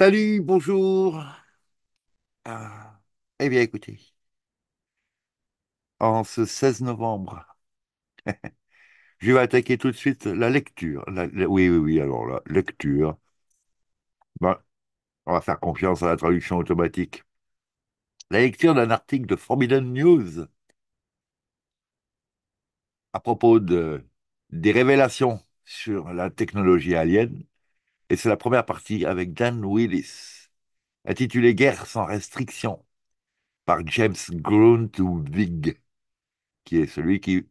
Salut, bonjour. Ah, eh bien, écoutez, en ce 16 novembre, je vais attaquer tout de suite la lecture. oui, oui, oui, alors la lecture. on va faire confiance à la traduction automatique. La lecture d'un article de Forbidden News à propos des révélations sur la technologie alien et c'est la première partie avec Dan Willis, intitulée Guerre sans restriction, par James Big qui est celui qui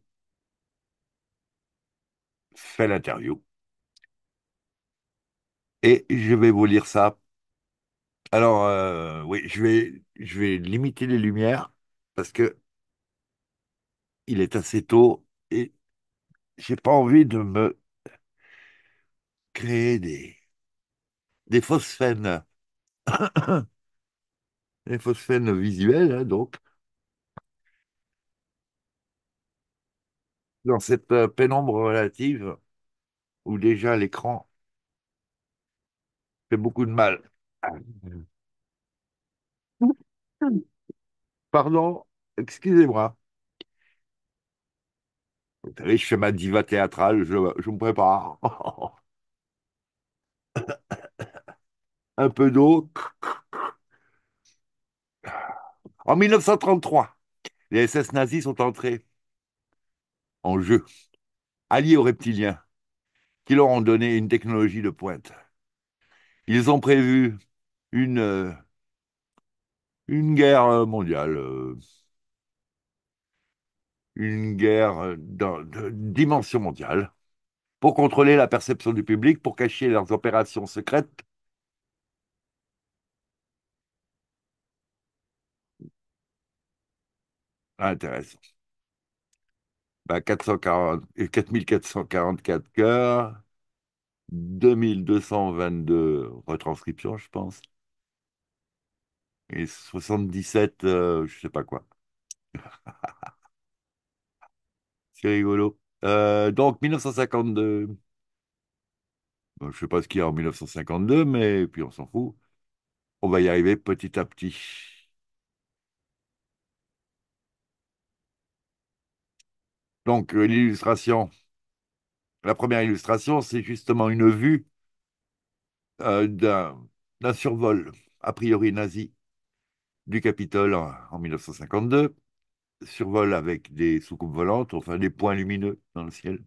fait l'interview. Et je vais vous lire ça. Alors, euh, oui, je vais, je vais limiter les lumières parce que il est assez tôt et j'ai pas envie de me créer des, des phosphènes. Des phosphènes visuels, hein, donc. Dans cette euh, pénombre relative, où déjà l'écran fait beaucoup de mal. Pardon, excusez-moi. Vous savez, je diva théâtral. je, je me prépare. un peu d'eau. En 1933, les SS nazis sont entrés en jeu, alliés aux reptiliens, qui leur ont donné une technologie de pointe. Ils ont prévu une, euh, une guerre mondiale, euh, une guerre euh, de dimension mondiale, pour contrôler la perception du public, pour cacher leurs opérations secrètes Ah, intéressant. 440, bah, 4444 euh, cœurs, 2222 retranscriptions, je pense. Et 77, je euh, je sais pas quoi. C'est rigolo. Euh, donc, 1952. Je je sais pas ce qu'il y a en 1952, mais puis on s'en fout. On va y arriver petit à petit. Donc, euh, l'illustration, la première illustration, c'est justement une vue euh, d'un survol, a priori nazi, du Capitole en, en 1952 survol avec des soucoupes volantes, enfin des points lumineux dans le ciel.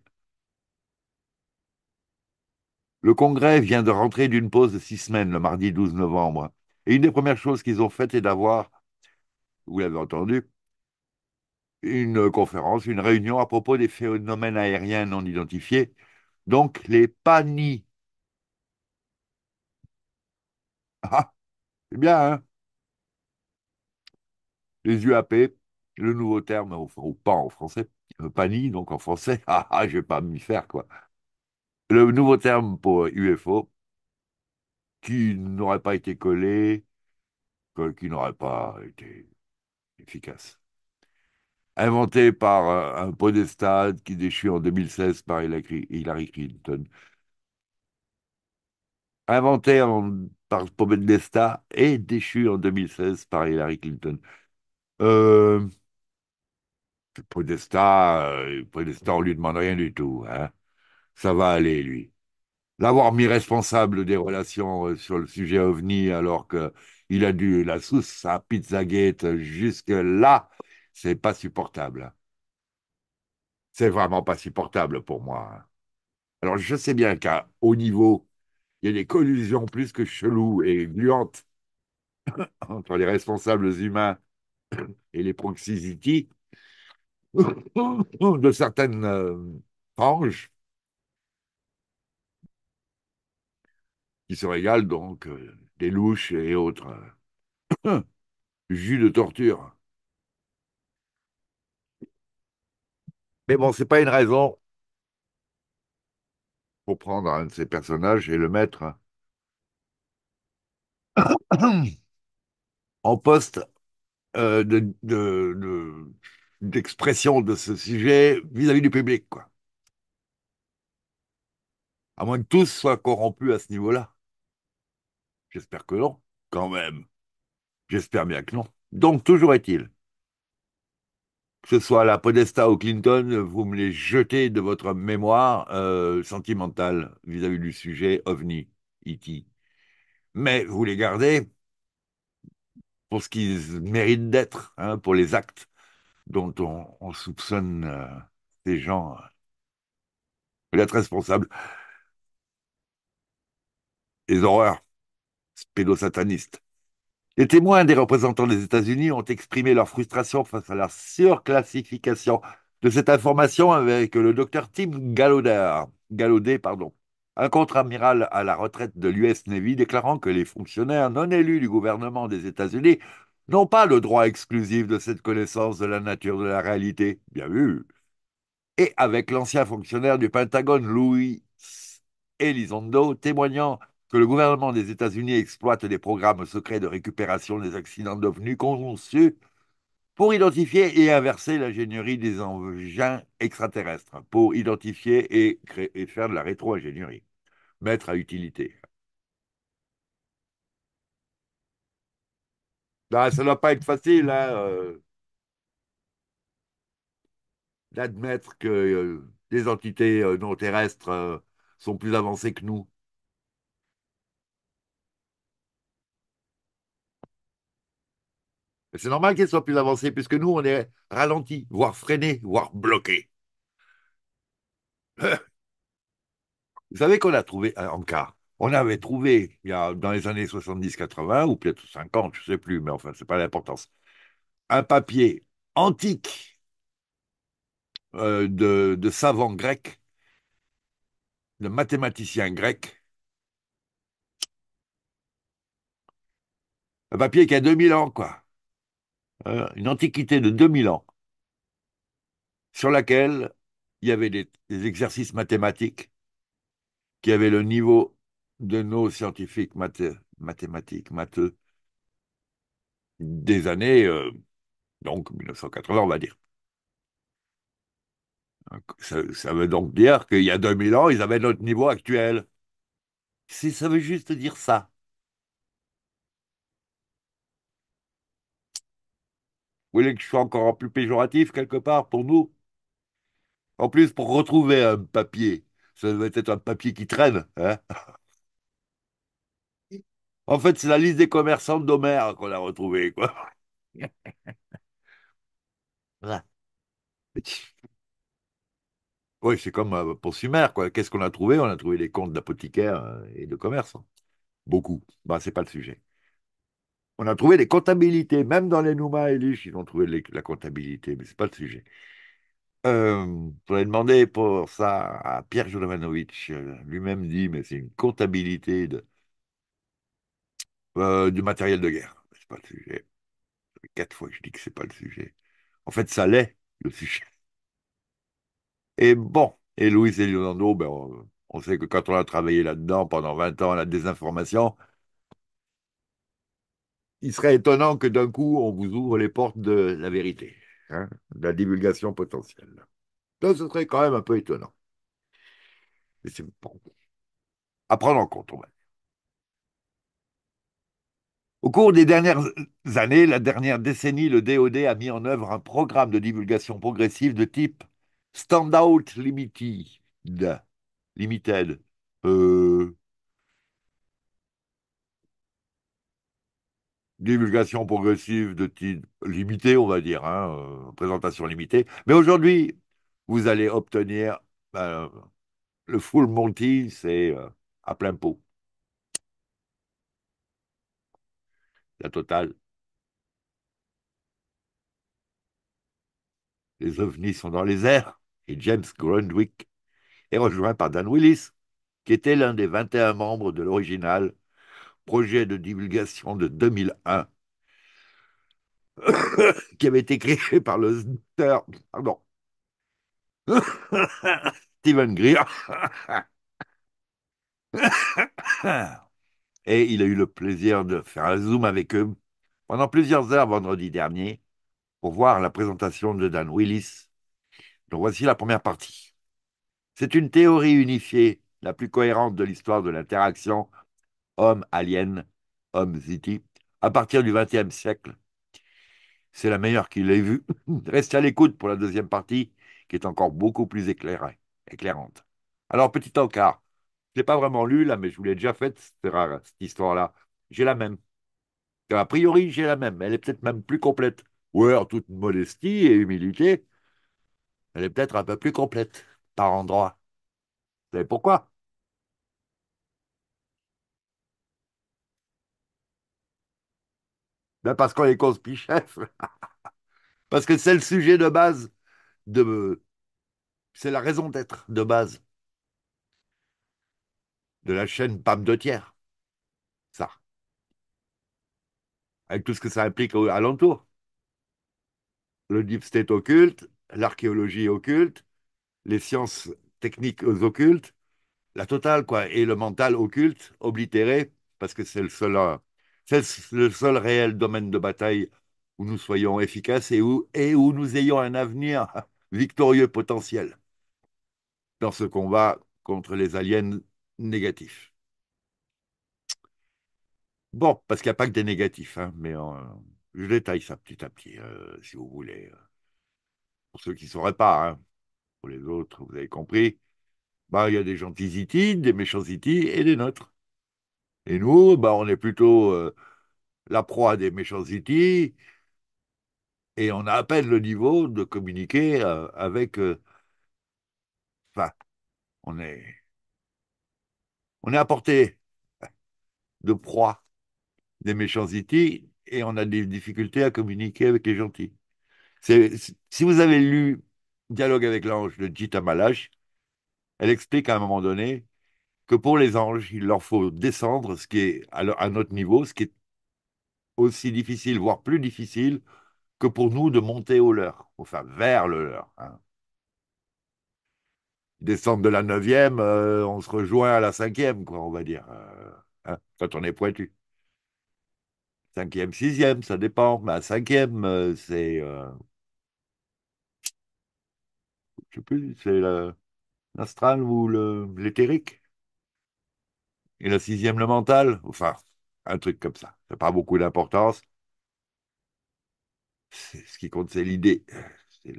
Le Congrès vient de rentrer d'une pause de six semaines le mardi 12 novembre. Et une des premières choses qu'ils ont faites est d'avoir, vous l'avez entendu, une conférence, une réunion à propos des phénomènes aériens non identifiés, donc les PANI. Ah, c'est bien, hein Les UAP, le nouveau terme, ou pas en français, euh, PANI, donc en français, ah, ah je vais pas m'y faire, quoi. Le nouveau terme pour UFO, qui n'aurait pas été collé, qui n'aurait pas été efficace inventé par euh, un podestat qui déchu en 2016 par Hillary Clinton. Inventé par Podesta et déchu en 2016 par Hillary Clinton. Euh, Podesta, euh, Podesta, on lui demande rien du tout. Hein. Ça va aller, lui. L'avoir mis responsable des relations sur le sujet OVNI alors qu'il a dû la sauce à Pizzagate jusque-là, c'est pas supportable. C'est vraiment pas supportable pour moi. Alors je sais bien qu'à haut niveau, il y a des collusions plus que cheloues et gluantes entre les responsables humains et les proxy de certaines euh, qui se régalent donc euh, des louches et autres euh, jus de torture. Mais bon, n'est pas une raison pour prendre un de ces personnages et le mettre en poste euh, d'expression de, ce sujet vis-à-vis du public, quoi. À moins que tous soient corrompus à ce niveau-là. J'espère que non, quand même. J'espère bien que non. Donc, toujours est-il que ce soit la Podesta ou Clinton, vous me les jetez de votre mémoire euh, sentimentale vis-à-vis du sujet OVNI, iti. E Mais vous les gardez pour ce qu'ils méritent d'être, hein, pour les actes dont on, soupçonne euh, ces gens d'être euh, responsables. Les horreurs spédosatanistes. Les témoins des représentants des États-Unis ont exprimé leur frustration face à la surclassification de cette information avec le docteur Tim Gallaudet, un contre-amiral à la retraite de l'US Navy déclarant que les fonctionnaires non élus du gouvernement des États-Unis n'ont pas le droit exclusif de cette connaissance de la nature de la réalité. Bien vu. Et avec l'ancien fonctionnaire du Pentagone Louis Elizondo témoignant que le gouvernement des États-Unis exploite des programmes secrets de récupération des accidents devenus conçus pour identifier et inverser l'ingénierie des engins extraterrestres, pour identifier et, faire de la rétro-ingénierie, mettre à utilité. Bah, ça ne doit pas être facile hein, euh, d'admettre que les euh, entités euh, non terrestres sont plus avancées que nous. C'est normal qu'elle soit plus avancé puisque nous, on est ralenti, voire freiné, voire bloqué. Euh. Vous savez qu'on a trouvé euh, en cas. On avait trouvé, il y a, dans les années 70-80, ou peut-être 50, je ne sais plus, mais enfin, ce n'est pas l'importance, un papier antique euh, de, de savants grecs, de mathématiciens grecs, un papier qui a 2000 ans, quoi. Hein, une antiquité de 2000 ans, sur laquelle il y avait des, exercices mathématiques qui avaient le niveau de nos scientifiques mathématiques, matheux, des années, euh, donc 1980, on va dire. Ça, veut donc dire qu'il y a 2000 ans, ils avaient notre niveau actuel. Si ça veut juste dire ça. Vous voulez que je sois encore plus péjoratif quelque part pour nous En plus, pour retrouver un papier, ça devait être un papier qui traîne. Hein en fait, c'est la liste des commerçants d'Homère qu'on a retrouvée, quoi. Oui, c'est comme euh, pour Sumer, quoi. Qu'est-ce qu'on a trouvé On a trouvé les comptes d'apothicaires euh, et de commerçants. Beaucoup. Ce bah, n'est c'est pas le sujet. On a trouvé des comptabilités, même dans les Nouma et Lich, ils ont trouvé la comptabilité, mais ce n'est pas le sujet. On euh, a demandé pour ça à Pierre Jovanovic, euh, lui-même dit, mais c'est une comptabilité de, euh, du matériel de guerre. C'est pas le sujet. Quatre fois que je dis que c'est pas le sujet. En fait, ça l'est, le sujet. Et bon, et Louis Leonardo, ben, on, on, sait que quand on a travaillé là-dedans pendant 20 ans, la désinformation, il serait étonnant que d'un coup, on vous ouvre les portes de la vérité, hein, de la divulgation potentielle. Ça, ce serait quand même un peu étonnant. Mais c'est à prendre en compte, on va Au cours des dernières années, la dernière décennie, le DOD a mis en œuvre un programme de divulgation progressive de type Standout Limited. Limited. Euh, divulgation progressive de type limité, on va dire, hein, euh, présentation limitée. Mais aujourd'hui, vous allez obtenir ben, le full Monty, c'est euh, à plein pot. La totale. Les ovnis sont dans les airs et James Grundwick est rejoint par Dan Willis, qui était l'un des 21 membres de l'original projet de divulgation de 2001 qui avait été créé par le pardon, Stephen Greer. Et il a eu le plaisir de faire un zoom avec eux pendant plusieurs heures vendredi dernier pour voir la présentation de Dan Willis. Donc voici la première partie. C'est une théorie unifiée, la plus cohérente de l'histoire de l'interaction homme alien, homme ziti, e à partir du XXe siècle. C'est la meilleure qu'il ait vue. Restez à l'écoute pour la deuxième partie, qui est encore beaucoup plus éclairante. Alors, petit encart. Je ne l'ai pas vraiment lu, là, mais je vous l'ai déjà faite, cette, cette histoire-là. J'ai la même. A priori, j'ai la même. Elle est peut-être même plus complète. Ouais, en toute modestie et humilité, elle est peut-être un peu plus complète par endroit. Vous savez pourquoi Ben, parce qu'on est conspichef. parce que c'est le sujet de base. De... C'est la raison d'être de base de la chaîne PAM de tiers. Ça. Avec tout ce que ça implique alentour. Le deep state occulte, l'archéologie occulte, les sciences techniques occultes, la totale, quoi. Et le mental occulte, oblitéré, parce que c'est le seul euh, c'est le seul réel domaine de bataille où nous soyons efficaces et où, nous ayons un avenir victorieux potentiel dans ce combat contre les aliens négatifs. Bon, parce qu'il n'y a pas que des négatifs, hein, mais euh, je détaille ça petit à petit, euh, si vous voulez. Euh, pour ceux qui ne sauraient pas, hein. pour les autres, vous avez compris, bah, il y a des gentils itis, des méchants itis et des nôtres. Et nous, bah, on est plutôt euh, la proie des méchants city e et on a à peine le niveau de communiquer euh, avec. Euh, enfin, on est. On est à portée de proie des méchants City e et on a des difficultés à communiquer avec les gentils. si vous avez lu Dialogue avec l'ange de Jitamalash, Malash, elle explique à un moment donné que pour les anges, il leur faut descendre, ce qui est à, à notre niveau, ce qui est aussi difficile, voire plus difficile, que pour nous de monter au leur, enfin vers le leur. Hein. Descendre de la neuvième, euh, on se rejoint à la cinquième, quoi, on va dire, euh, hein, quand on est pointu. Cinquième, sixième, ça dépend, mais à cinquième, euh, c'est... je sais plus, c'est l'astral ou l'éthérique et le sixième le mental, enfin, un truc comme ça. Ça n'a pas beaucoup d'importance. Ce qui compte, c'est l'idée. C'est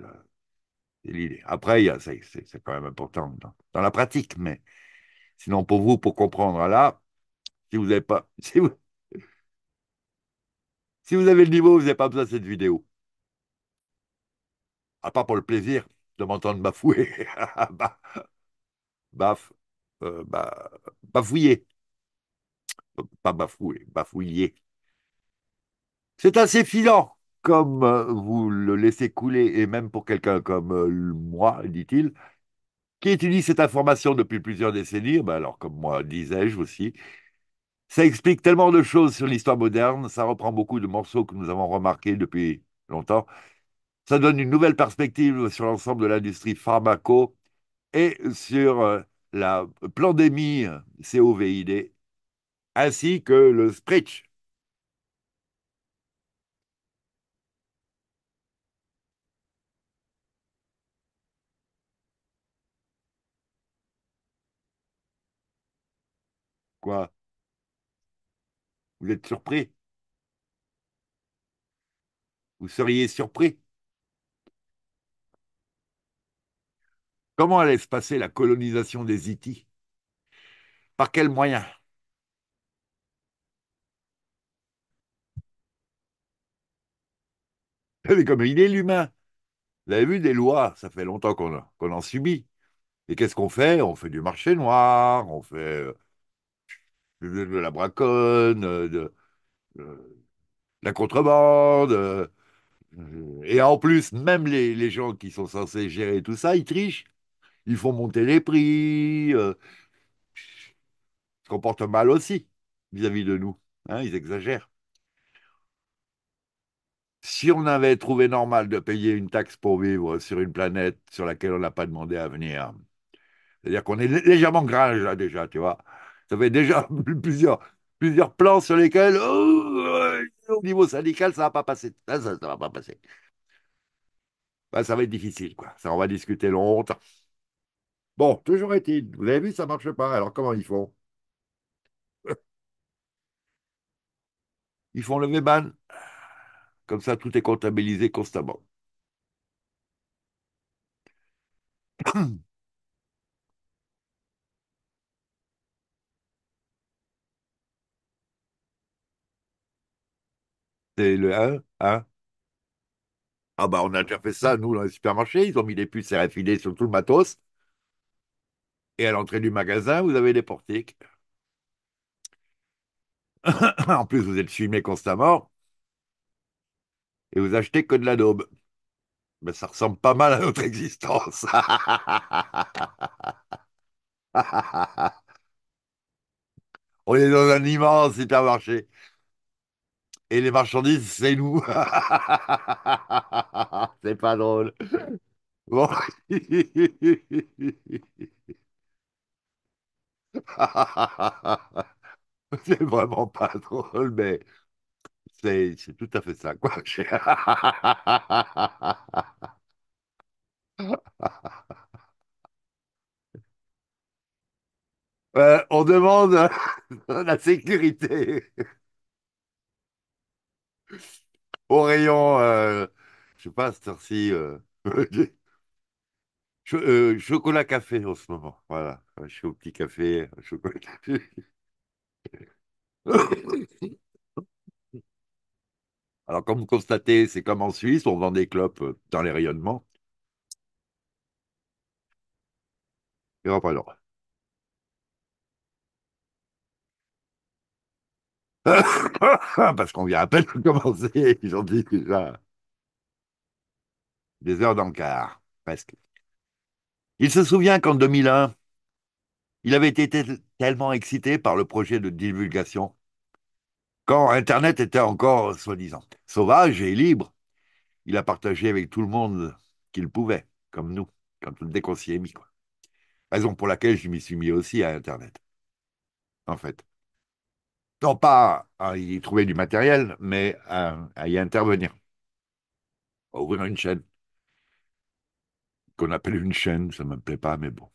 l'idée. Après, c'est quand même important dans, la pratique, mais sinon, pour vous, pour comprendre là, si vous n'avez pas. Si vous, si vous avez le niveau, vous n'avez pas besoin de cette vidéo. À part pour le plaisir de m'entendre bafouer. Euh, baf, bafouiller pas bafoué, bafouillé. C'est assez filant, comme euh, vous le laissez couler, et même pour quelqu'un comme euh, moi, dit-il, qui étudie cette information depuis plusieurs décennies, ben alors comme moi disais-je aussi, ça explique tellement de choses sur l'histoire moderne, ça reprend beaucoup de morceaux que nous avons remarqués depuis longtemps, ça donne une nouvelle perspective sur l'ensemble de l'industrie pharmaco et sur euh, la pandémie COVID ainsi que le Spritch. Quoi Vous êtes surpris Vous seriez surpris Comment allait se passer la colonisation des Itis Par quels moyens Mais comme il est l'humain. Vous avez vu des lois, ça fait longtemps qu'on en subit. Et qu'est-ce qu'on fait On fait du marché noir, on fait euh, de, la braconne, de, euh, la contrebande. Euh, et en plus, même les, gens qui sont censés gérer tout ça, ils trichent. Ils font monter les prix, ils se comportent mal aussi vis-à-vis de nous. Hein, ils exagèrent si on avait trouvé normal de payer une taxe pour vivre sur une planète sur laquelle on n'a pas demandé à venir, c'est-à-dire qu'on est légèrement grange là déjà, tu vois. Ça fait déjà plusieurs, plusieurs plans sur lesquels, oh, au niveau syndical, ça ne va pas passer. Ça, ça, va pas passer. Bah, ça va être difficile, quoi. Ça, on va discuter longtemps. Bon, toujours est-il, vous avez vu, ça ne marche pas. Alors, comment ils font Ils font le ban. Comme ça, tout est comptabilisé constamment. C'est le 1, hein Ah bah on a déjà fait ça, nous, dans les supermarchés, ils ont mis des puces RFID sur tout le matos. Et à l'entrée du magasin, vous avez des portiques. en plus, vous êtes fumé constamment et vous achetez que de la daube. Mais ça ressemble pas mal à notre existence. On est dans un immense supermarché. Et les marchandises, c'est nous. c'est pas drôle. c'est vraiment pas drôle, mais... C'est tout à fait ça, quoi. Euh, on demande la sécurité au rayon, euh, je sais pas, euh, euh, chocolat café en ce moment. Voilà, je suis au petit café, chocolat café. Alors, comme vous constatez, c'est comme en Suisse, on vend des clopes euh, dans les rayonnements. Et reprenons. Parce qu'on vient à peine de commencer, ils ont dit déjà des heures d'encart, presque. Il se souvient qu'en 2001, il avait été tellement excité par le projet de divulgation quand Internet était encore, soi-disant, sauvage et libre, il a partagé avec tout le monde qu'il pouvait, comme nous, quand, dès qu'on s'y est mis. Quoi. Raison pour laquelle je m'y suis mis aussi à Internet, en fait. Non pas à y trouver du matériel, mais à, à y intervenir. À ouvrir une chaîne. Qu'on appelle une chaîne, ça ne me plaît pas, mais bon.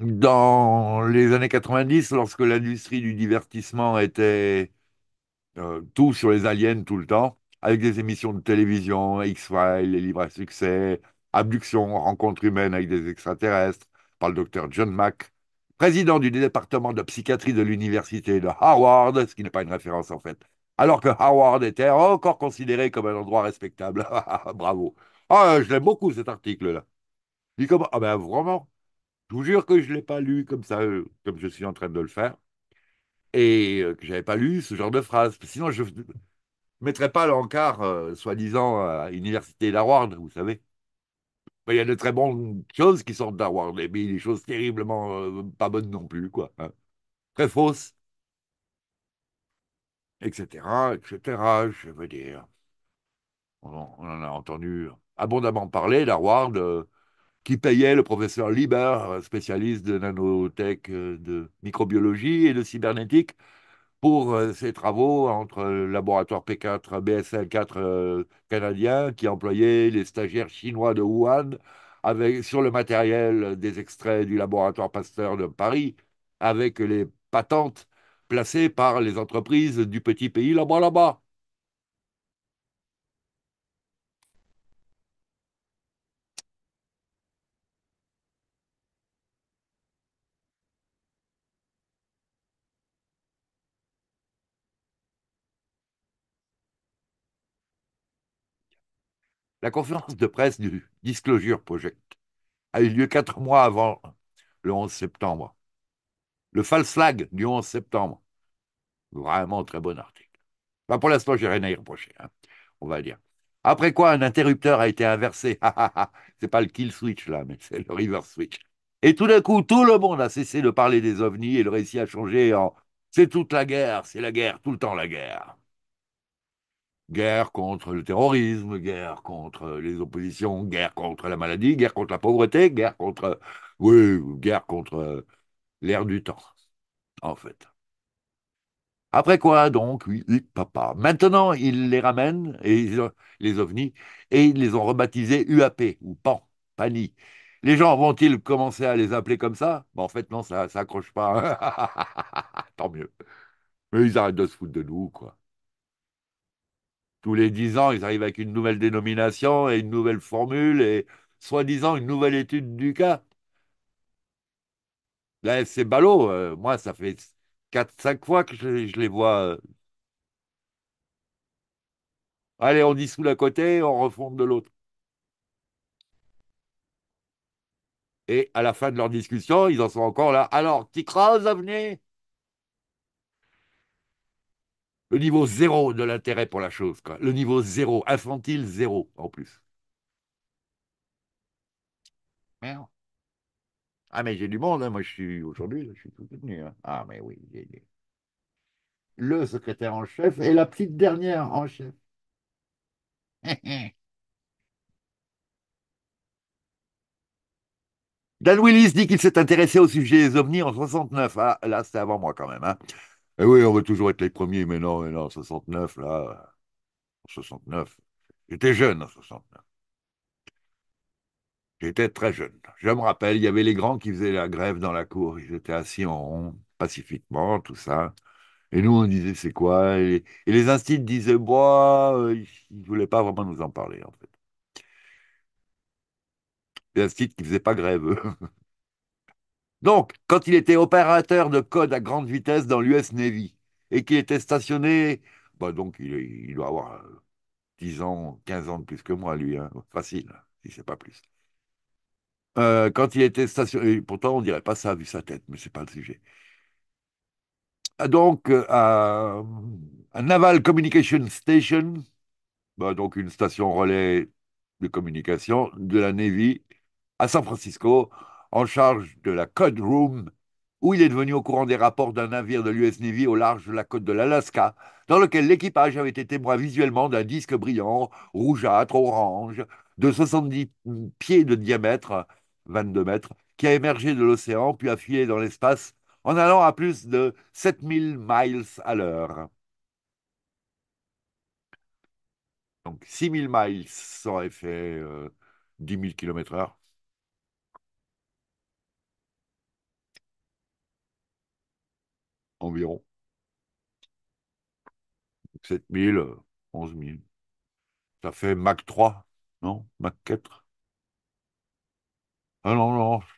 dans les années 90, lorsque l'industrie du divertissement était euh, tout sur les aliens tout le temps, avec des émissions de télévision, X-Files, les livres à succès, Abduction, rencontre humaine avec des extraterrestres, par le docteur John Mack, président du département de psychiatrie de l'université de Harvard, ce qui n'est pas une référence en fait, alors que Harvard était encore considéré comme un endroit respectable. Bravo. Ah, je l'aime beaucoup cet article-là. Il dit comment Ah ben vraiment je vous jure que je ne l'ai pas lu comme ça, euh, comme je suis en train de le faire, et euh, que je n'avais pas lu ce genre de phrase. Sinon, je ne mettrais pas l'encart, euh, soi-disant, à l'université d'Harvard, vous savez. Ben, il y a de très bonnes choses qui sortent d'Harvard, mais des choses terriblement pas bonnes non plus, quoi. Hein. Très fausses, etc., etc., je veux dire. On, en a entendu abondamment parler d'Harvard qui payait le professeur Lieber, spécialiste de nanotech, euh, de microbiologie et de cybernétique, pour euh, ses travaux entre le laboratoire P4, BSL4 euh, canadien, qui employait les stagiaires chinois de Wuhan avec, sur le matériel des extraits du laboratoire Pasteur de Paris, avec les patentes placées par les entreprises du petit pays là-bas, là-bas. La conférence de presse du Disclosure Project a eu lieu quatre mois avant le 11 septembre. Le false flag du 11 septembre. Vraiment très bon article. pour l'instant, j'ai rien à y reprocher, hein, on va dire. Après quoi, un interrupteur a été inversé. c'est pas le kill switch là, mais c'est le reverse switch. Et tout d'un coup, tout le monde a cessé de parler des ovnis et le récit a changé en c'est toute la guerre, c'est la guerre, tout le temps la guerre. Guerre contre le terrorisme, guerre contre les oppositions, guerre contre la maladie, guerre contre la pauvreté, guerre contre... Oui, guerre contre euh, l'ère du temps, en fait. Après quoi, donc, oui, papa. Maintenant, ils les ramènent, et les ovnis, et ils les ont rebaptisés UAP, ou PAN, PANI. Les gens vont-ils commencer à les appeler comme ça En fait, non, ça s'accroche pas. Hein. Tant mieux. Mais ils arrêtent de se foutre de nous, quoi tous les dix ans, ils arrivent avec une nouvelle dénomination et une nouvelle formule et soi-disant une nouvelle étude du cas. Là, c'est ballot. Euh, moi, ça fait quatre, cinq fois que je, les vois. Euh. Allez, on dissout d'un côté, on refonde de l'autre. Et à la fin de leur discussion, ils en sont encore là. Alors, t'y Krause, venez le niveau zéro de l'intérêt pour la chose, quoi. Le niveau zéro, infantile zéro, en plus. Merde. Ah, mais j'ai du monde, hein. moi je suis aujourd'hui, je suis tout tenu, hein. Ah, mais oui, j'ai le secrétaire en chef et la petite dernière en chef. Dan Willis dit qu'il s'est intéressé au sujet des ovnis en 69. Ah, là, c'était avant moi quand même. Hein. Eh oui, on veut toujours être les premiers, mais non, mais non, 69, là, 69. J'étais jeune en 69. J'étais très jeune. Je me rappelle, il y avait les grands qui faisaient la grève dans la cour. Ils étaient assis en rond, pacifiquement, tout ça. Et nous, on disait, c'est quoi et, les instituts disaient, bois, euh, ils ne voulaient pas vraiment nous en parler, en fait. Les instituts qui ne faisaient pas grève, eux. Donc, quand il était opérateur de code à grande vitesse dans l'US Navy et qu'il était stationné, bah donc il, doit avoir 10 euh, ans, 15 ans de plus que moi, lui, hein. facile, si sait pas plus. Euh, quand il était stationné, pourtant on dirait pas ça vu sa tête, mais c'est pas le sujet. Ah, donc, euh, à, Naval Communication Station, bah, donc une station relais de communication de la Navy à San Francisco, en charge de la Code Room, où il est devenu au courant des rapports d'un navire de l'US Navy au large de la côte de l'Alaska, dans lequel l'équipage avait été témoin visuellement d'un disque brillant, rougeâtre, orange, de 70 pieds de diamètre, 22 mètres, qui a émergé de l'océan puis a filé dans l'espace en allant à plus de 7000 miles à l'heure. Donc 6000 miles, ça aurait fait 10 000 km/h. environ. 7000, 11000, Ça fait Mac 3, non Mac 4 Ah non,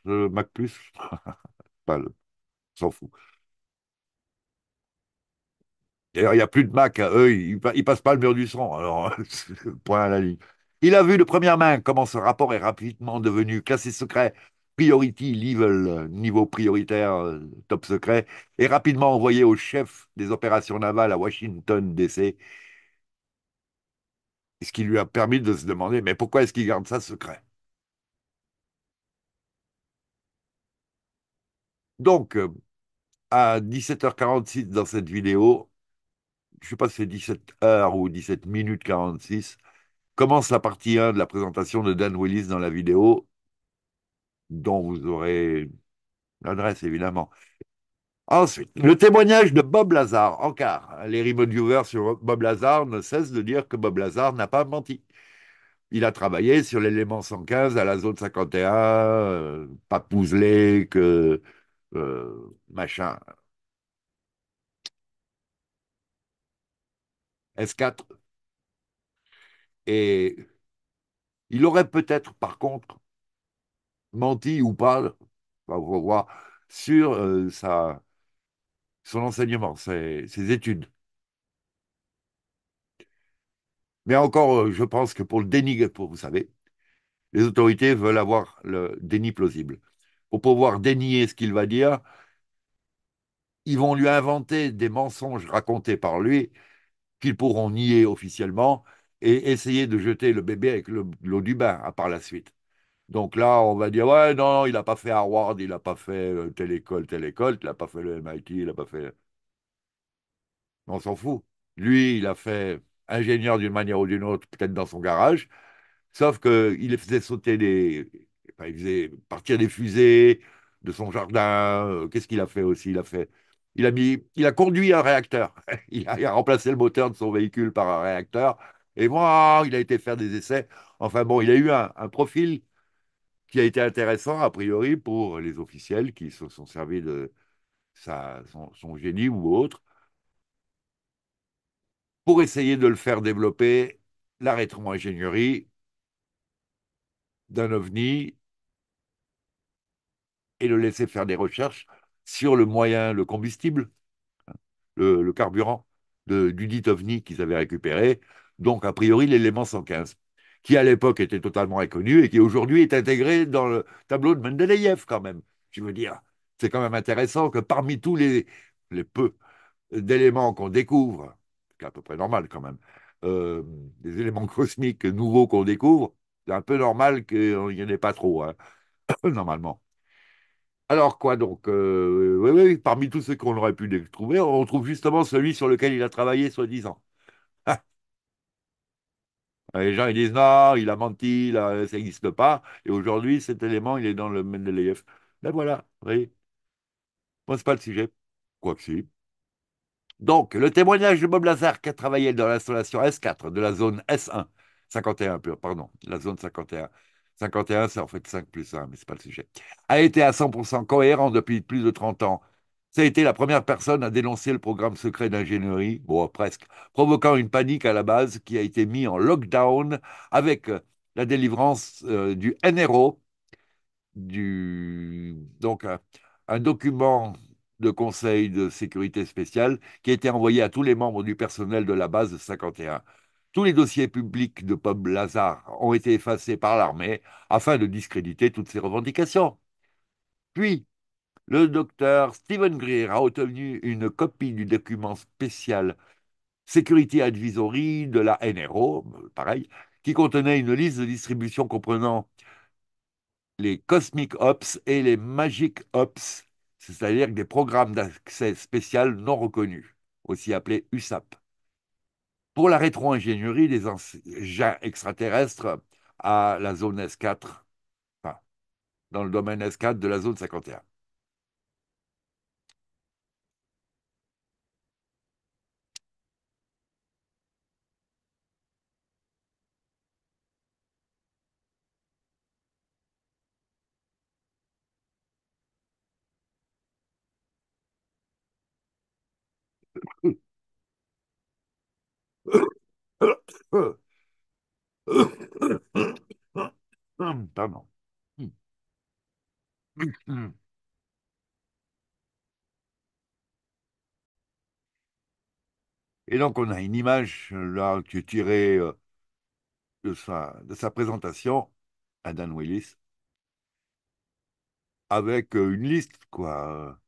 non, Mac plus. Pas le... S'en fout. D'ailleurs, il n'y a plus de Mac. Hein. Eux, ils ne passent pas le mur du sang. Alors, point à la ligne. Il a vu de première main comment ce rapport est rapidement devenu classé secret priority level, niveau prioritaire euh, top secret, et rapidement envoyé au chef des opérations navales à Washington, D.C. Ce qui lui a permis de se demander, mais pourquoi est-ce qu'il garde ça secret Donc, euh, à 17h46 dans cette vidéo, je ne sais pas si c'est 17h ou 17 minutes 46, commence la partie 1 de la présentation de Dan Willis dans la vidéo dont vous aurez l'adresse évidemment. Ensuite, le témoignage de Bob Lazar, encore. Les reviewers sur Bob Lazar ne cessent de dire que Bob Lazar n'a pas menti. Il a travaillé sur l'élément 115 à la zone 51, euh, pas pousselé, que euh, machin. S4. Et il aurait peut-être, par contre, menti ou pas, on va voir, sur euh, son enseignement, ses, études. Mais encore, euh, je pense que pour le déni, vous savez, les autorités veulent avoir le déni plausible. Pour pouvoir dénier ce qu'il va dire, ils vont lui inventer des mensonges racontés par lui qu'ils pourront nier officiellement et essayer de jeter le bébé avec l'eau du bain à par la suite. Donc là, on va dire, ouais, non, il n'a pas fait Harvard, il n'a pas fait telle école, telle école, il n'a pas fait le MIT, il n'a pas fait... On s'en fout. Lui, il a fait ingénieur d'une manière ou d'une autre, peut-être dans son garage, sauf qu'il faisait sauter des... partir des fusées de son jardin. Qu'est-ce qu'il a fait aussi Il a fait... Il a, mis, il a conduit un réacteur. Il a, remplacé le moteur de son véhicule par un réacteur. Et voilà, il a été faire des essais. Enfin bon, il a eu un profil qui a été intéressant, a priori, pour les officiels qui se sont servis de son, génie ou autre pour essayer de le faire développer, la rétro-ingénierie d'un ovni et le laisser faire des recherches sur le moyen, le combustible, le, carburant de, du dit ovni qu'ils avaient récupéré. Donc, a priori, l'élément 115 qui à l'époque était totalement inconnu et qui aujourd'hui est intégré dans le tableau de Mendeleïev quand même. Je veux dire, c'est quand même intéressant que parmi tous les, peu d'éléments qu'on découvre, c'est à peu près normal quand même, euh, des éléments cosmiques nouveaux qu'on découvre, c'est un peu normal qu'il n'y en ait pas trop, hein, normalement. Alors quoi donc euh, oui, oui, Parmi tous ceux qu'on aurait pu trouver, on trouve justement celui sur lequel il a travaillé, soi-disant. Euh, les gens ils disent non, il a menti, ça n'existe pas. Et aujourd'hui, cet élément, il est dans le Mendeleïev. Ben voilà, oui. voyez. Bon, c'est pas le sujet. Quoi que si. Donc, le témoignage de Bob Lazar qui a travaillé dans l'installation S4 de la zone S1, 51, pardon, la zone 51. 51, c'est en fait 5 plus 1, mais n'est pas le sujet. A été à 100% cohérent depuis plus de 30 ans ça a été la première personne à dénoncer le programme secret d'ingénierie, bon, presque, provoquant une panique à la base qui a été mise en lockdown avec euh, la délivrance euh, du NRO, du, donc un, document de conseil de sécurité spéciale qui a été envoyé à tous les membres du personnel de la base 51. Tous les dossiers publics de Pob Lazar ont été effacés par l'armée afin de discréditer toutes ces revendications. Puis, le docteur Stephen Greer a obtenu une copie du document spécial Security Advisory de la NRO, pareil, qui contenait une liste de distribution comprenant les Cosmic Ops et les Magic Ops, c'est-à-dire des programmes d'accès spécial non reconnus, aussi appelés USAP. Pour la rétro-ingénierie des engins extraterrestres à la zone S4, dans le domaine S4 de la zone 51. Pardon. Et donc, on a une image là qui est tirée euh, de sa, de sa présentation à Dan Willis avec euh, une liste, quoi.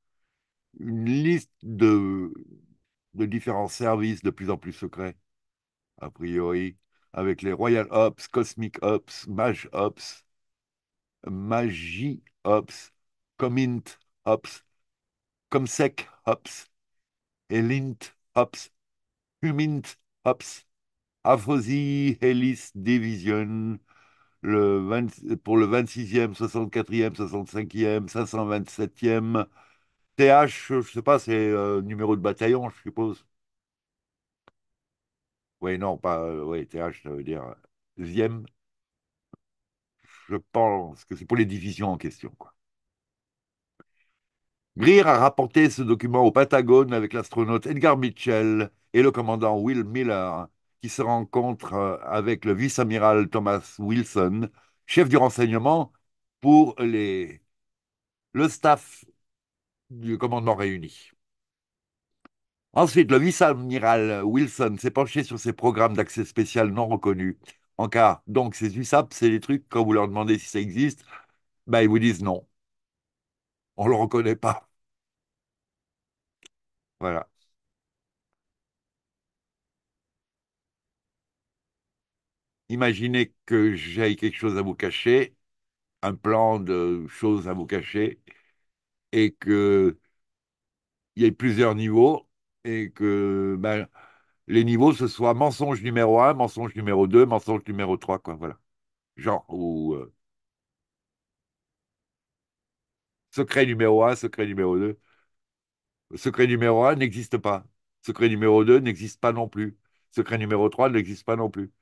Une liste de, de différents services de plus en plus secrets a priori, avec les Royal Ops, Cosmic Ops, Mage Ops, Magie Ops, Comint Ops, Comsec Ops, Elint Ops, Humint Ops, Aphrosi Helis Division le pour le 26e, 64e, 65e, 527e. TH, je ne sais pas, c'est euh, numéro de bataillon, je suppose. Oui, non, pas. TH, euh, ça veut dire euh, deuxième. Je pense que c'est pour les divisions en question. Quoi. Greer a rapporté ce document au Patagone avec l'astronaute Edgar Mitchell et le commandant Will Miller, qui se rencontrent euh, avec le vice-amiral Thomas Wilson, chef du renseignement pour les... le staff du commandement réuni. Ensuite, le vice-amiral Wilson s'est penché sur ces programmes d'accès spécial non reconnus. En cas, donc, ces USAP, c'est des trucs, quand vous leur demandez si ça existe, ben, ils vous disent non. On ne le reconnaît pas. Voilà. Imaginez que j'aille quelque chose à vous cacher, un plan de choses à vous cacher, et qu'il y ait plusieurs niveaux, et que ben, les niveaux, ce soit mensonge numéro 1, mensonge numéro 2, mensonge numéro 3, quoi, voilà. Genre, ou euh, secret numéro 1, secret numéro 2. Secret numéro 1 n'existe pas. Secret numéro 2 n'existe pas non plus. Secret numéro 3 n'existe pas non plus.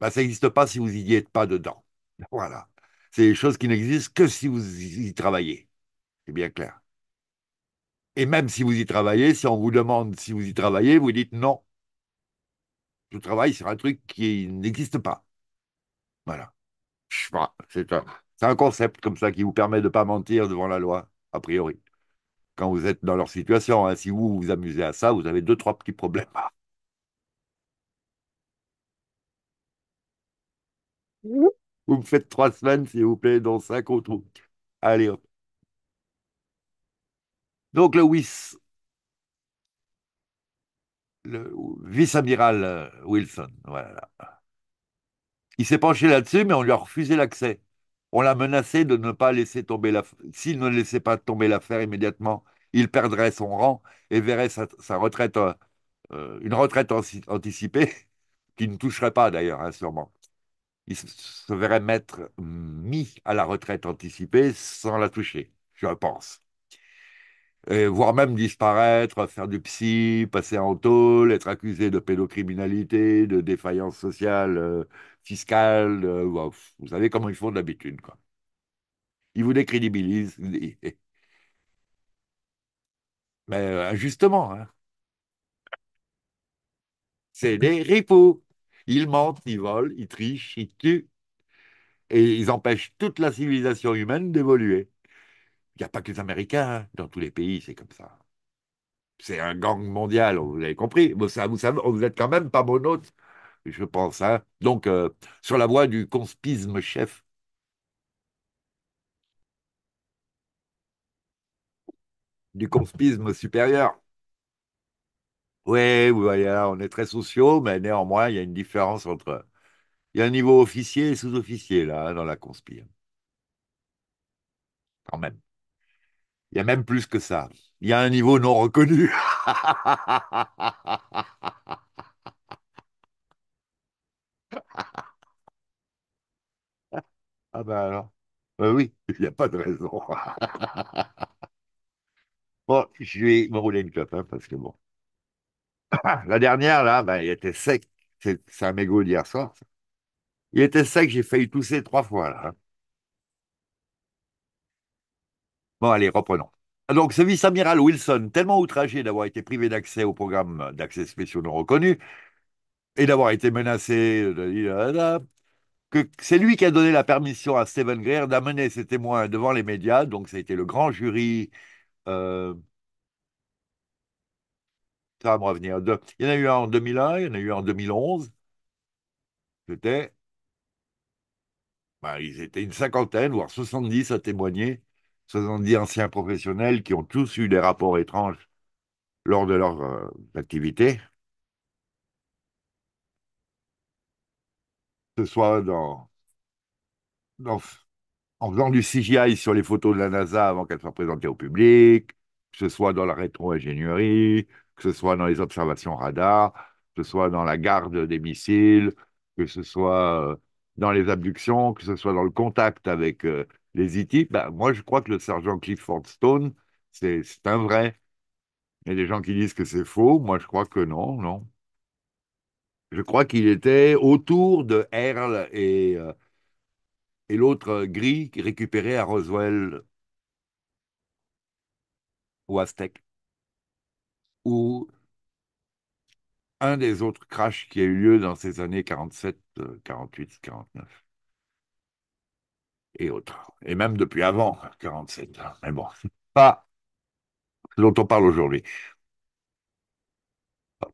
Ben, ça n'existe pas si vous n'y êtes pas dedans. Voilà. C'est des choses qui n'existent que si vous y travaillez. C'est bien clair. Et même si vous y travaillez, si on vous demande si vous y travaillez, vous dites non. Je travaille sur un truc qui n'existe pas. Voilà. C'est un, concept comme ça qui vous permet de ne pas mentir devant la loi, a priori. Quand vous êtes dans leur situation, hein, si vous vous amusez à ça, vous avez deux, trois petits problèmes. Mmh. Vous me faites trois semaines, s'il vous plaît, dans cinq autres Allez hop. Donc le vice-amiral euh, Wilson, voilà. Il s'est penché là-dessus, mais on lui a refusé l'accès. On l'a menacé de ne pas laisser tomber la... S'il ne laissait pas tomber l'affaire immédiatement, il perdrait son rang et verrait sa, retraite, euh, euh, une retraite anticipée, qui ne toucherait pas d'ailleurs, hein, sûrement. Il se verrait mettre mm, mis à la retraite anticipée sans la toucher, je pense voire même disparaître, faire du psy, passer en tôle, être accusé de pédocriminalité, de défaillance sociale, euh, fiscale. Euh, vous savez comment ils font d'habitude. Quoi. Ils vous décrédibilisent. Mais euh, injustement. Hein. C'est des ripoux. Ils mentent, ils volent, ils trichent, ils tuent. Et ils empêchent toute la civilisation humaine d'évoluer. Il n'y a pas que les Américains, hein. dans tous les pays, c'est comme ça. C'est un gang mondial, vous avez compris. Vous, ça êtes quand même pas monote, je pense. Hein. Donc, euh, sur la voie du conspisme chef. Du conspisme supérieur. Oui, vous voyez, on est très sociaux, mais néanmoins, il y a une différence entre. Il y a un niveau officier et sous-officier, là, hein, dans la conspire. Hein. Quand même. Il y a même plus que ça. Il y a un niveau non reconnu. Ah ben alors, ben oui, il n'y a pas de raison. bon, je vais me rouler une clope, hein, parce que bon. La dernière, là, ben, il était sec. C'est un mégot d'hier soir. Ça. Il était sec, j'ai failli tousser trois fois, là. Hein. Bon, allez, reprenons. Donc, ce vice-amiral Wilson, tellement outragé d'avoir été privé d'accès au programme d'accès spéciaux non reconnus et d'avoir été menacé, que c'est lui qui a donné la permission à Stephen Greer d'amener ses témoins devant les médias. Donc, ça a été le grand jury. Euh, ça va me revenir. il y en a eu un en 2001, il y en a eu un en 2011. C'était. Bah, ils étaient une cinquantaine, voire 70 à témoigner 70 anciens professionnels qui ont tous eu des rapports étranges lors de leur euh, activité, que ce soit dans, en faisant du CGI sur les photos de la NASA avant qu'elles soient présentées au public, que ce soit dans la rétro-ingénierie, que ce soit dans les observations radar, que ce soit dans la garde des missiles, que ce soit euh, dans les abductions, que ce soit dans le contact avec euh, les E.T., bah, moi, je crois que le sergent Clifford Stone, c'est un vrai. Il y a des gens qui disent que c'est faux. Moi, je crois que non, non. Je crois qu'il était autour de Earl et, euh, et l'autre gris récupéré à Roswell ou Aztec. Ou un des autres crashs qui a eu lieu dans ces années 47, 48, 49 et autres. Et même depuis avant 47. Mais bon, pas dont on parle aujourd'hui.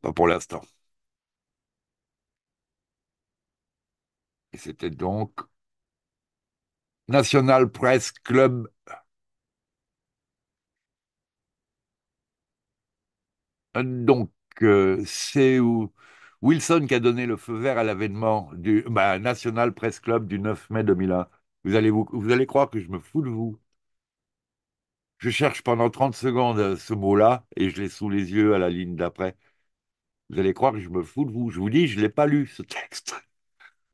Pas pour l'instant. Et c'était donc National Press Club. Donc, euh, c'est où Wilson qui a donné le feu vert à l'avènement du bah, National Press Club du 9 mai 2001. Vous allez, vous, croire que je me fous de vous. Je cherche pendant 30 secondes euh, ce mot-là et je l'ai sous les yeux à la ligne d'après. Vous allez croire que je me fous de vous. Je vous dis, je ne l'ai pas lu, ce texte.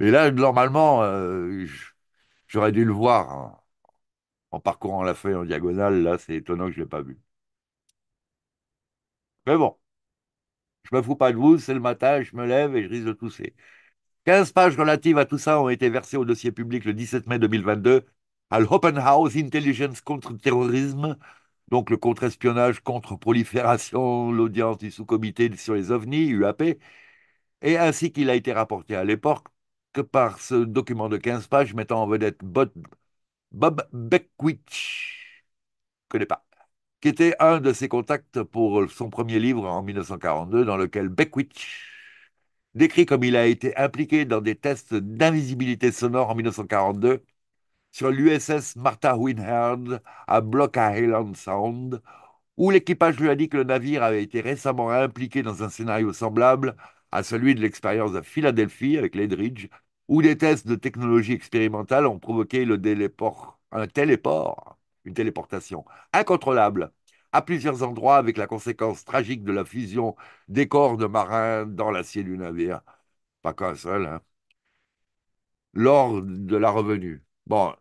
Et là, normalement, euh, j'aurais dû le voir en parcourant la feuille en diagonale. Là, c'est étonnant que je ne l'ai pas vu. Mais bon, je me fous pas de vous, c'est le matin, je me lève et je risque de tousser. 15 pages relatives à tout ça ont été versées au dossier public le 17 mai 2022 à l'Open House Intelligence contre terrorisme, donc le contre-espionnage, contre-prolifération, l'audience du sous-comité sur les ovnis, UAP, et ainsi qu'il a été rapporté à l'époque par ce document de 15 pages mettant en vedette Bob, Bob que connais pas, qui était un de ses contacts pour son premier livre en 1942, dans lequel Beckwith décrit comme il a été impliqué dans des tests d'invisibilité sonore en 1942 sur l'USS Martha Winhard à Block Island Sound, où l'équipage lui a dit que le navire avait été récemment impliqué dans un scénario semblable à celui de l'expérience à Philadelphie avec l'Edridge, où des tests de technologie expérimentale ont provoqué le un téléport, une téléportation incontrôlable à plusieurs endroits avec la conséquence tragique de la fusion des corps de marins dans l'acier du navire. Pas qu'un seul, hein. Lors de la revenue. Bon,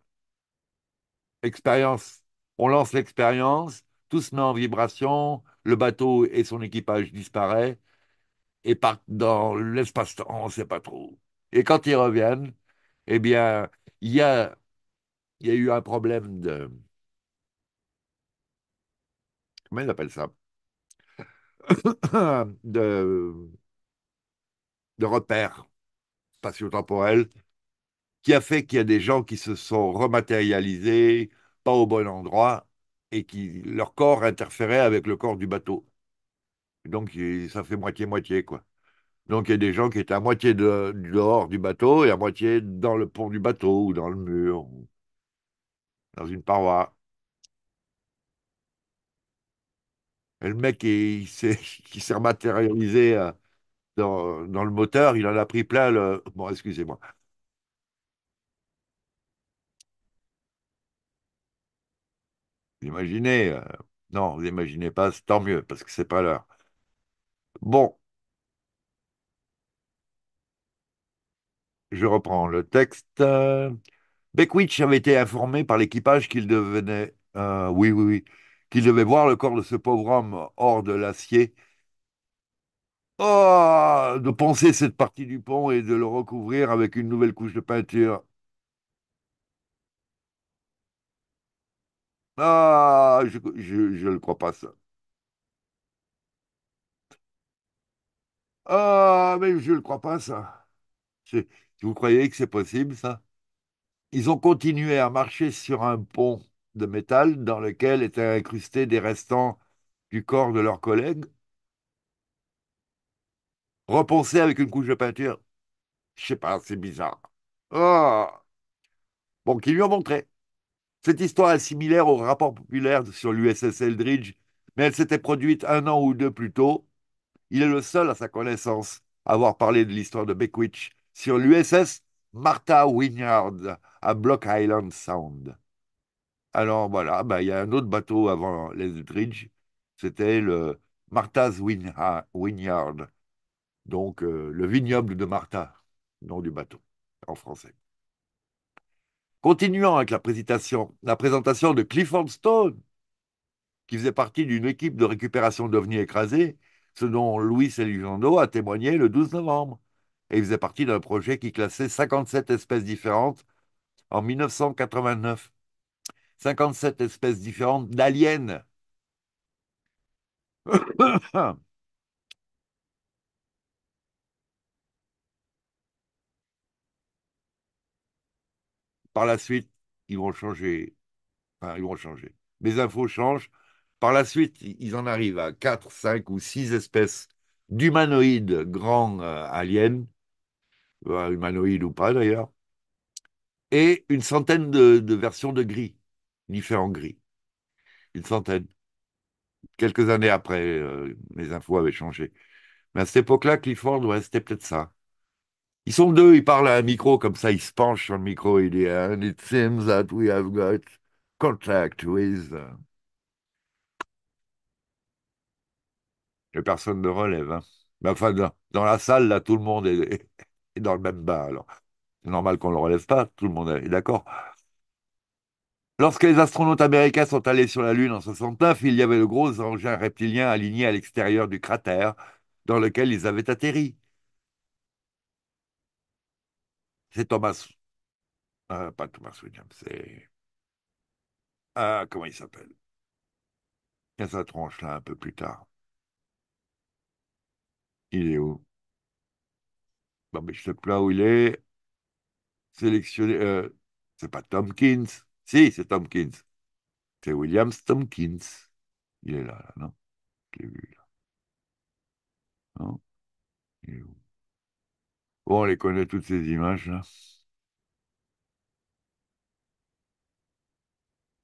expérience. On lance l'expérience, tout se met en vibration, le bateau et son équipage disparaît et partent dans l'espace-temps, on ne sait pas trop. Et quand ils reviennent, eh bien, il y a, y a eu un problème de, comment ils appellent ça de, repères spatio-temporels qui a fait qu'il y a des gens qui se sont rematérialisés, pas au bon endroit, et qui leur corps interférait avec le corps du bateau. Donc ça fait moitié-moitié, quoi. Donc il y a des gens qui étaient à moitié dehors du bateau et à moitié dans le pont du bateau ou dans le mur, ou dans une paroi. le mec, qui s'est rematérialisé euh, dans, le moteur, il en a pris plein le... Bon, excusez-moi. Imaginez, euh, non, vous imaginez pas, tant mieux, parce que c'est pas l'heure. Bon, je reprends le texte. Beckwith avait été informé par l'équipage qu'il devenait... Euh, oui, oui, oui qu'il devait voir le corps de ce pauvre homme hors de l'acier. Oh De penser cette partie du pont et de le recouvrir avec une nouvelle couche de peinture. Ah Je ne le crois pas, ça. Ah, mais je ne le crois pas, ça. Vous croyez que c'est possible, ça Ils ont continué à marcher sur un pont de métal dans lequel étaient incrustés des restants du corps de leurs collègues, reponcés avec une couche de peinture. Je sais pas, c'est bizarre. Oh bon, qui lui ont montré. Cette histoire est similaire au rapport populaire sur l'USS Eldridge, mais elle s'était produite un an ou deux plus tôt. Il est le seul à sa connaissance à avoir parlé de l'histoire de Beckwith sur l'USS Martha Winyard à Block Island Sound. Alors voilà, bah, il y a un autre bateau avant l'Eldridge, c'était le Martha's Vineyard, donc euh, le vignoble de Martha, nom du bateau en français. Continuons avec la présentation, la présentation de Clifford Stone, qui faisait partie d'une équipe de récupération d'ovnis écrasés, ce dont Louis Elizondo a témoigné le 12 novembre, et il faisait partie d'un projet qui classait 57 espèces différentes en 1989 57 espèces différentes d'aliens. Par la suite, ils vont changer. Enfin, ils vont changer. Mes infos changent. Par la suite, ils en arrivent à 4, 5 ou 6 espèces d'humanoïdes grands euh, aliens, euh, humanoïdes ou pas d'ailleurs, et une centaine de versions de gris ni en gris. Une centaine. Quelques années après, euh, mes les infos avaient changé. Mais à cette époque-là, Clifford, ouais, c'était peut-être ça. Ils sont deux, ils parlent à un micro, comme ça, ils se penchent sur le micro, il dit hein, it seems that we have got contact with. Et euh, personne ne relève. Hein. dans la salle, là, tout le monde est, dans le même bain. Alors, c'est normal qu'on ne le relève pas, tout le monde est d'accord. Lorsque les astronautes américains sont allés sur la Lune en 69, il y avait le gros engin reptilien aligné à l'extérieur du cratère dans lequel ils avaient atterri. C'est Thomas. Euh, pas Thomas Williams, c'est. Ah, comment il s'appelle Il y a sa tronche là un peu plus tard. Il est où Bon, mais je sais là où il est. Sélectionné. Euh, c'est pas Tompkins. Si, c'est Tompkins. C'est Williams Tompkins. Il est là, là, non Je l'ai vu, là. Non Il est où Bon, on les connaît toutes ces images, là.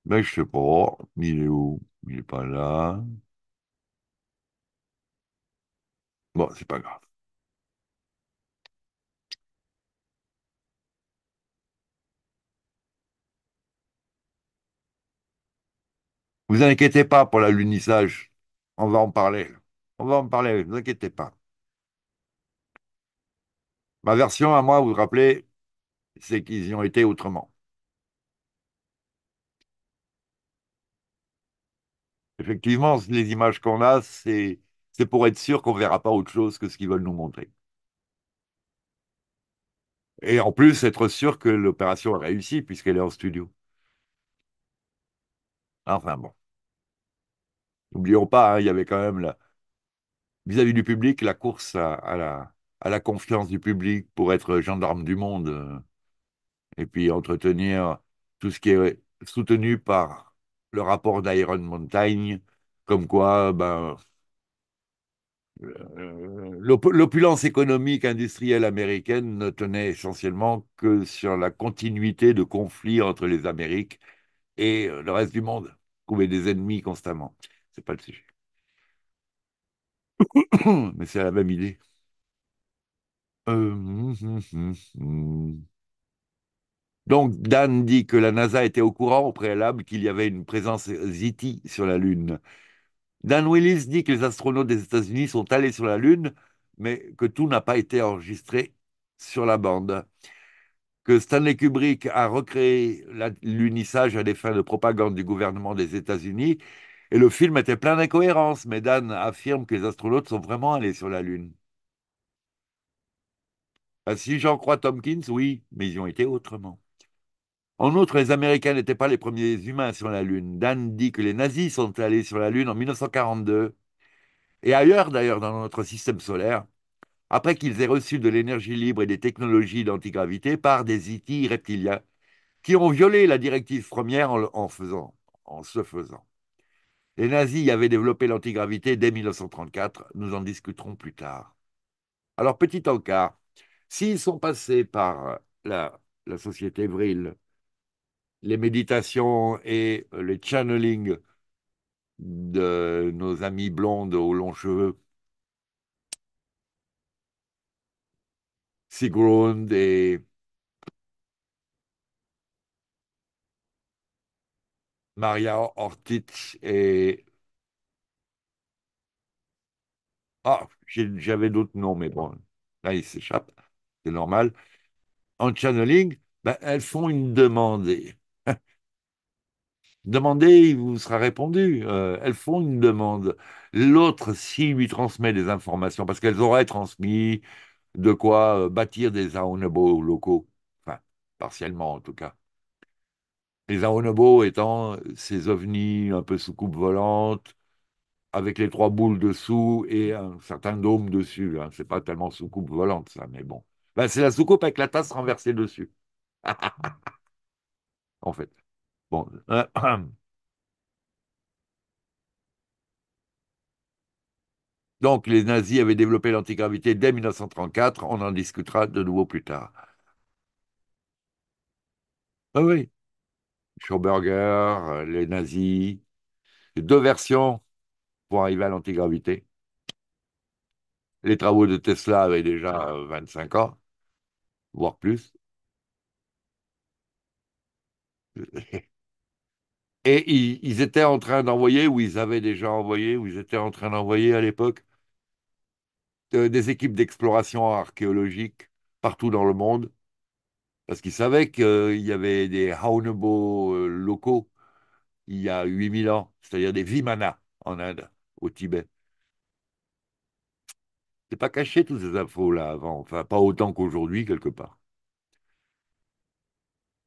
Mais je sais pas. Il est où Il n'est pas là. Bon, c'est pas grave. Vous inquiétez pas pour l'alunissage. On va en parler. On va en parler, ne vous inquiétez pas. Ma version à moi, vous vous rappelez, c'est qu'ils y ont été autrement. Effectivement, les images qu'on a, c'est pour être sûr qu'on ne verra pas autre chose que ce qu'ils veulent nous montrer. Et en plus, être sûr que l'opération a réussi puisqu'elle est en studio. Enfin bon. N'oublions pas, hein, il y avait quand même vis-à-vis du public la course à, la, confiance du public pour être gendarme du monde euh, et puis entretenir tout ce qui est soutenu par le rapport d'Iron Mountain, comme quoi ben, euh, l'opulence économique industrielle américaine ne tenait essentiellement que sur la continuité de conflits entre les Amériques et euh, le reste du monde. Trouver des ennemis constamment. Ce n'est pas le sujet. Mais c'est la même idée. Euh, donc Dan dit que la NASA était au courant au préalable qu'il y avait une présence ZITI sur la Lune. Dan Willis dit que les astronautes des États-Unis sont allés sur la Lune, mais que tout n'a pas été enregistré sur la bande que Stanley Kubrick a recréé l'unissage à des fins de propagande du gouvernement des États-Unis. Et le film était plein d'incohérences, mais Dan affirme que les astronautes sont vraiment allés sur la Lune. Ah, si j'en crois Tompkins, oui, mais ils ont été autrement. En outre, les Américains n'étaient pas les premiers humains sur la Lune. Dan dit que les nazis sont allés sur la Lune en 1942, et ailleurs d'ailleurs dans notre système solaire, après qu'ils aient reçu de l'énergie libre et des technologies d'antigravité par des itis reptiliens qui ont violé la directive première en, faisant, en se faisant. Les nazis avaient développé l'antigravité dès 1934, nous en discuterons plus tard. Alors, petit encart, s'ils sont passés par la, société Vril, les méditations et le channeling de nos amis blondes aux longs cheveux, Sigrund et Maria Ortiz et... Eh, ah, j'avais d'autres noms, mais bon, là, ils s'échappent, c'est normal. En channeling, ben, elles font une demande. Demandez, il vous sera répondu. Euh, elles font une demande. L'autre, s'il lui transmet des informations, parce qu'elles auraient transmis de quoi euh, bâtir des Aonobos locaux, enfin, partiellement en tout cas. Les Aonobos étant euh, ces ovnis un peu sous coupe volante, avec les trois boules dessous et un certain dôme dessus. Hein. C'est pas tellement sous coupe volante, ça, mais bon. Ben, c'est la soucoupe avec la tasse renversée dessus. en fait. Bon. Euh, Donc les nazis avaient développé l'antigravité dès 1934, on en discutera de nouveau plus tard. Ah oui, Schauberger, euh, les nazis, deux versions pour arriver à l'antigravité. Les travaux de Tesla avaient déjà 25 euh, ans, voire plus. Et ils, étaient en train d'envoyer, ou ils avaient déjà envoyé, ou ils étaient en train d'envoyer à l'époque, euh, des équipes d'exploration archéologique partout dans le monde, parce qu'ils savaient qu'il euh, y avait des Haunebo euh, locaux il y a 8000 ans, c'est-à-dire des vimana en Inde, au Tibet. C'est pas caché toutes ces infos-là avant, enfin pas autant qu'aujourd'hui quelque part.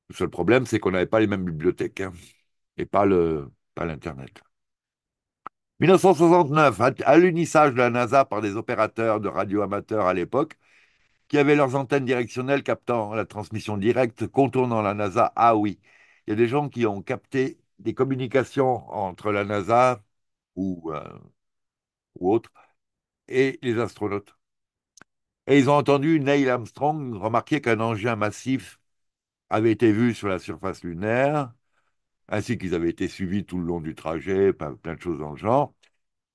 Le seul problème, c'est qu'on n'avait pas les mêmes bibliothèques hein, et pas l'Internet. Pas 1969, à l'unissage de la NASA par des opérateurs de radio amateurs à l'époque, qui avaient leurs antennes directionnelles captant la transmission directe, contournant la NASA. Ah oui, il y a des gens qui ont capté des communications entre la NASA ou, euh, ou autres et les astronautes. Et ils ont entendu Neil Armstrong remarquer qu'un engin massif avait été vu sur la surface lunaire ainsi qu'ils avaient été suivis tout le long du trajet, plein de choses dans le genre.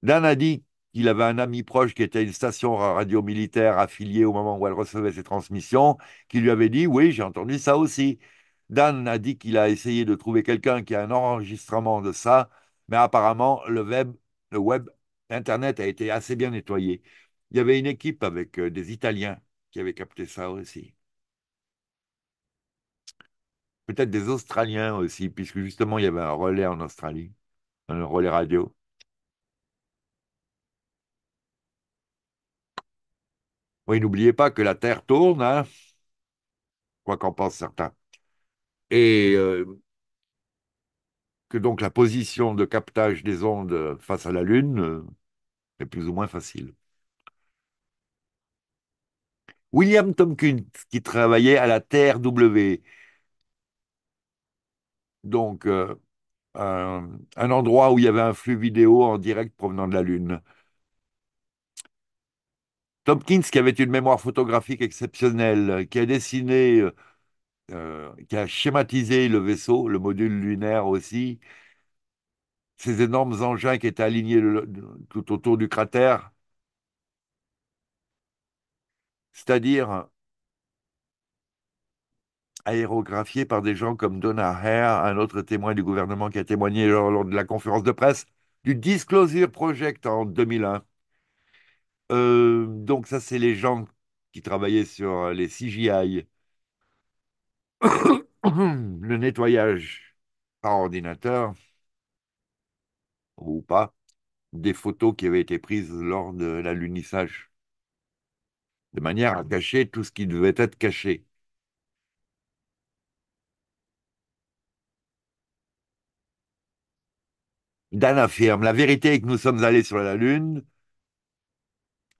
Dan a dit qu'il avait un ami proche qui était à une station radio militaire affiliée au moment où elle recevait ses transmissions, qui lui avait dit Oui, j'ai entendu ça aussi. Dan a dit qu'il a essayé de trouver quelqu'un qui a un enregistrement de ça, mais apparemment, le web, le web, Internet a été assez bien nettoyé. Il y avait une équipe avec euh, des Italiens qui avaient capté ça aussi peut-être des Australiens aussi, puisque justement, il y avait un relais en Australie, un relais radio. Oui, n'oubliez pas que la Terre tourne, hein. quoi qu'en pensent certains. Et euh, que donc la position de captage des ondes face à la Lune euh, est plus ou moins facile. William Tompkins, qui travaillait à la Terre W, donc euh, euh, un, endroit où il y avait un flux vidéo en direct provenant de la Lune. Tompkins, qui avait une mémoire photographique exceptionnelle, qui a dessiné, euh, qui a schématisé le vaisseau, le module lunaire aussi, ces énormes engins qui étaient alignés tout autour du cratère, c'est-à-dire aérographié par des gens comme Donna Hare, un autre témoin du gouvernement qui a témoigné lors, de la conférence de presse du Disclosure Project en 2001. Euh, donc ça, c'est les gens qui travaillaient sur les CGI. Le nettoyage par ordinateur ou pas des photos qui avaient été prises lors de l'alunissage, de manière à cacher tout ce qui devait être caché. Dan affirme, la vérité est que nous sommes allés sur la Lune.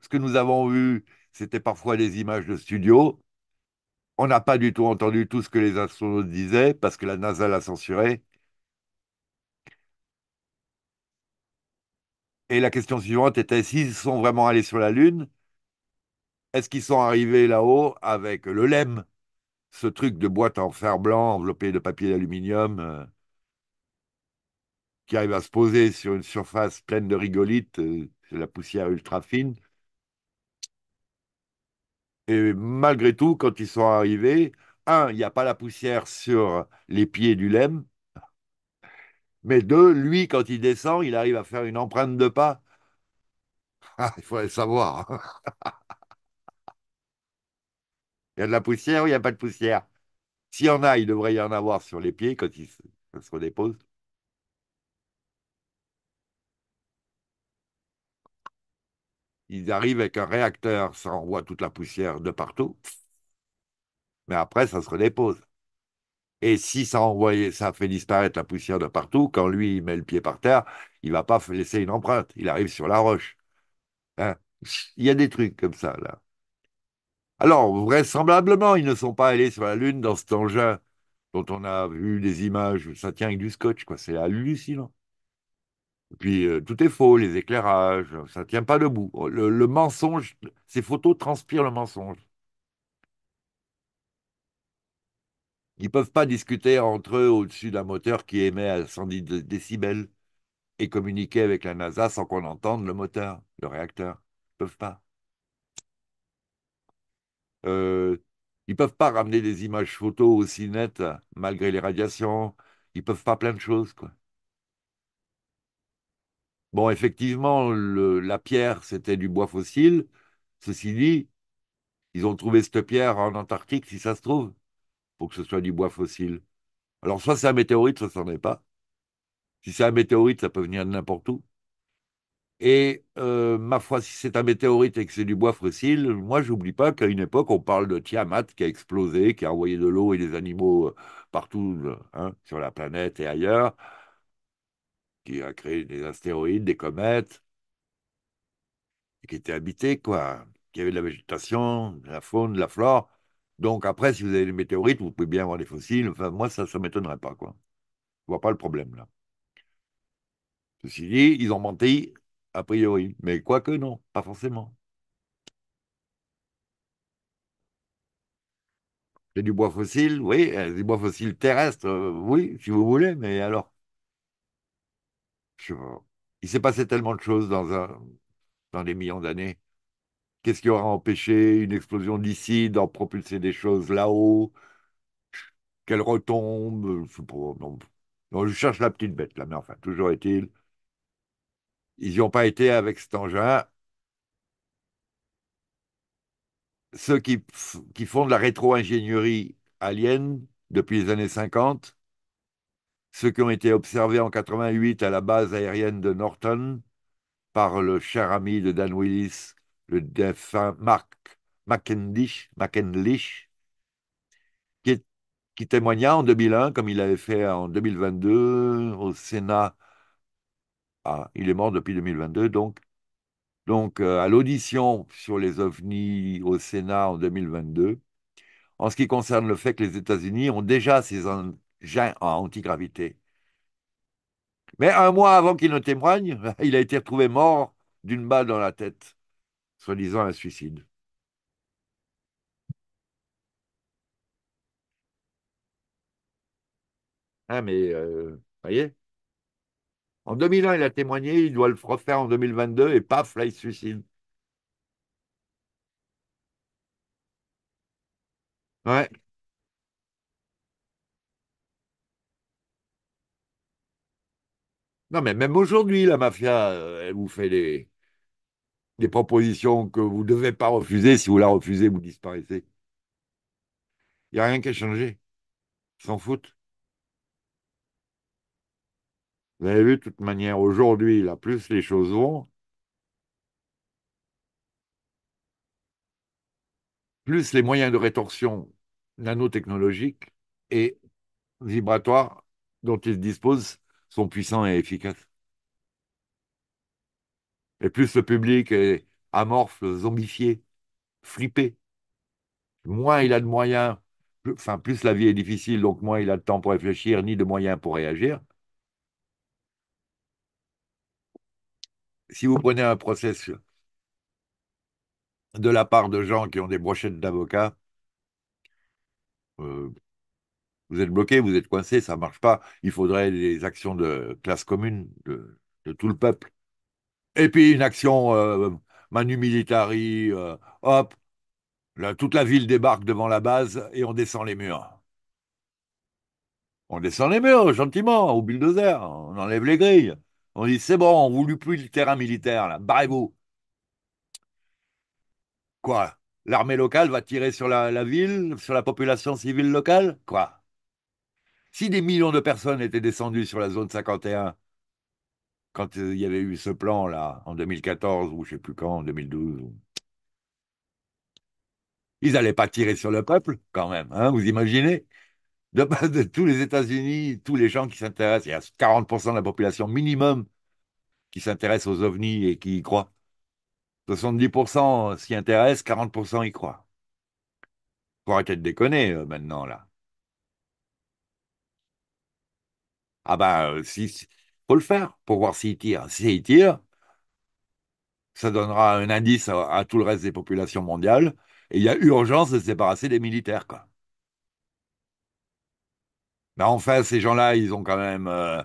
Ce que nous avons vu, c'était parfois des images de studio. On n'a pas du tout entendu tout ce que les astronautes disaient parce que la NASA l'a censuré. Et la question suivante était s'ils sont vraiment allés sur la Lune, est-ce qu'ils sont arrivés là-haut avec le LEM, ce truc de boîte en fer blanc enveloppé de papier d'aluminium euh, qui arrive à se poser sur une surface pleine de rigolite, euh, c'est la poussière ultra fine. Et malgré tout, quand ils sont arrivés, un, il n'y a pas la poussière sur les pieds du lemme, mais deux, lui, quand il descend, il arrive à faire une empreinte de pas. Ah, il faudrait savoir. il y a de la poussière ou il n'y a pas de poussière S'il y en a, il devrait y en avoir sur les pieds quand il se, redéposent. Ils arrivent avec un réacteur, ça envoie toute la poussière de partout, mais après, ça se redépose. Et si ça, envoie, ça fait disparaître la poussière de partout, quand lui, il met le pied par terre, il va pas laisser une empreinte. Il arrive sur la roche. Hein? il y a des trucs comme ça, là. Alors, vraisemblablement, ils ne sont pas allés sur la Lune dans cet engin dont on a vu des images, ça tient avec du scotch, quoi. C'est hallucinant puis euh, tout est faux, les éclairages, ça ne tient pas debout. Oh, le, mensonge, ces photos transpirent le mensonge. Ils ne peuvent pas discuter entre eux au-dessus d'un moteur qui émet à 110 décibels et communiquer avec la NASA sans qu'on entende le moteur, le réacteur. Ils ne peuvent pas. Euh, ils ne peuvent pas ramener des images photos aussi nettes malgré les radiations. Ils ne peuvent pas plein de choses. Quoi. Bon, effectivement, la pierre, c'était du bois fossile. Ceci dit, ils ont trouvé cette pierre en Antarctique, si ça se trouve, pour que ce soit du bois fossile. Alors, soit c'est un météorite, soit ça n'en est pas. Si c'est un météorite, ça peut venir de n'importe où. Et euh, ma foi, si c'est un météorite et que c'est du bois fossile, moi, j'oublie pas qu'à une époque, on parle de Tiamat qui a explosé, qui a envoyé de l'eau et des animaux euh, partout euh, hein, sur la planète et ailleurs qui a créé des astéroïdes, des comètes, qui étaient habités, quoi, qui avait de la végétation, de la faune, de la flore. Donc après, si vous avez des météorites, vous pouvez bien avoir des fossiles. Enfin, moi, ça, ne m'étonnerait pas, quoi. Je vois pas le problème, là. Ceci dit, ils ont menti, a priori. Mais quoi que non, pas forcément. C'est du bois fossile, oui, euh, du bois fossile terrestre, euh, oui, si vous voulez, mais alors il s'est passé tellement de choses dans, un... dans les millions d'années. Qu'est-ce qui aura empêché une explosion d'ici d'en propulser des choses là-haut Qu'elle retombe je, cherche la petite bête là, mais enfin, toujours est-il. Ils n'y ont pas été avec cet engin. Ceux qui, qui font de la rétro-ingénierie alien depuis les années 50 ceux qui ont été observés en 88 à la base aérienne de Norton par le cher ami de Dan Willis, le défunt Mark McEndish, McEnlish, qui, témoigna en 2001, comme il avait fait en 2022 au Sénat. Ah, il est mort depuis 2022, donc. Donc, euh, à l'audition sur les ovnis au Sénat en 2022, en ce qui concerne le fait que les États-Unis ont déjà ces, j'ai en antigravité. Mais un mois avant qu'il ne témoigne, il a été retrouvé mort d'une balle dans la tête, soi-disant un suicide. Ah mais, euh, voyez, en 2001, il a témoigné, il doit le refaire en 2022, et paf, là, il suicide. Ouais. Non, mais même aujourd'hui, la mafia, euh, elle vous fait des, propositions que vous ne devez pas refuser. Si vous la refusez, vous disparaissez. Il n'y a rien qui a changé. Ils s'en foutent. Vous avez vu, de toute manière, aujourd'hui, là, plus les choses vont, plus les moyens de rétorsion nanotechnologiques et vibratoires dont ils disposent sont puissants et efficaces. Et plus le public est amorphe, zombifié, flippé, moins il a de moyens, enfin plus la vie est difficile, donc moins il a de temps pour réfléchir, ni de moyens pour réagir. Si vous prenez un process de la part de gens qui ont des brochettes d'avocats, euh, vous êtes bloqué, vous êtes coincé, ça ne marche pas. Il faudrait des actions de classe commune, de, tout le peuple. Et puis une action euh, manu militari, euh, hop, là, toute la ville débarque devant la base et on descend les murs. On descend les murs, gentiment, au bulldozer, on enlève les grilles. On dit, c'est bon, on ne voulut plus le terrain militaire, là, barrez-vous. Quoi L'armée locale va tirer sur la ville, sur la population civile locale Quoi si des millions de personnes étaient descendues sur la zone 51, quand euh, il y avait eu ce plan-là, en 2014 ou je ne sais plus quand, en 2012, ils n'allaient pas tirer sur le peuple quand même, hein, vous imaginez de, de, tous les États-Unis, tous les gens qui s'intéressent, il y a 40% de la population minimum qui s'intéresse aux ovnis et qui y croient. 70% s'y intéressent, 40% y croient. Faut être de déconner euh, maintenant là. Ah ben, si, faut le faire pour voir s'il tire. S'il tire, ça donnera un indice à, tout le reste des populations mondiales. Et il y a urgence de se débarrasser des militaires, quoi. Mais enfin, ces gens-là, ils ont quand même, je euh,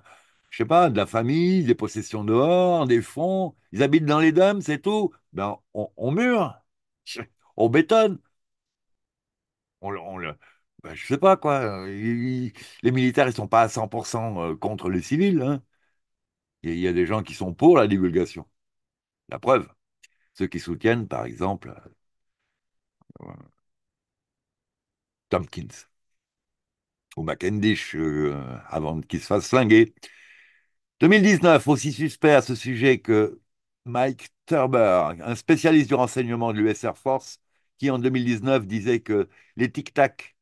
je sais pas, de la famille, des possessions dehors, des fonds. Ils habitent dans les dames, c'est tout. Ben, on, on mûre, on bétonne. on le- je bah, je sais pas quoi. Euh, les militaires, ils sont pas à 100% euh, contre les civils. Hein. Il y, a des gens qui sont pour la divulgation. La preuve, ceux qui soutiennent, par exemple, euh, Tompkins ou McKendish avant qu'il se fasse flinguer. 2019, aussi suspect à ce sujet que Mike Turberg, un spécialiste du renseignement de l'US Air Force, qui en 2019 disait que les tic-tac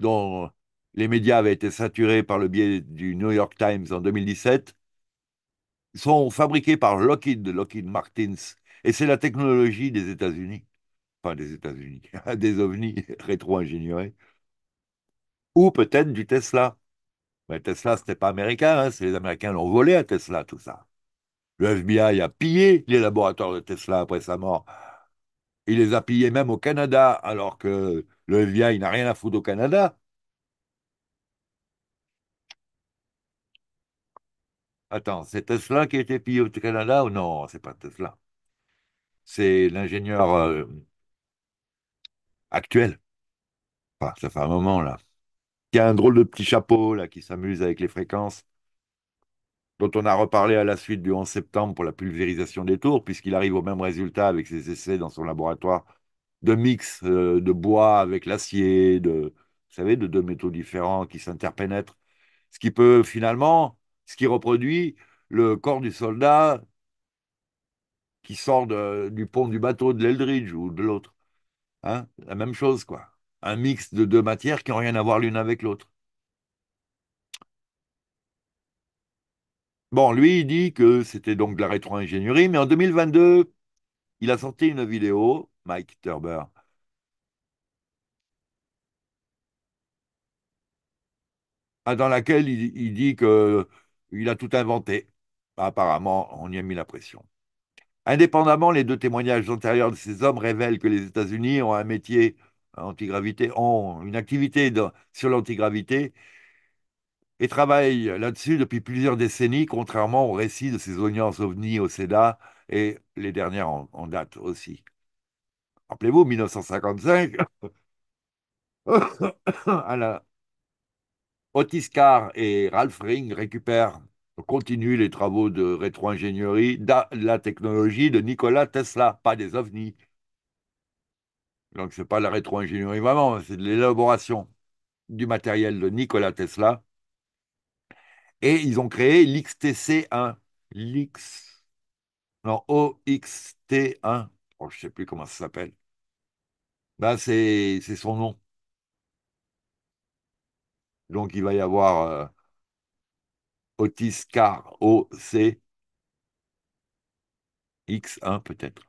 dont les médias avaient été saturés par le biais du New York Times en 2017, sont fabriqués par Lockheed, Lockheed Martins, et c'est la technologie des États-Unis, enfin des États-Unis, des ovnis rétro-ingénierés, ou peut-être du Tesla. Mais Tesla, ce n'était pas américain, hein, c'est les Américains l'ont volé à Tesla, tout ça. Le FBI a pillé les laboratoires de Tesla après sa mort. Il les a pillés même au Canada, alors que le il n'a rien à foutre au Canada. Attends, c'est Tesla qui a été pillé au Canada ou non C'est pas Tesla. C'est l'ingénieur euh, actuel. ça fait un moment là. Qui a un drôle de petit chapeau là, qui s'amuse avec les fréquences, dont on a reparlé à la suite du 11 septembre pour la pulvérisation des tours, puisqu'il arrive au même résultat avec ses essais dans son laboratoire de mix euh, de bois avec l'acier, de, vous savez, de deux métaux différents qui s'interpénètrent. Ce qui peut finalement, ce qui reproduit le corps du soldat qui sort du pont du bateau de l'Eldridge ou de l'autre. Hein, la même chose, quoi. Un mix de deux matières qui n'ont rien à voir l'une avec l'autre. Bon, lui, il dit que c'était donc de la rétro-ingénierie, mais en 2022, il a sorti une vidéo Mike Turber. Ah, dans laquelle il, dit qu'il a tout inventé. Apparemment, on y a mis la pression. Indépendamment, les deux témoignages antérieurs de ces hommes révèlent que les États-Unis ont un métier antigravité, ont une activité sur l'antigravité et travaillent là-dessus depuis plusieurs décennies, contrairement au récit de ces audiences ovni au SEDA et les dernières en date aussi. Rappelez-vous, 1955, ah Otis Carr et Ralph Ring récupèrent, continuent les travaux de rétro-ingénierie de la technologie de Nikola Tesla, pas des ovnis. Donc, ce n'est pas la rétro-ingénierie vraiment, c'est de l'élaboration du matériel de Nikola Tesla. Et ils ont créé l'XTC1. L'X. Non, OXT1. je ne sais plus comment ça s'appelle c'est son nom. Donc, il va y avoir euh, Otis Car c X1 peut-être.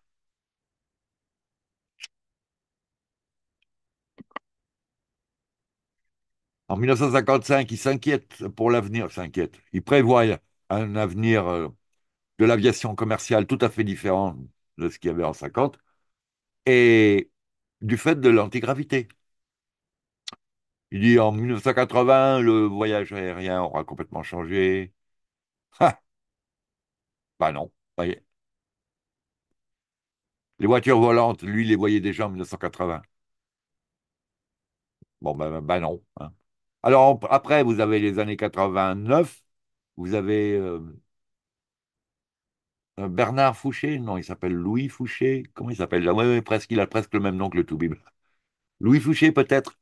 En 1955, il s'inquiète pour l'avenir, s'inquiète. Il prévoit un avenir euh, de l'aviation commerciale tout à fait différent de ce qu'il y avait en 50. Et du fait de l'antigravité. Il dit en 1980, le voyage aérien aura complètement changé. Ha ben non, voyez. Les voitures volantes, lui, les voyait déjà en 1980. Bon, ben, non. Hein. Alors, après, vous avez les années 89, vous avez euh, euh, Bernard Fouché, non, il s'appelle Louis Fouché. Comment il s'appelle Oui, ouais, presque, il a presque le même nom que le Toubib. Louis Fouché, peut-être,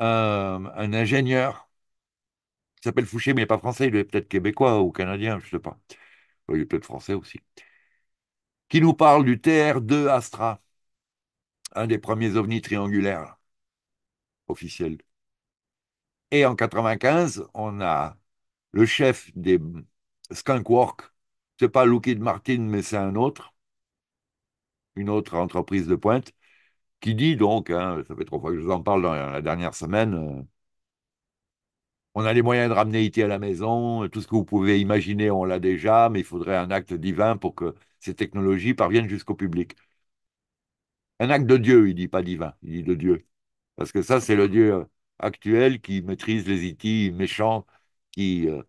euh, un ingénieur. Il s'appelle Fouché, mais il n'est pas français, il est peut-être québécois ou canadien, je ne sais pas. Il est peut-être français aussi. Qui nous parle du TR-2 Astra, un des premiers ovnis triangulaires officiels. Et en 1995, on a le chef des Skunkworks, c'est pas de Martin, mais c'est un autre, une autre entreprise de pointe, qui dit donc, hein, ça fait trois fois que je vous en parle dans la dernière semaine, euh, on a les moyens de ramener IT e à la maison, tout ce que vous pouvez imaginer, on l'a déjà, mais il faudrait un acte divin pour que ces technologies parviennent jusqu'au public. Un acte de Dieu, il dit pas divin, il dit de Dieu. Parce que ça, c'est le Dieu euh, actuel qui maîtrise les IT e méchants qui euh,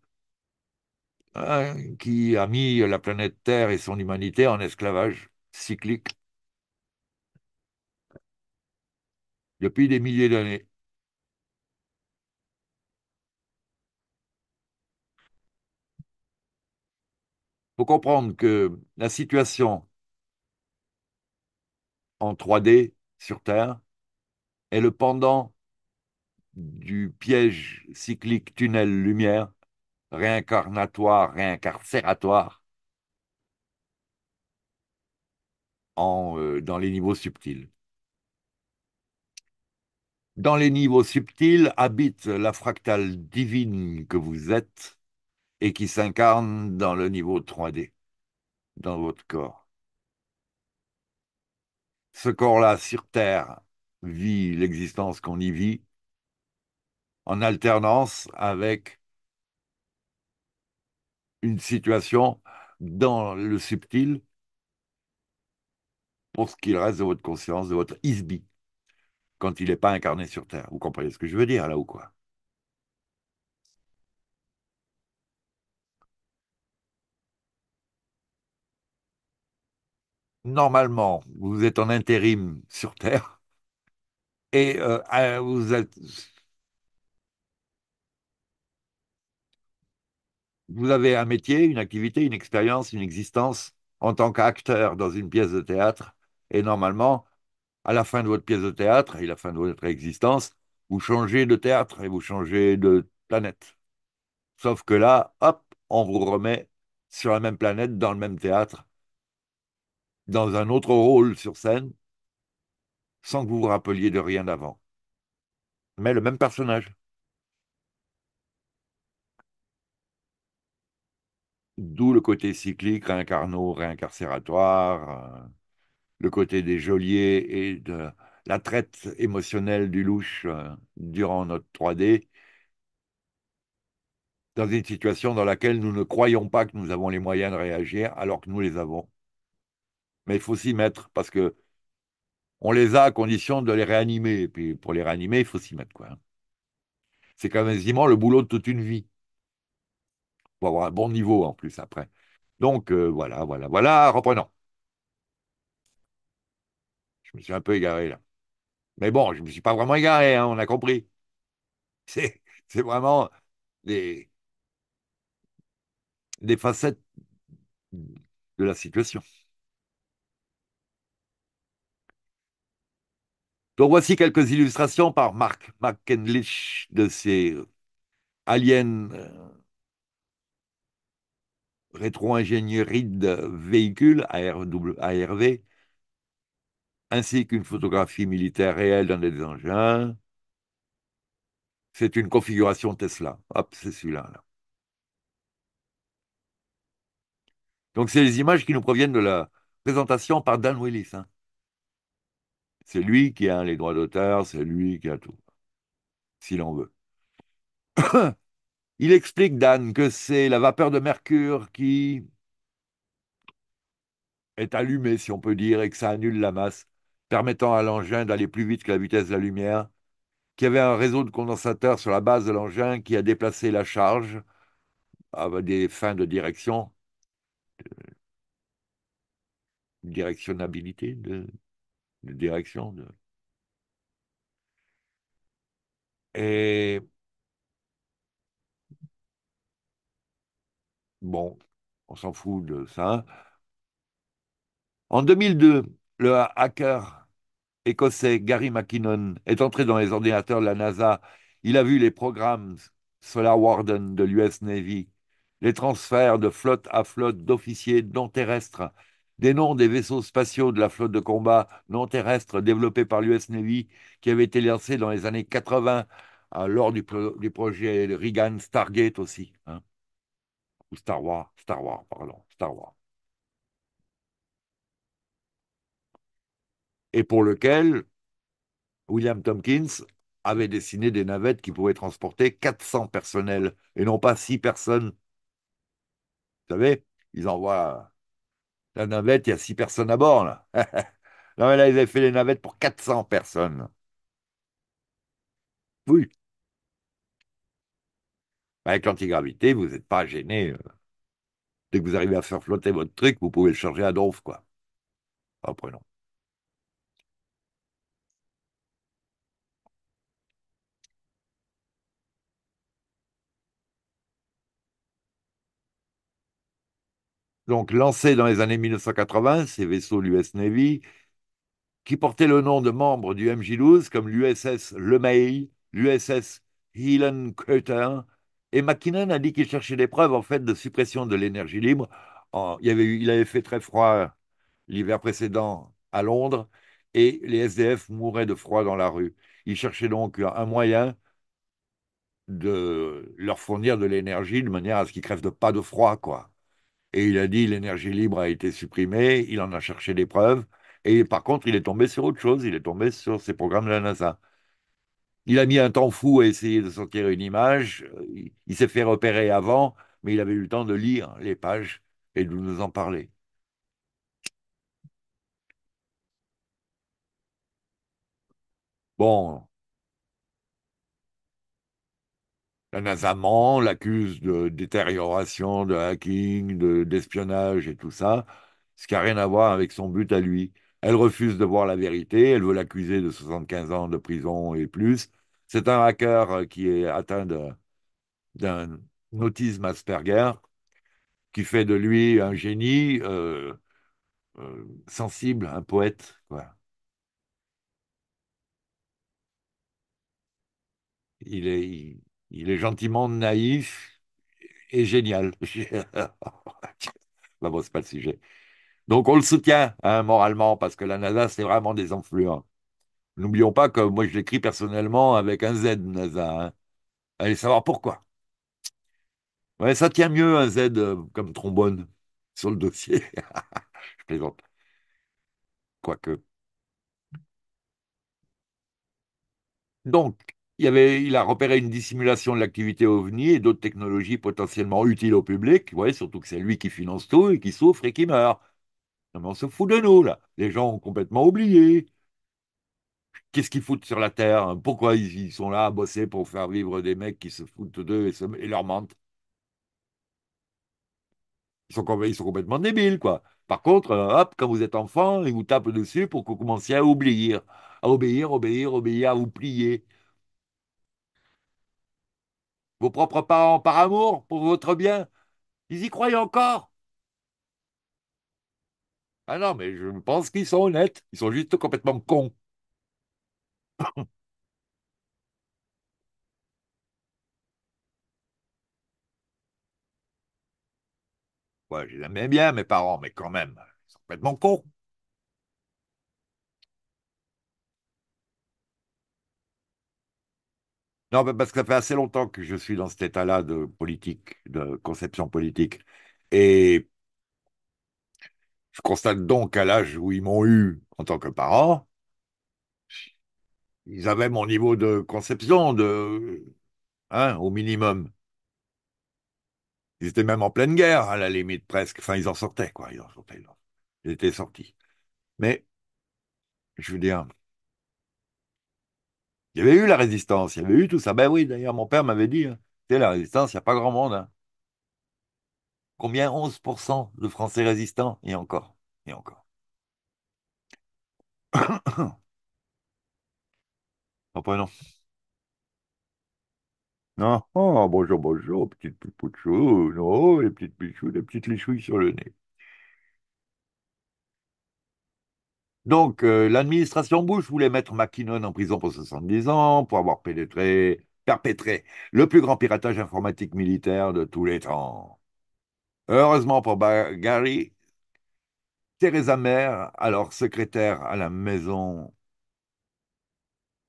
Hein, qui a mis la planète Terre et son humanité en esclavage cyclique depuis des milliers d'années. Il faut comprendre que la situation en 3D sur Terre est le pendant du piège cyclique tunnel-lumière réincarnatoire, réincarcératoire en, euh, dans les niveaux subtils. Dans les niveaux subtils habite la fractale divine que vous êtes et qui s'incarne dans le niveau 3D, dans votre corps. Ce corps-là, sur Terre, vit l'existence qu'on y vit en alternance avec une situation dans le subtil pour ce qu'il reste de votre conscience, de votre isbi, quand il n'est pas incarné sur Terre. Vous comprenez ce que je veux dire là ou quoi Normalement, vous êtes en intérim sur Terre et euh, euh, vous êtes vous avez un métier, une activité, une expérience, une existence en tant qu'acteur dans une pièce de théâtre. Et normalement, à la fin de votre pièce de théâtre et la fin de votre existence, vous changez de théâtre et vous changez de planète. Sauf que là, hop, on vous remet sur la même planète, dans le même théâtre, dans un autre rôle sur scène, sans que vous vous rappeliez de rien d'avant. Mais le même personnage. D'où le côté cyclique, réincarno, réincarcératoire, euh, le côté des geôliers et de la traite émotionnelle du louche euh, durant notre 3D, dans une situation dans laquelle nous ne croyons pas que nous avons les moyens de réagir alors que nous les avons. Mais il faut s'y mettre parce que on les a à condition de les réanimer. Et puis pour les réanimer, il faut s'y mettre. quoi. C'est quasiment le boulot de toute une vie avoir un bon niveau en plus après. Donc euh, voilà, voilà, voilà, reprenons. Je me suis un peu égaré là. Mais bon, je ne me suis pas vraiment égaré, hein, on a compris. C'est vraiment des, des facettes de la situation. Donc voici quelques illustrations par Mark McKenlich de ces aliens euh, rétro-ingénierie de véhicules ARV, ainsi qu'une photographie militaire réelle d'un des engins. C'est une configuration Tesla. Hop, c'est celui-là. Donc, c'est les images qui nous proviennent de la présentation par Dan Willis. Hein. C'est lui qui a les droits d'auteur, c'est lui qui a tout, si l'on veut. Il explique, Dan, que c'est la vapeur de mercure qui est allumée, si on peut dire, et que ça annule la masse, permettant à l'engin d'aller plus vite que la vitesse de la lumière, qu'il y avait un réseau de condensateurs sur la base de l'engin qui a déplacé la charge à ah ben, des fins de direction, de directionnabilité, de, direction. De... Et Bon, on s'en fout de ça. En 2002, le hacker écossais Gary McKinnon est entré dans les ordinateurs de la NASA. Il a vu les programmes Solar Warden de l'US Navy, les transferts de flotte à flotte d'officiers non terrestres, des noms des vaisseaux spatiaux de la flotte de combat non terrestre développés par l'US Navy qui avait été lancé dans les années 80 euh, lors du, projet Reagan Stargate aussi. Hein. Star Wars, Star Wars, pardon, Star Wars. Et pour lequel William Tompkins avait dessiné des navettes qui pouvaient transporter 400 personnels et non pas 6 personnes. Vous savez, ils envoient la navette, il y a 6 personnes à bord. Là. non, mais là, ils avaient fait les navettes pour 400 personnes. Oui, avec l'antigravité, vous n'êtes pas gêné. Euh. Dès que vous arrivez à faire flotter votre truc, vous pouvez le charger à donf, quoi. Reprenons. Donc, lancé dans les années 1980, ces vaisseaux de l'US Navy, qui portaient le nom de membres du MJ-12, comme l'USS LeMay, l'USS Helen Cutter, et McKinnon a dit qu'il cherchait des preuves en fait de suppression de l'énergie libre. il, avait, fait très froid l'hiver précédent à Londres et les SDF mouraient de froid dans la rue. Il cherchait donc un moyen de leur fournir de l'énergie de manière à ce qu'ils crèvent pas de froid, quoi. Et il a dit l'énergie libre a été supprimée, il en a cherché des preuves, et par contre, il est tombé sur autre chose, il est tombé sur ces programmes de la NASA. Il a mis un temps fou à essayer de sortir une image. Il s'est fait repérer avant, mais il avait eu le temps de lire les pages et de nous en parler. Bon. La ment, l'accuse de détérioration, de hacking, d'espionnage et tout ça, ce qui n'a rien à voir avec son but à lui. Elle refuse de voir la vérité, elle veut l'accuser de 75 ans de prison et plus. C'est un hacker euh, qui est atteint d'un autisme Asperger, qui fait de lui un génie euh, euh, sensible, un poète. Il est, gentiment naïf et génial. bah bon, c'est pas le sujet. Donc on le soutient hein, moralement parce que la NASA, c'est vraiment des influents. N'oublions pas que moi, je l'écris personnellement avec un Z, NASA. Hein. Allez savoir pourquoi. Ouais, ça tient mieux un Z euh, comme trombone sur le dossier. je plaisante. Quoique. Donc, il, avait, il a repéré une dissimulation de l'activité OVNI et d'autres technologies potentiellement utiles au public, voyez surtout que c'est lui qui finance tout et qui souffre et qui meurt mais on se fout de nous, là. Les gens ont complètement oublié. Qu'est-ce qu'ils foutent sur la Terre hein? Pourquoi ils, sont là à bosser pour faire vivre des mecs qui se foutent d'eux et, leur mentent ils sont, ils sont complètement débiles, quoi. Par contre, euh, hop, quand vous êtes enfant, ils vous tapent dessus pour que vous commenciez à oublier, à obéir, obéir, obéir, à vous plier. Vos propres parents par amour, pour votre bien, ils y croient encore. Ah non, mais je pense qu'ils sont honnêtes. Ils sont juste complètement cons. ouais, je bien, mes parents, mais quand même, ils sont complètement cons. Non, mais parce que ça fait assez longtemps que je suis dans cet état-là de politique, de conception politique. Et je constate donc qu'à l'âge où ils m'ont eu en tant que parent, ils avaient mon niveau de conception de, hein, au minimum. Ils étaient même en pleine guerre, à la limite presque. Enfin, ils en sortaient, quoi. Ils en sortaient. étaient sortis. Mais, je veux dire, il y avait eu la résistance, il y avait eu tout ça. Ben oui, d'ailleurs, mon père m'avait dit, hein, sais, la résistance, il n'y a pas grand monde. Hein. Combien 11% de Français résistants Et encore, et encore. oh, non. oh, bonjour, bonjour, petite poupouchou, oh, non, les petites pichous, les petites lichouilles sur le nez. Donc, euh, l'administration Bush voulait mettre McKinnon en prison pour 70 ans pour avoir perpétré le plus grand piratage informatique militaire de tous les temps. Heureusement pour Gary, Theresa May, alors secrétaire à la maison,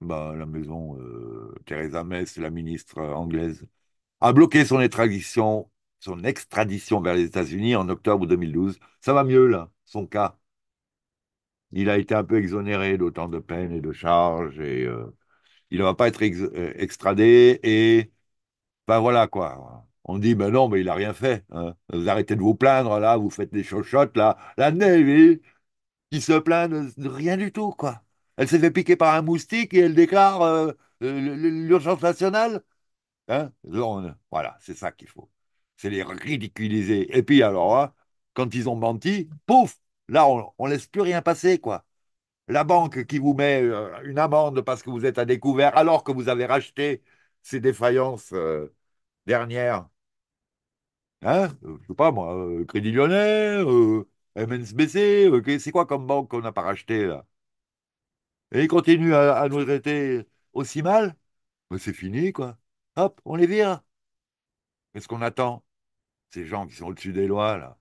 bah, la maison euh, Theresa May, c'est la ministre anglaise, a bloqué son extradition, son extradition vers les États-Unis en octobre 2012. Ça va mieux là, son cas. Il a été un peu exonéré d'autant de peines et de charges et euh, il ne va pas être euh, extradé et ben voilà quoi on dit, ben non, mais il n'a rien fait. Hein. Vous arrêtez de vous plaindre, là, vous faites des chochottes, là. La Navy, qui se plaint de, rien du tout, quoi. Elle s'est fait piquer par un moustique et elle déclare euh, l'urgence nationale. Hein. voilà, c'est ça qu'il faut. C'est les ridiculiser. Et puis alors, hein, quand ils ont menti, pouf, là, on ne laisse plus rien passer, quoi. La banque qui vous met euh, une amende parce que vous êtes à découvert alors que vous avez racheté ces défaillances euh, dernières Hein euh, je sais pas moi, euh, Crédit Lyonnais, euh, MNSBC, euh, c'est quoi comme banque qu'on n'a pas racheté là Et ils continuent à, nous traiter aussi mal C'est fini quoi. Hop, on les vire. Qu'est-ce qu'on attend Ces gens qui sont au-dessus des lois là.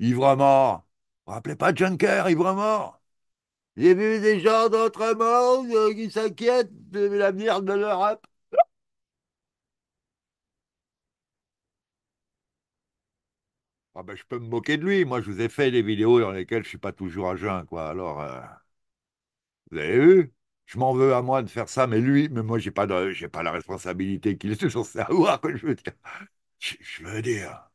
Ivre mort Vous rappelez pas Juncker, ivre mort J'ai vu des gens d'autres mondes qui s'inquiètent de l'avenir de l'Europe. Ah ben, je peux me moquer de lui. Moi, je vous ai fait des vidéos dans lesquelles je ne suis pas toujours à jeun, quoi. Alors, euh, vous avez vu Je m'en veux à moi de faire ça, mais lui, mais moi, j'ai pas j'ai pas la responsabilité qu'il est toujours savoir que je veux dire. Je, veux dire.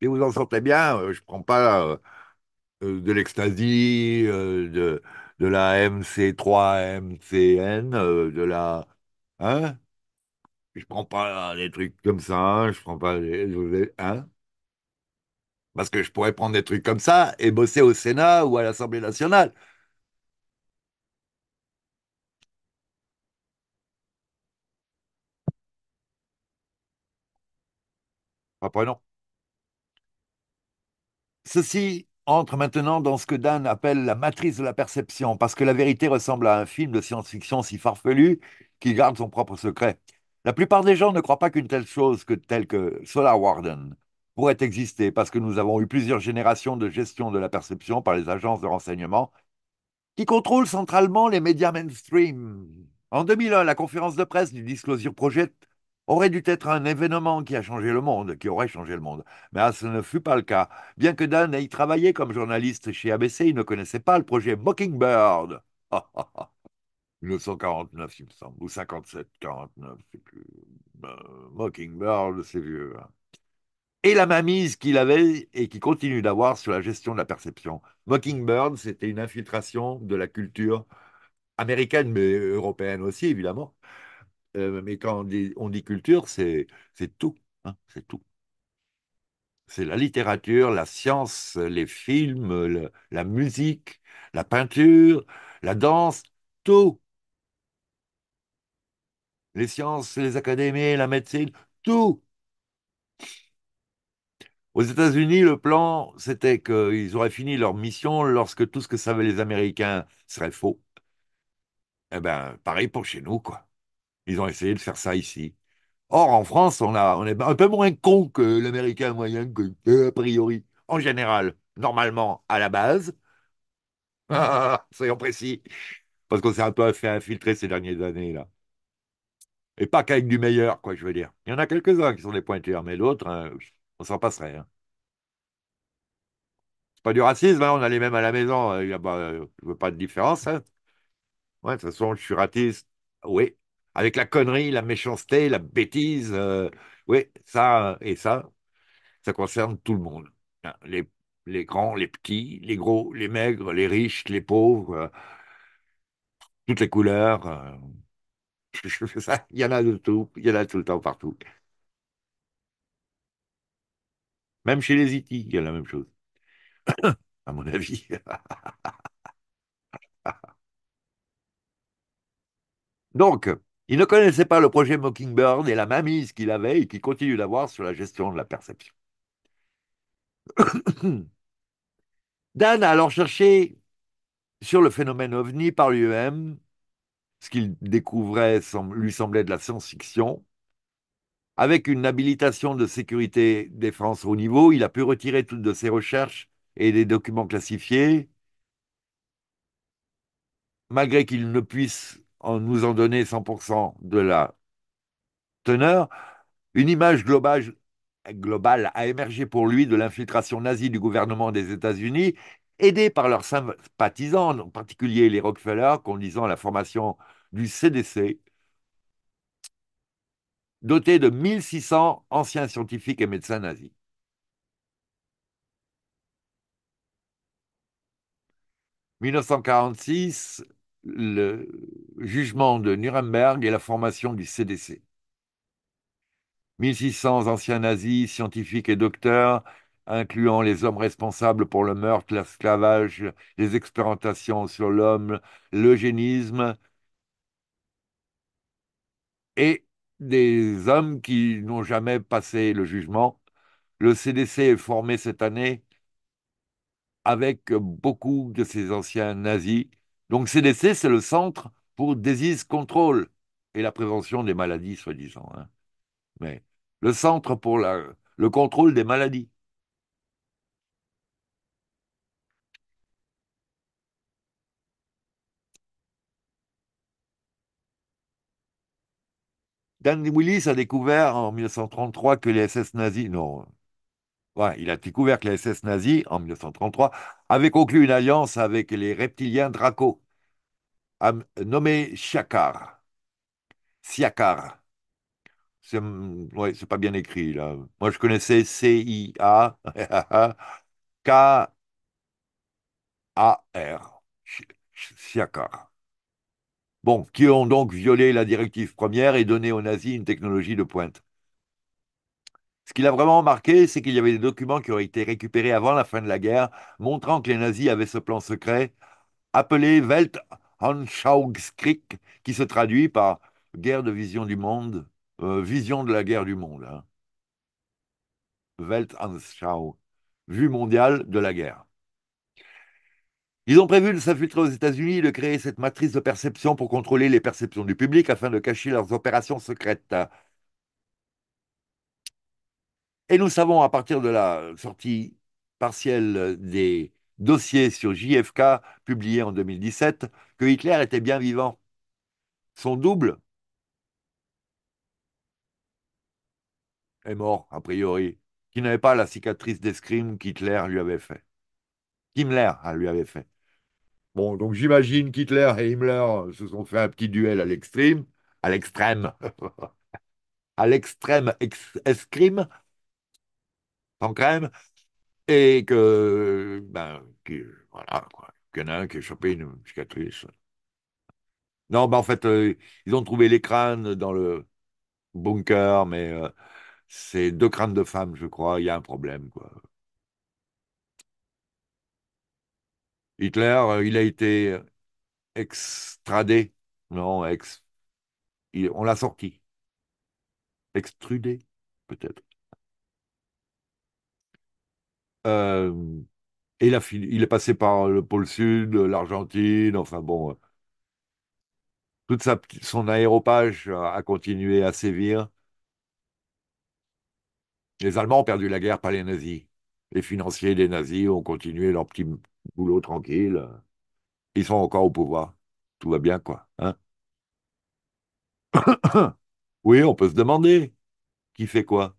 Si vous en sentez bien, je euh, je prends pas euh, de l'ecstasy, de, de la MC3, MCN, de la, hein je prends pas des trucs comme ça, je prends pas les, hein Parce que je pourrais prendre des trucs comme ça et bosser au Sénat ou à l'Assemblée nationale. Après, non. Ceci entre maintenant dans ce que Dan appelle la matrice de la perception, parce que la vérité ressemble à un film de science-fiction si farfelu qu'il garde son propre secret. La plupart des gens ne croient pas qu'une telle chose que telle que Solar Warden pourrait exister parce que nous avons eu plusieurs générations de gestion de la perception par les agences de renseignement qui contrôlent centralement les médias mainstream. En 2001, la conférence de presse du Disclosure Project aurait dû être un événement qui a changé le monde, qui aurait changé le monde. Mais ce ne fut pas le cas. Bien que Dan ait travaillé comme journaliste chez ABC, il ne connaissait pas le projet Mockingbird. 1949, il me semble, ou 57, 49, c'est plus. Ben, Mockingbird, c'est vieux. Hein. Et la mainmise qu'il avait et qui continue d'avoir sur la gestion de la perception. Mockingbird, c'était une infiltration de la culture américaine, mais européenne aussi, évidemment. Euh, mais quand on dit, culture, c'est tout. Hein, c'est tout. C'est la littérature, la science, les films, la musique, la peinture, la danse, tout les sciences, les académies, la médecine, tout. Aux États-Unis, le plan, c'était qu'ils auraient fini leur mission lorsque tout ce que savaient les Américains serait faux. Eh bien, pareil pour chez nous, quoi. Ils ont essayé de faire ça ici. Or, en France, on, a, on est un peu moins con que l'Américain moyen, que, euh, a priori, en général, normalement, à la base. soyons précis, parce qu'on s'est un peu fait infiltrer ces dernières années, là. Et pas qu'avec du meilleur, quoi, je veux dire. Il y en a quelques-uns qui sont des pointeurs, mais d'autres, hein, on s'en passerait. Hein. C'est pas du racisme, hein, on allait les mêmes à la maison. Euh, il y a, euh, veux pas de différence. Ouais, de toute façon, je suis raciste. Oui. Avec la connerie, la méchanceté, la bêtise. Euh, oui, ça et ça, ça concerne tout le monde. Ah, les, grands, les petits, les gros, les maigres, les riches, les pauvres, toutes les couleurs. Il y en a de tout, il y en a tout le temps partout. Même chez les IT, e il y a la même chose. à mon avis. Donc, il ne connaissait pas le projet Mockingbird et la mamise qu'il avait et qu'il continue d'avoir sur la gestion de la perception. Dan a alors cherché sur le phénomène ovni par l'UM ce qu'il découvrait lui semblait de la science-fiction. Avec une habilitation de sécurité défense au niveau, il a pu retirer toutes de ses recherches et des documents classifiés. Malgré qu'il ne puisse en nous en donner 100% de la teneur, une image globale, a émergé pour lui de l'infiltration nazie du gouvernement des États-Unis, aidée par leurs sympathisants, en particulier les Rockefeller, conduisant à la formation du CDC, doté de 1600 anciens scientifiques et médecins nazis. « 1946, le jugement de Nuremberg et la formation du CDC. 1600 anciens nazis, scientifiques et docteurs, incluant les hommes responsables pour le meurtre, l'esclavage, les expérimentations sur l'homme, l'eugénisme, et des hommes qui n'ont jamais passé le jugement. Le CDC est formé cette année avec beaucoup de ces anciens nazis. Donc CDC, c'est le Centre pour Disease Control et la prévention des maladies, soi-disant. Hein. Mais le Centre pour le contrôle des maladies. Dan Willis a découvert en 1933 que les SS nazis, non, ouais, il a découvert que les SS nazis, en 1933, avaient conclu une alliance avec les reptiliens Draco, nommés Siakar. Siakar. Mm, c'est pas bien écrit, là. Moi, je connaissais C-I-A-K-A-R. Siakar. Bon, qui ont donc violé la directive première et donné aux nazis une technologie de pointe. Ce qu'il a vraiment marqué, c'est qu'il y avait des documents qui auraient été récupérés avant la fin de la guerre, montrant que les nazis avaient ce plan secret, appelé Weltanschauungskrieg, qui se traduit par guerre de vision du monde, euh, vision de la guerre du monde. Hein. Weltanschauung, « Weltanschau, vue mondiale de la guerre. Ils ont prévu de s'infiltrer aux États-Unis et de créer cette matrice de perception pour contrôler les perceptions du public afin de cacher leurs opérations secrètes. Et nous savons à partir de la sortie partielle des dossiers sur JFK publiés en 2017 que Hitler était bien vivant. Son double est mort, a priori, qui n'avait pas la cicatrice d'escrime qu'Hitler lui avait fait qu'Himmler hein, lui avait fait. Bon, donc j'imagine qu'Hitler et Himmler se sont fait un petit duel à l'extrême, à l'extrême, à l'extrême escrime, sans crème, et que, ben, voilà, quoi, qu'il y en a un qui a chopé une cicatrice. Non, ben en fait, euh, ils ont trouvé les crânes dans le bunker, mais euh, c'est deux crânes de femmes, je crois, il y a un problème, quoi. Hitler, euh, il a été extradé. Non, on l'a sorti. Extrudé, peut-être. Euh, et il, il est passé par le pôle sud, l'Argentine, enfin bon. Euh, toute sa... son aéropage a continué à sévir. Les Allemands ont perdu la guerre par les nazis les financiers des nazis ont continué leur petit boulot tranquille. Ils sont encore au pouvoir. Tout va bien, quoi. Hein. oui, on peut se demander qui fait quoi.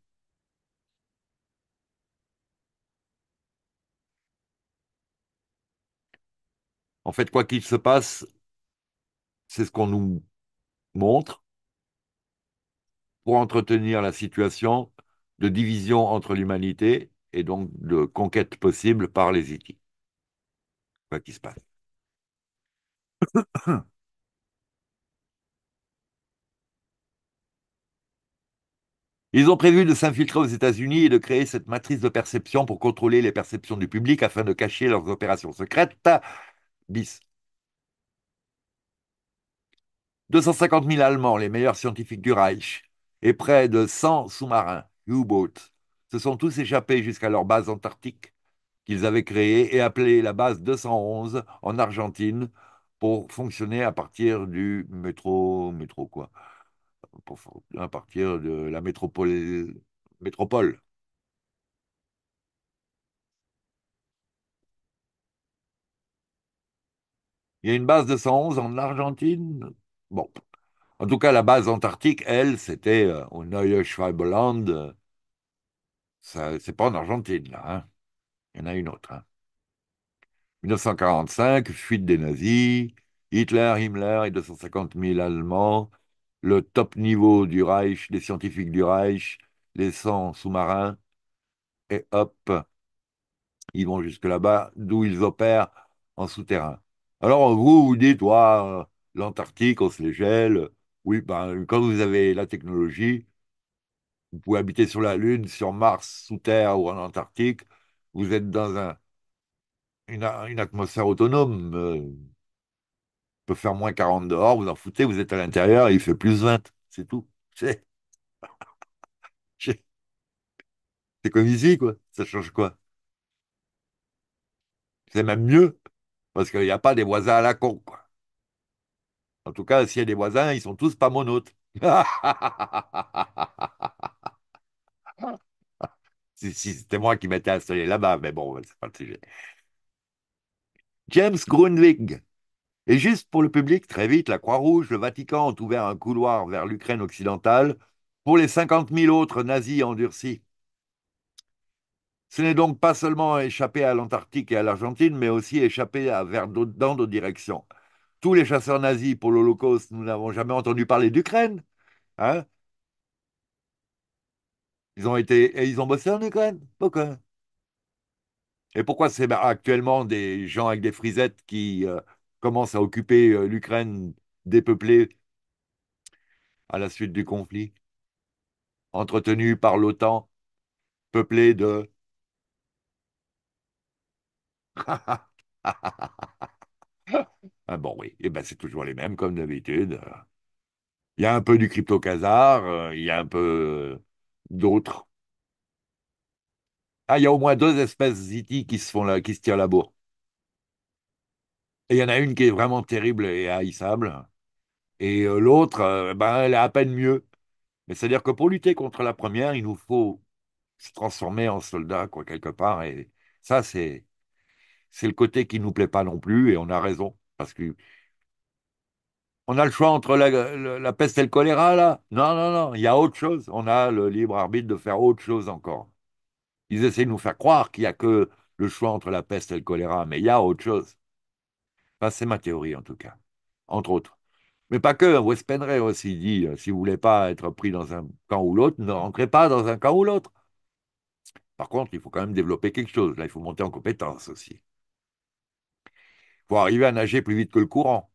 En fait, quoi qu'il se passe, c'est ce qu'on nous montre pour entretenir la situation de division entre l'humanité et donc de conquête possible par les Hittites. Quoi qui se passe. Ils ont prévu de s'infiltrer aux États-Unis et de créer cette matrice de perception pour contrôler les perceptions du public afin de cacher leurs opérations secrètes. Bis. 250 000 Allemands, les meilleurs scientifiques du Reich, et près de 100 sous-marins, U-boats, se sont tous échappés jusqu'à leur base antarctique qu'ils avaient créée et appelée la base 211 en Argentine pour fonctionner à partir du métro, métro quoi, à partir de la métropole, métropole. Il y a une base 211 en Argentine. Bon, en tout cas, la base antarctique, elle, c'était euh, au Neue ce n'est pas en Argentine, là. Hein. Il y en a une autre. 1945, hein. fuite des nazis, Hitler, Himmler et 250 000 Allemands, le top niveau du Reich, des scientifiques du Reich, les 100 sous-marins, et hop, ils vont jusque là-bas, d'où ils opèrent en souterrain. Alors vous, vous dites, l'Antarctique, on se les gèle. Oui, ben, quand vous avez la technologie, vous pouvez habiter sur la Lune, sur Mars, sous Terre ou en Antarctique. Vous êtes dans un, une, atmosphère autonome. On euh, peut faire moins 40 dehors, vous en foutez, vous êtes à l'intérieur et il fait plus 20. C'est tout. C'est comme ici, quoi. Ça change quoi C'est même mieux, parce qu'il n'y a pas des voisins à la con, quoi. En tout cas, s'il y a des voisins, ils sont tous pas monotes. si c'était moi qui m'étais installé là-bas, mais bon, c'est pas le sujet. James Grunwig. Et juste pour le public, très vite, la Croix-Rouge, le Vatican ont ouvert un couloir vers l'Ukraine occidentale pour les 50 000 autres nazis endurcis. Ce n'est donc pas seulement échapper à l'Antarctique et à l'Argentine, mais aussi échapper à, vers dans d'autres directions. Tous les chasseurs nazis pour l'Holocauste, nous n'avons jamais entendu parler d'Ukraine. Hein ils ont été, et ils ont bossé en Ukraine. Pourquoi Et pourquoi c'est actuellement des gens avec des frisettes qui euh, commencent à occuper euh, l'Ukraine dépeuplée à la suite du conflit, entretenue par l'OTAN, peuplée de ah bon, oui, et eh ben, c'est toujours les mêmes, comme d'habitude. Il y a un peu du crypto-casar, euh, il y a un peu d'autres. Ah, il y a au moins deux espèces ziti e qui se font là, qui tirent la bourre. il y en a une qui est vraiment terrible et haïssable. Et euh, l'autre, euh, ben, elle est à peine mieux. Mais c'est-à-dire que pour lutter contre la première, il nous faut se transformer en soldat, quoi, quelque part. Et ça, c'est, c'est le côté qui ne nous plaît pas non plus, et on a raison. Parce que on a le choix entre la, peste et le choléra, là Non, non, non, il y a autre chose. On a le libre arbitre de faire autre chose encore. Ils essaient de nous faire croire qu'il n'y a que le choix entre la peste et le choléra, mais il y a autre chose. Enfin, c'est ma théorie, en tout cas, entre autres. Mais pas que, hein, Wes aussi dit, euh, si vous voulez pas être pris dans un camp ou l'autre, ne rentrez pas dans un camp ou l'autre. Par contre, il faut quand même développer quelque chose. Là, il faut monter en compétence aussi. Il faut arriver à nager plus vite que le courant.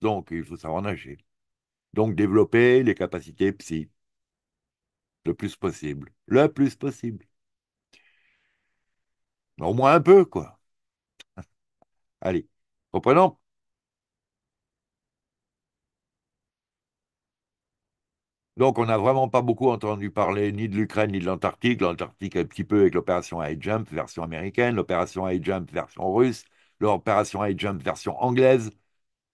Donc, il faut savoir nager. Donc, développer les capacités psy le plus possible. Le plus possible. Au moins un peu, quoi. Allez, reprenons. Donc, on n'a vraiment pas beaucoup entendu parler ni de l'Ukraine ni de l'Antarctique. L'Antarctique, un petit peu avec l'opération High Jump version américaine, l'opération High Jump version russe, l'opération High Jump version anglaise.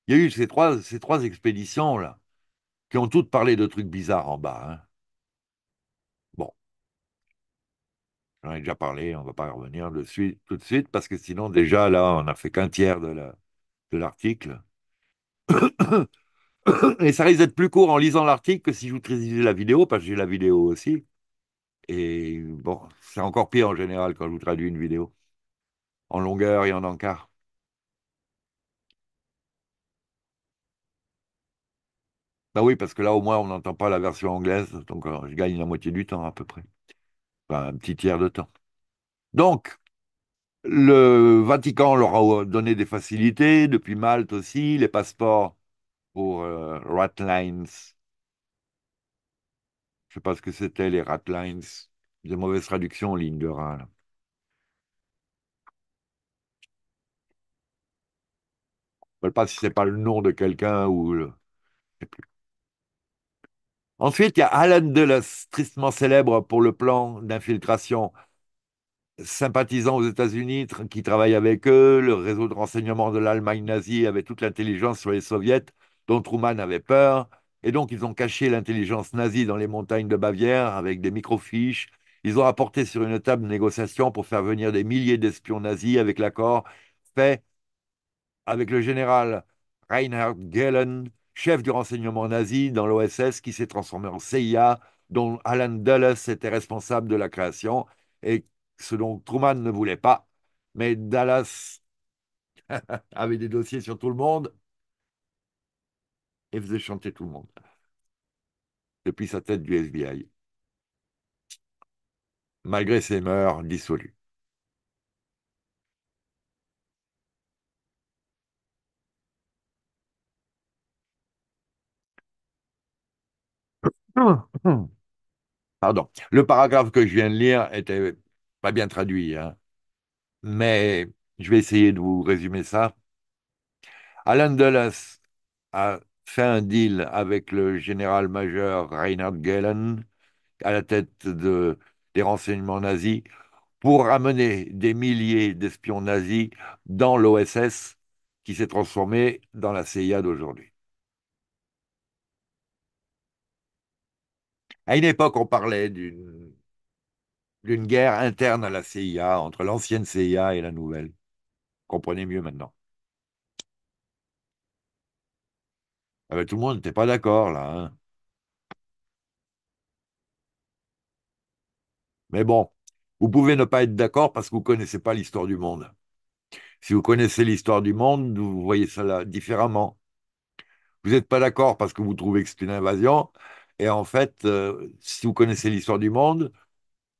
Il y a eu ces trois, ces trois expéditions-là, qui ont toutes parlé de trucs bizarres en bas. Hein. Bon. J'en ai déjà parlé, on ne va pas revenir tout de suite, parce que sinon, déjà, là, on n'a fait qu'un tiers de l'article. Et ça risque d'être plus court en lisant l'article que si je vous traduisais la vidéo, parce que j'ai la vidéo aussi. Et bon, c'est encore pire en général quand je vous traduis une vidéo. En longueur et en encart. Bah oui, parce que là, au moins, on n'entend pas la version anglaise, donc euh, je gagne la moitié du temps à peu près. Enfin, un petit tiers de temps. Donc, le Vatican leur a donné des facilités, depuis Malte aussi, les passeports pour euh, Ratlines. Je ne sais pas ce que c'était, les Ratlines. Des mauvaises traductions en ligne de rat. Je ne sais pas si ce n'est pas le nom de quelqu'un ou le... plus. Ensuite, il y a Alan Dulles, tristement célèbre pour le plan d'infiltration sympathisant aux États-Unis, qui travaille avec eux. Le réseau de renseignement de l'Allemagne nazie avait toute l'intelligence sur les soviets dont Truman avait peur. Et donc, ils ont caché l'intelligence nazie dans les montagnes de Bavière avec des microfiches. Ils ont apporté sur une table de négociation pour faire venir des milliers d'espions nazis avec l'accord fait avec le général Reinhard Gehlen chef du renseignement nazi dans l'OSS qui s'est transformé en CIA, dont Alan Dulles était responsable de la création et ce dont Truman ne voulait pas. Mais Dallas avait des dossiers sur tout le monde et faisait chanter tout le monde depuis sa tête du FBI, malgré ses mœurs dissolues. Pardon. Le paragraphe que je viens de lire était pas bien traduit, hein. mais je vais essayer de vous résumer ça. Alan Dulles a fait un deal avec le général major Reinhard Gehlen à la tête des renseignements nazis pour ramener des milliers d'espions nazis dans l'OSS qui s'est transformé dans la CIA d'aujourd'hui. À une époque, on parlait d'une guerre interne à la CIA, entre l'ancienne CIA et la nouvelle. Comprenez mieux maintenant. Ah ben, tout le monde n'était pas d'accord là. Hein. Mais bon, vous pouvez ne pas être d'accord parce que vous ne connaissez pas l'histoire du monde. Si vous connaissez l'histoire du monde, vous voyez cela différemment. Vous n'êtes pas d'accord parce que vous trouvez que c'est une invasion, et en fait, euh, si vous connaissez l'histoire du monde,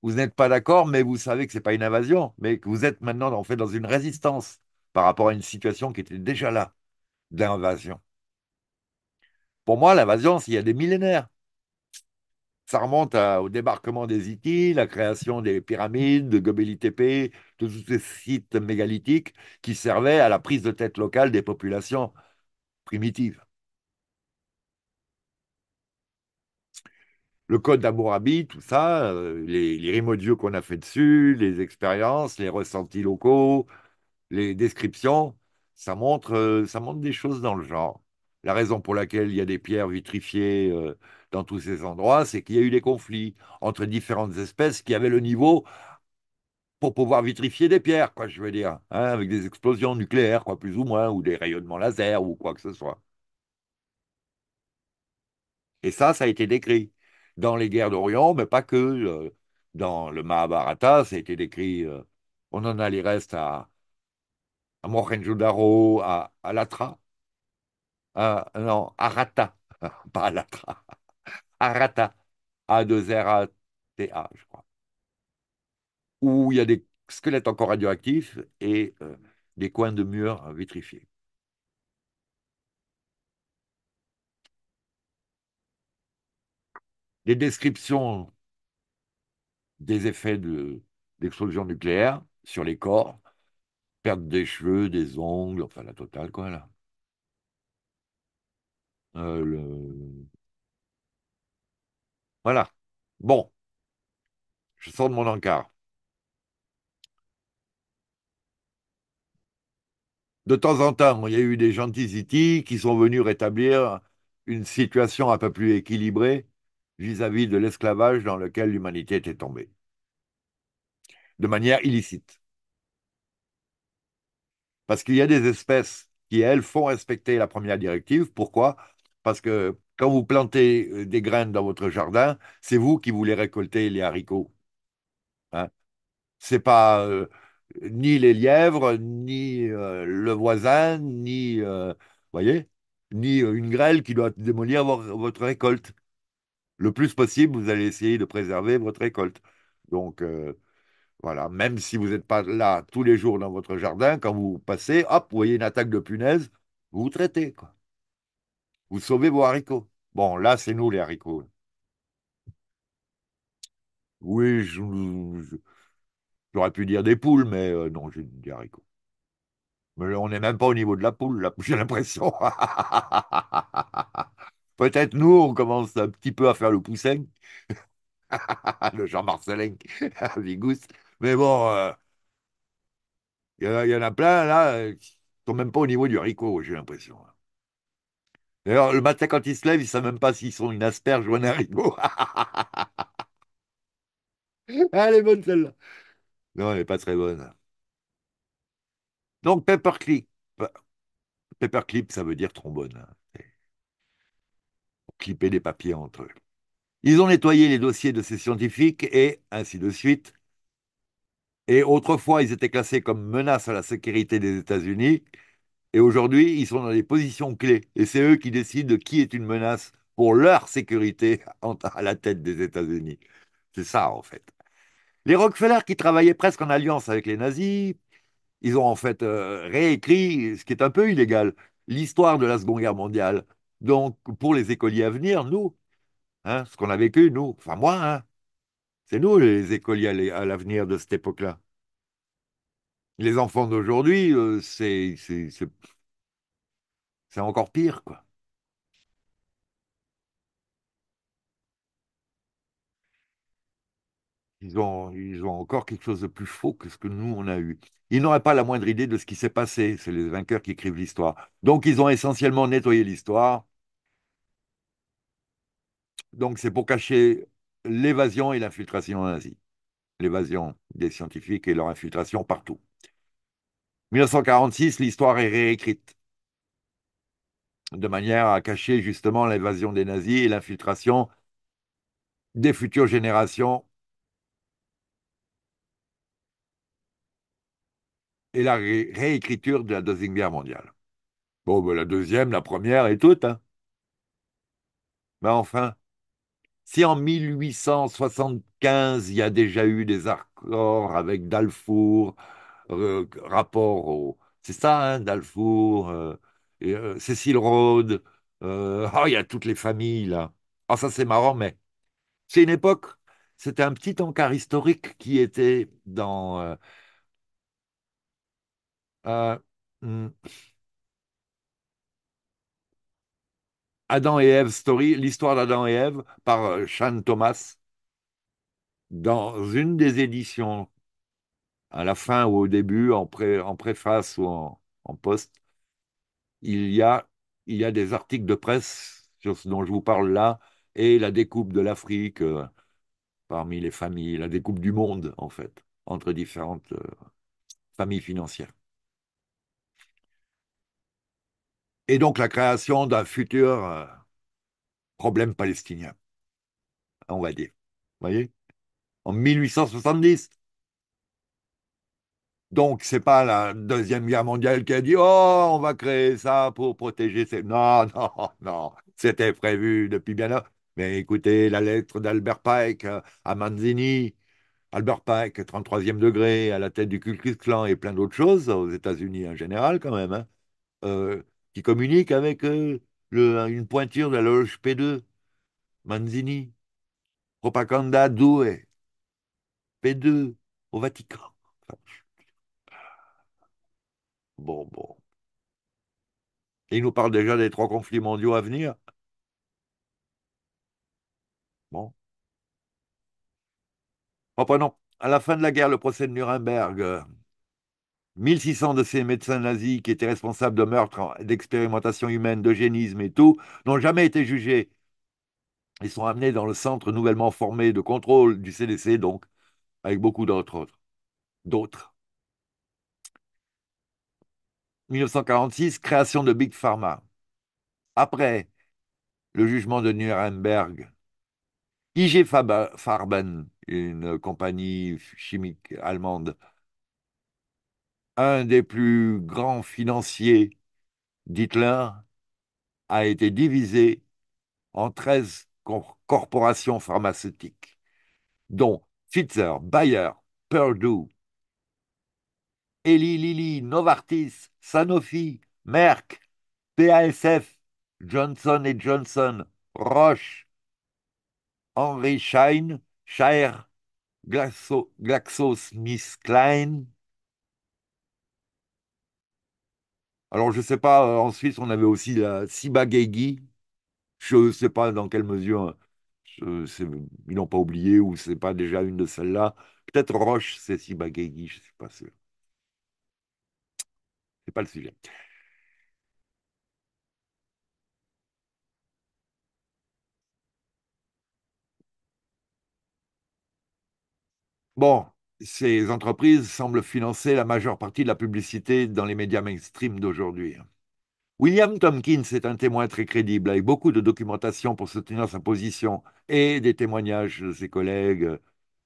vous n'êtes pas d'accord, mais vous savez que ce n'est pas une invasion, mais que vous êtes maintenant en fait dans une résistance par rapport à une situation qui était déjà là, d'invasion. Pour moi, l'invasion, c'est il y a des millénaires. Ça remonte au débarquement des Hittites, e la création des pyramides, de Gobekli de tous ces sites mégalithiques qui servaient à la prise de tête locale des populations primitives. le code d'Amourabi, tout ça, euh, les, les rimodieux qu'on a fait dessus, les expériences, les ressentis locaux, les descriptions, ça montre, euh, ça montre des choses dans le genre. La raison pour laquelle il y a des pierres vitrifiées euh, dans tous ces endroits, c'est qu'il y a eu des conflits entre différentes espèces qui avaient le niveau pour pouvoir vitrifier des pierres, quoi, je veux dire, hein, avec des explosions nucléaires, quoi, plus ou moins, ou des rayonnements laser, ou quoi que ce soit. Et ça, ça a été décrit dans les guerres d'Orient, mais pas que. Euh, dans le Mahabharata, ça a été décrit, euh, on en a les restes à, à Mohenjo-Daro, à, Alatra. Latra. Ah, non, à pas à Latra, à Rata, a 2 rata je crois. Où il y a des squelettes encore radioactifs et euh, des coins de murs vitrifiés. Des descriptions des effets d'explosion nucléaire sur les corps, perte des cheveux, des ongles, enfin la totale, quoi, là. Euh, voilà. Bon. Je sors de mon encart. De temps en temps, il y a eu des gentils e qui sont venus rétablir une situation un peu plus équilibrée vis-à-vis de l'esclavage dans lequel l'humanité était tombée, de manière illicite. Parce qu'il y a des espèces qui, elles, font respecter la première directive. Pourquoi Parce que quand vous plantez euh, des graines dans votre jardin, c'est vous qui voulez récolter les haricots. Hein c'est pas euh, ni les lièvres, ni euh, le voisin, ni, voyez, ni une grêle qui doit démolir votre récolte le plus possible, vous allez essayer de préserver votre récolte. Donc, euh, voilà, même si vous n'êtes pas là tous les jours dans votre jardin, quand vous passez, hop, vous voyez une attaque de punaise, vous vous traitez, quoi. Vous sauvez vos haricots. Bon, là, c'est nous, les haricots. Oui, j'aurais pu dire des poules, mais euh, non, j'ai dit des haricots. Mais on n'est même pas au niveau de la poule, j'ai l'impression. Peut-être nous, on commence un petit peu à faire le poussin, le Jean Marcelin Mais bon, euh, il y, en a plein là, qui sont même pas au niveau du Rico. j'ai l'impression. D'ailleurs, le matin quand ils se lèvent, ils ne savent même pas s'ils sont une asperge ou un haricot. elle est bonne celle-là. Non, elle n'est pas très bonne. Donc, Pepper Clip, ça veut dire trombone clipper des papiers entre eux. Ils ont nettoyé les dossiers de ces scientifiques et ainsi de suite. Et autrefois, ils étaient classés comme menace à la sécurité des États-Unis. Et aujourd'hui, ils sont dans des positions clés. Et c'est eux qui décident qui est une menace pour leur sécurité à la tête des États-Unis. C'est ça, en fait. Les Rockefeller, qui travaillaient presque en alliance avec les nazis, ils ont en fait euh, réécrit, ce qui est un peu illégal, l'histoire de la Seconde Guerre mondiale donc, pour les écoliers à venir, nous, hein, ce qu'on a vécu, nous, enfin moi, hein, c'est nous les écoliers à l'avenir de cette époque-là. Les enfants d'aujourd'hui, euh, c'est encore pire, quoi. Ils ont, ils ont encore quelque chose de plus faux que ce que nous, on a eu ils n'auraient pas la moindre idée de ce qui s'est passé. C'est les vainqueurs qui écrivent l'histoire. Donc, ils ont essentiellement nettoyé l'histoire. Donc, c'est pour cacher l'évasion et l'infiltration nazie. L'évasion des scientifiques et leur infiltration partout. 1946, l'histoire est réécrite de manière à cacher justement l'évasion des nazis et l'infiltration des futures générations et la réécriture de la Deuxième Guerre mondiale. Bon, ben, la deuxième, la première et toutes. Hein. Mais enfin, si en 1875, il y a déjà eu des accords avec Dalfour, rapport au... C'est ça, hein, Dalfour, euh, euh, Cécile Rhodes, euh, oh, il y a toutes les familles là. Ah, ça c'est marrant, mais c'est une époque, c'était un petit encart historique qui était dans euh, hmm. Adam et Ève Story, l'histoire d'Adam et Ève par euh, Sean Thomas, dans une des éditions, à la fin ou au début, en, en préface ou en, en poste, il y, a, il y a des articles de presse sur ce dont je vous parle là, et la découpe de l'Afrique euh, parmi les familles, la découpe du monde, en fait, entre différentes familles financières. et donc la création d'un futur euh, problème palestinien, on va dire. Vous voyez En 1870. Donc, ce n'est pas la Deuxième Guerre mondiale qui a dit Oh, on va créer ça pour protéger ces. Non, non, non. C'était prévu depuis bien longtemps. Mais écoutez, la lettre d'Albert Pike euh, à Manzini, Albert Pike, 33e degré, à la tête du Ku clan Klan et plein d'autres choses, aux États-Unis en général, quand même. Hein. Euh, qui communique avec euh, une pointure de la loge P2, Manzini, Propaganda Due, P2, au Vatican. Bon, bon. il nous parle déjà des trois conflits mondiaux à venir. Bon. Reprenons. À la fin de la guerre, le procès de Nuremberg, 1600 de ces médecins nazis qui étaient responsables de meurtres, d'expérimentations humaines, d'eugénisme et tout, n'ont jamais été jugés. Ils sont amenés dans le centre nouvellement formé de contrôle du CDC, donc, avec beaucoup d'autres. D'autres. 1946, création de Big Pharma. Après le jugement de Nuremberg, IG Farben, une compagnie chimique allemande, un des plus grands financiers d'Hitler a été divisé en 13 corporations pharmaceutiques, dont Pfizer, Bayer, Purdue, Eli Lilly, Novartis, Sanofi, Merck, PASF, Johnson Johnson, Roche, Henry Schein, Shire, Klein. Alors, je ne sais pas, euh, en Suisse, on avait aussi la Siba Je ne sais pas dans quelle mesure euh, ils n'ont pas oublié ou c'est pas déjà une de celles-là. Peut-être Roche, c'est Siba je ne suis pas sûr. C'est pas le sujet. Bon, ces entreprises semblent financer la majeure partie de la publicité dans les médias mainstream d'aujourd'hui. William Tompkins est un témoin très crédible, avec beaucoup de documentation pour soutenir sa position et des témoignages de ses collègues.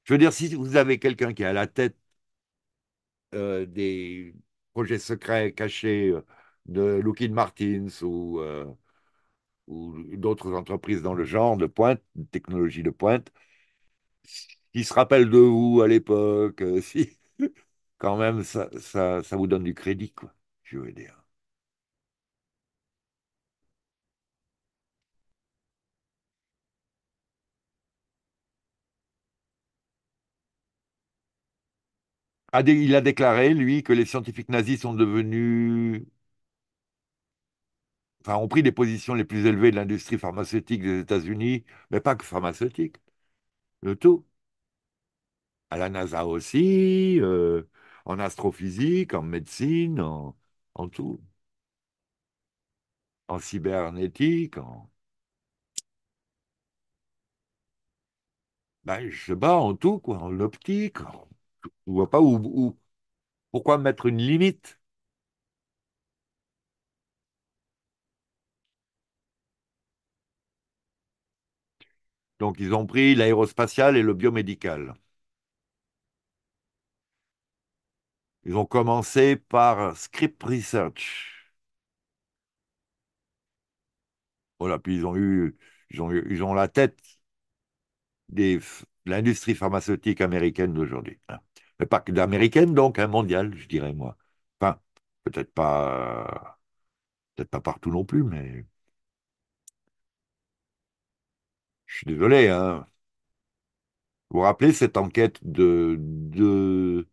Je veux dire, si vous avez quelqu'un qui est à la tête euh, des projets secrets cachés euh, de Lockheed Martins ou, euh, ou d'autres entreprises dans le genre de pointe, de technologie de pointe, se rappelle de vous à l'époque, euh, si, quand même, ça, ça, vous donne du crédit, quoi, je veux dire. Ah, il a déclaré, lui, que les scientifiques nazis sont devenus. Enfin, ont pris des positions les plus élevées de l'industrie pharmaceutique des États-Unis, mais pas que pharmaceutique, le tout à la NASA aussi, euh, en astrophysique, en médecine, en, tout. En cybernétique, en... Ben, je sais pas, en tout, quoi, en optique. on Je vois pas où... Pourquoi mettre une limite Donc, ils ont pris l'aérospatial et le biomédical. Ils ont commencé par Script Research. Voilà, puis ils ont eu, ils ont, ils ont la tête de l'industrie pharmaceutique américaine d'aujourd'hui. Hein. Mais pas que d'américaine, donc, hein, mondiale, je dirais moi. Enfin, peut-être pas, peut-être pas partout non plus, mais. Je suis désolé, hein. Vous vous rappelez cette enquête de, de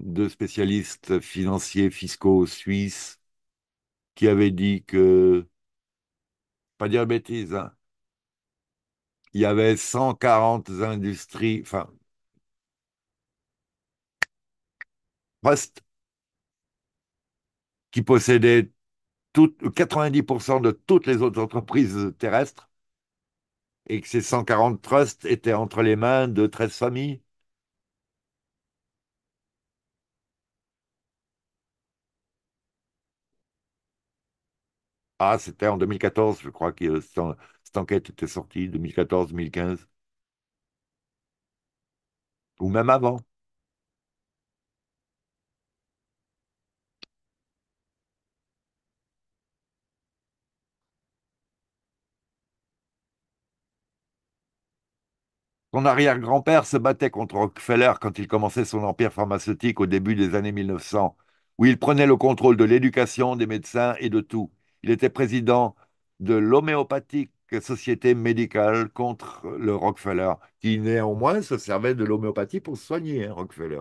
de spécialistes financiers fiscaux suisses qui avaient dit que, pas dire bêtise, hein, il y avait 140 industries, enfin, trusts qui possédaient tout, 90% de toutes les autres entreprises terrestres et que ces 140 trusts étaient entre les mains de 13 familles. Ah, c'était en 2014, je crois que cette, enquête était sortie, 2014-2015. Ou même avant. Son arrière-grand-père se battait contre Rockefeller quand il commençait son empire pharmaceutique au début des années 1900, où il prenait le contrôle de l'éducation, des médecins et de tout. Il était président de l'homéopathique société médicale contre le Rockefeller, qui néanmoins se servait de l'homéopathie pour soigner hein, Rockefeller.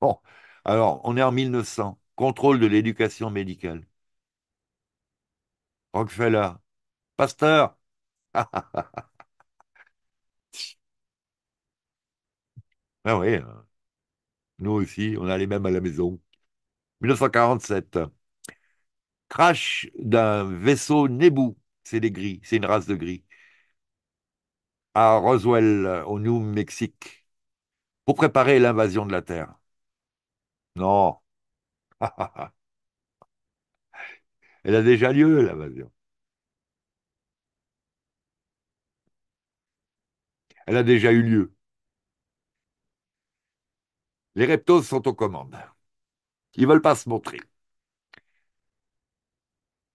Bon, alors, on est en 1900, contrôle de l'éducation médicale. Rockefeller, Pasteur. ah oui, hein. nous aussi, on allait même à la maison. 1947 crash d'un vaisseau Nebu. C'est des gris, c'est une race de gris. À Roswell, au New Mexique, pour préparer l'invasion de la Terre. Non. Elle a déjà lieu, l'invasion. Elle a déjà eu lieu. Les reptos sont aux commandes. Ils ne veulent pas se montrer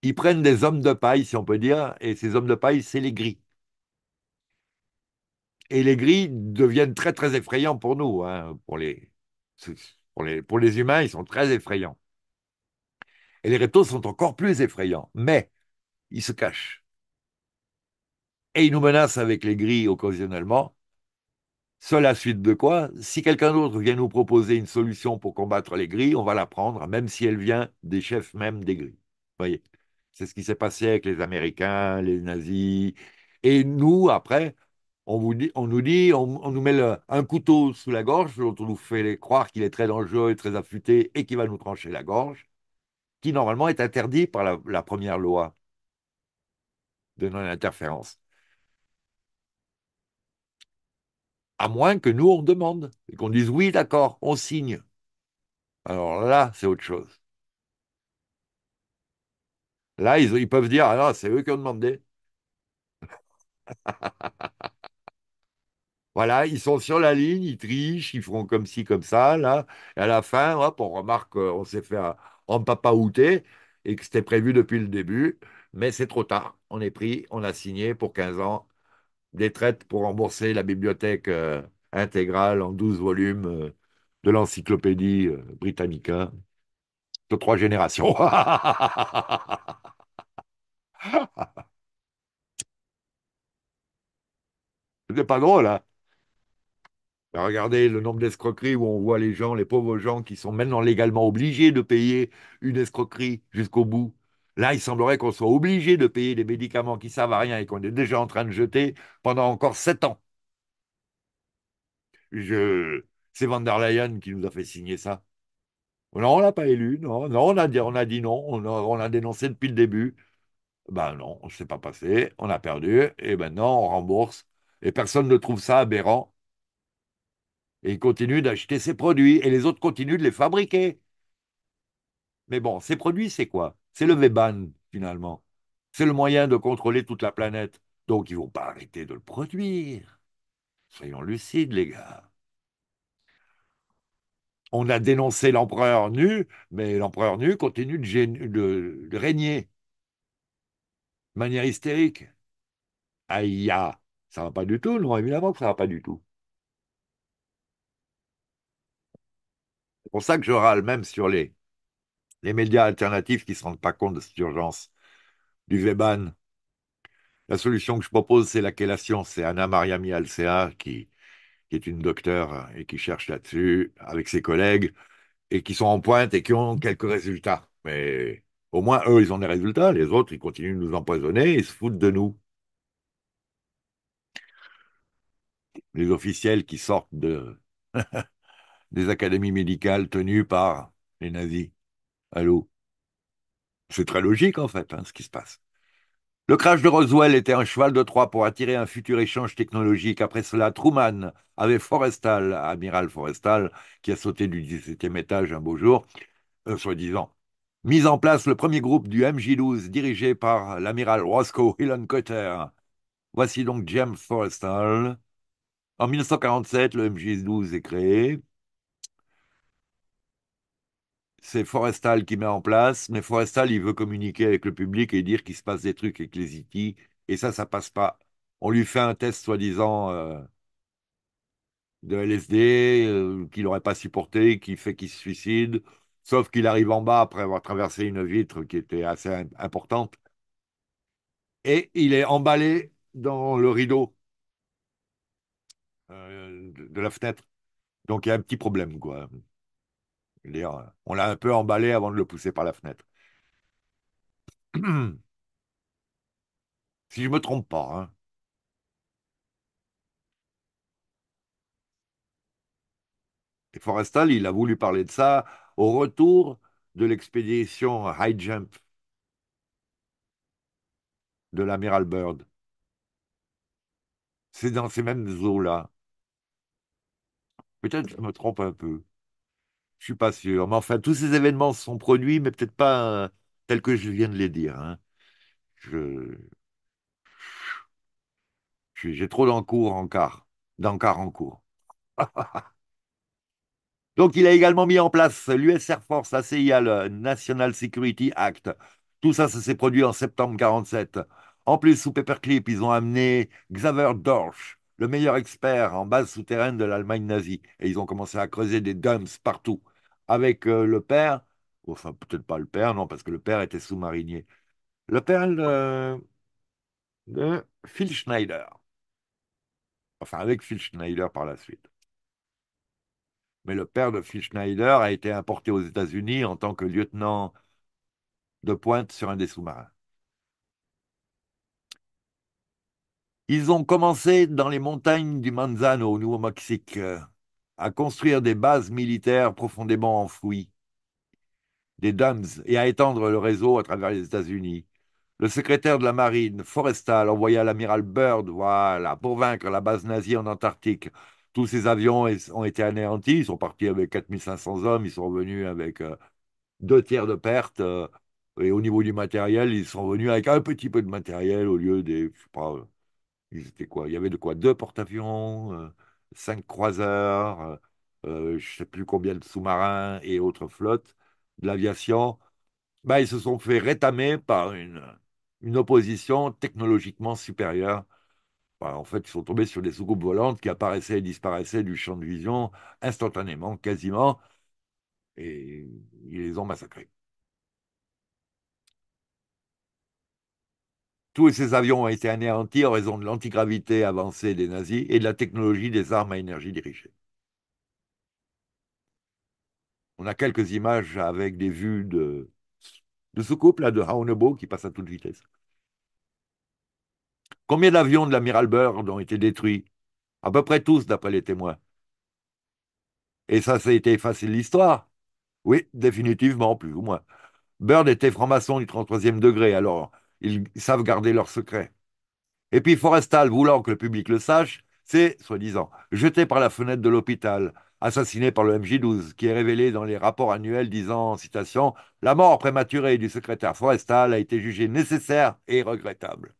ils prennent des hommes de paille, si on peut dire, et ces hommes de paille, c'est les gris. Et les gris deviennent très, très effrayants pour nous. Hein. pour, les, les, pour les humains, ils sont très effrayants. Et les reptiles sont encore plus effrayants. Mais ils se cachent. Et ils nous menacent avec les gris occasionnellement. Seule la suite de quoi, si quelqu'un d'autre vient nous proposer une solution pour combattre les gris, on va la prendre, même si elle vient des chefs même des grilles. Voyez. C'est ce qui s'est passé avec les Américains, les nazis. Et nous, après, on, on nous dit, on, nous met un couteau sous la gorge, dont on nous fait croire qu'il est très dangereux et très affûté et qu'il va nous trancher la gorge, qui normalement est interdit par la, la première loi de non-interférence. À moins que nous, on demande et qu'on dise oui, d'accord, on signe. Alors là, c'est autre chose. Là, ils, peuvent dire, ah c'est eux qui ont demandé. Voilà, ils sont sur la ligne, ils trichent, ils feront comme ci, comme ça, là. Et à la fin, hop, on remarque qu'on euh, s'est fait euh, en papa outé et que c'était prévu depuis le début. Mais c'est trop tard. On est pris, on a signé pour 15 ans des traites pour rembourser la bibliothèque euh, intégrale en 12 volumes de l'encyclopédie britannica. Hein de trois générations. C'était pas drôle, là. Hein. Ben, regardez le nombre d'escroqueries où on voit les gens, les pauvres gens qui sont maintenant légalement obligés de payer une escroquerie jusqu'au bout. Là, il semblerait qu'on soit obligé de payer des médicaments qui ne servent à rien et qu'on est déjà en train de jeter pendant encore sept ans. C'est Van der Leyen qui nous a fait signer ça. Non, on l'a pas élu. Non, non on, a dit, on a dit non. On a, dénoncé depuis le début. Ben non, on s'est pas passé. On a perdu. Et maintenant, on rembourse. Et personne ne trouve ça aberrant. Et il continue d'acheter ces produits. Et les autres continuent de les fabriquer. Mais bon, ces produits, c'est quoi C'est le Veban, finalement. C'est le moyen de contrôler toute la planète. Donc, ils ne vont pas arrêter de le produire. Soyons lucides, les gars on a dénoncé l'empereur nu, mais l'empereur nu continue de, régner de manière hystérique. Aïe, ah, ça va pas du tout, non, évidemment que ça va pas du tout. C'est pour ça que je râle même sur les, les médias alternatifs qui ne se rendent pas compte de cette urgence du Weban. La solution que je propose, c'est la quellation. C'est Anna Mariami Alcea qui, qui est une docteur euh, et qui cherche là-dessus avec ses collègues et qui sont en pointe et qui ont quelques résultats. Mais au moins, eux, ils ont des résultats. Les autres, ils continuent de nous empoisonner et ils se foutent de nous. Les officiels qui sortent des académies médicales tenues par les nazis. Allô C'est très logique, en fait, hein, ce qui se passe. Le crash de Roswell était un cheval de Troie pour attirer un futur échange technologique. Après cela, Truman avait Forrestal, amiral Forrestal, qui a sauté du 17e étage un beau jour, euh, soi-disant. Mise en place le premier groupe du MJ-12, dirigé par l'amiral Roscoe Hillen-Cotter. Voici donc James Forrestal. En 1947, le MJ-12 est créé c'est Forestal qui met en place, mais Forestal, il veut communiquer avec le public et dire qu'il se passe des trucs avec les IT, e et ça, ça passe pas. On lui fait un test soi-disant euh, de LSD euh, qu'il n'aurait pas supporté, qui fait qu'il se suicide, sauf qu'il arrive en bas après avoir traversé une vitre qui était assez importante, et il est emballé dans le rideau euh, de la fenêtre. Donc il y a un petit problème, quoi on l'a un peu emballé avant de le pousser par la fenêtre. si je ne me trompe pas. Hein. Et Forestal, il a voulu parler de ça au retour de l'expédition High Jump de l'amiral Bird C'est dans ces mêmes eaux-là. Peut-être que je me trompe un peu. Je suis pas sûr. Mais enfin, tous ces événements sont produits, mais peut-être pas euh, tels que je viens de les dire. Hein. Je, j'ai trop d'encours en quart, d'encart en cours. Donc, il a également mis en place l'US Air Force, la CIA, le National Security Act. Tout ça, ça s'est produit en septembre 47. En plus, sous Paperclip, ils ont amené Xaver Dorsch, le meilleur expert en base souterraine de l'Allemagne nazie. Et ils ont commencé à creuser des dumps partout avec euh, le père, enfin peut-être pas le père, non, parce que le père était sous-marinier, le père de, Phil Schneider, enfin avec Phil Schneider par la suite. Mais le père de Phil Schneider a été importé aux États-Unis en tant que lieutenant de pointe sur un des sous-marins. Ils ont commencé dans les montagnes du Manzano, au Nouveau-Mexique, à construire des bases militaires profondément enfouies, des dams, et à étendre le réseau à travers les États-Unis. Le secrétaire de la marine, Forestal, envoya l'amiral Byrd, voilà, pour vaincre la base nazie en Antarctique. Tous ces avions ont été anéantis, ils sont partis avec 4500 hommes, ils sont revenus avec euh, deux tiers de pertes, euh, et au niveau du matériel, ils sont venus avec un petit peu de matériel au lieu des, je sais pas, ils étaient quoi, il y avait de quoi, deux porte-avions, euh, cinq croiseurs, euh, euh, je ne sais plus combien de sous-marins et autres flottes de l'aviation, bah, ils se sont fait rétamer par une, une opposition technologiquement supérieure. Bah, en fait, ils sont tombés sur des sous groupes volantes qui apparaissaient et disparaissaient du champ de vision instantanément, quasiment, et ils les ont massacrés. Tous ces avions ont été anéantis en raison de l'antigravité avancée des nazis et de la technologie des armes à énergie dirigée. On a quelques images avec des vues de, de couple de Haunebo qui passe à toute vitesse. Combien d'avions de l'amiral Byrd ont été détruits À peu près tous, d'après les témoins. Et ça, ça a été facile l'histoire Oui, définitivement, plus ou moins. Byrd était franc-maçon du 33e degré, alors ils savent garder leur secret. Et puis Forestal, voulant que le public le sache, c'est, soi-disant, jeté par la fenêtre de l'hôpital, assassiné par le MJ12, qui est révélé dans les rapports annuels disant, citation, La mort prématurée du secrétaire Forestal a été jugée nécessaire et regrettable.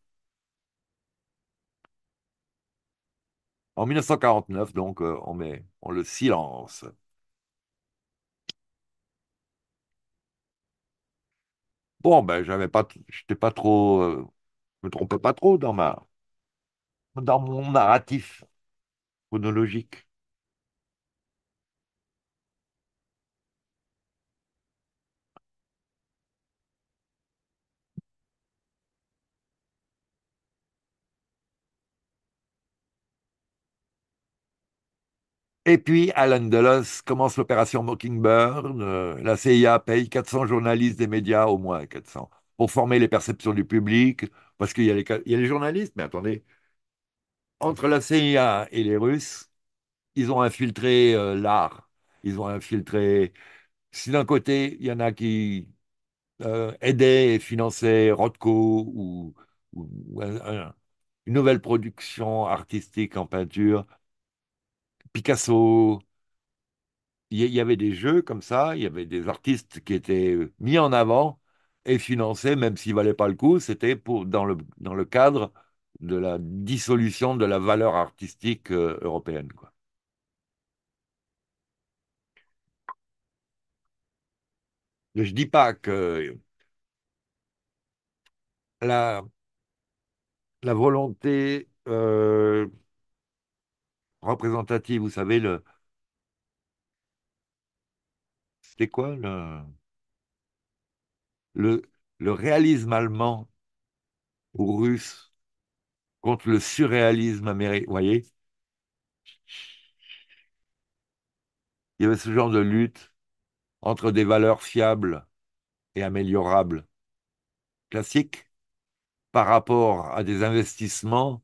En 1949, donc, euh, on, met, on le silence. Bon, ben, j'avais pas, j'étais pas trop, euh, je me trompais pas trop dans ma, dans mon narratif chronologique. Et puis, Alan Dulles commence l'opération Mockingbird. Euh, la CIA paye 400 journalistes des médias, au moins 400, pour former les perceptions du public, parce qu'il y, a les journalistes. Mais attendez, entre la CIA et les Russes, ils ont infiltré euh, l'art. Ils ont infiltré. Si d'un côté, il y en a qui euh, aidaient et finançaient Rothko ou, une nouvelle production artistique en peinture, Picasso. Il y, avait des jeux comme ça, il y avait des artistes qui étaient euh, mis en avant et financés, même s'ils ne valaient pas le coup, c'était pour dans le, dans le cadre de la dissolution de la valeur artistique euh, européenne. Je ne dis pas que la, la volonté euh, représentative, vous savez, le. C'était quoi le... le. réalisme allemand ou russe contre le surréalisme américain, vous voyez Il y avait ce genre de lutte entre des valeurs fiables et améliorables classiques par rapport à des investissements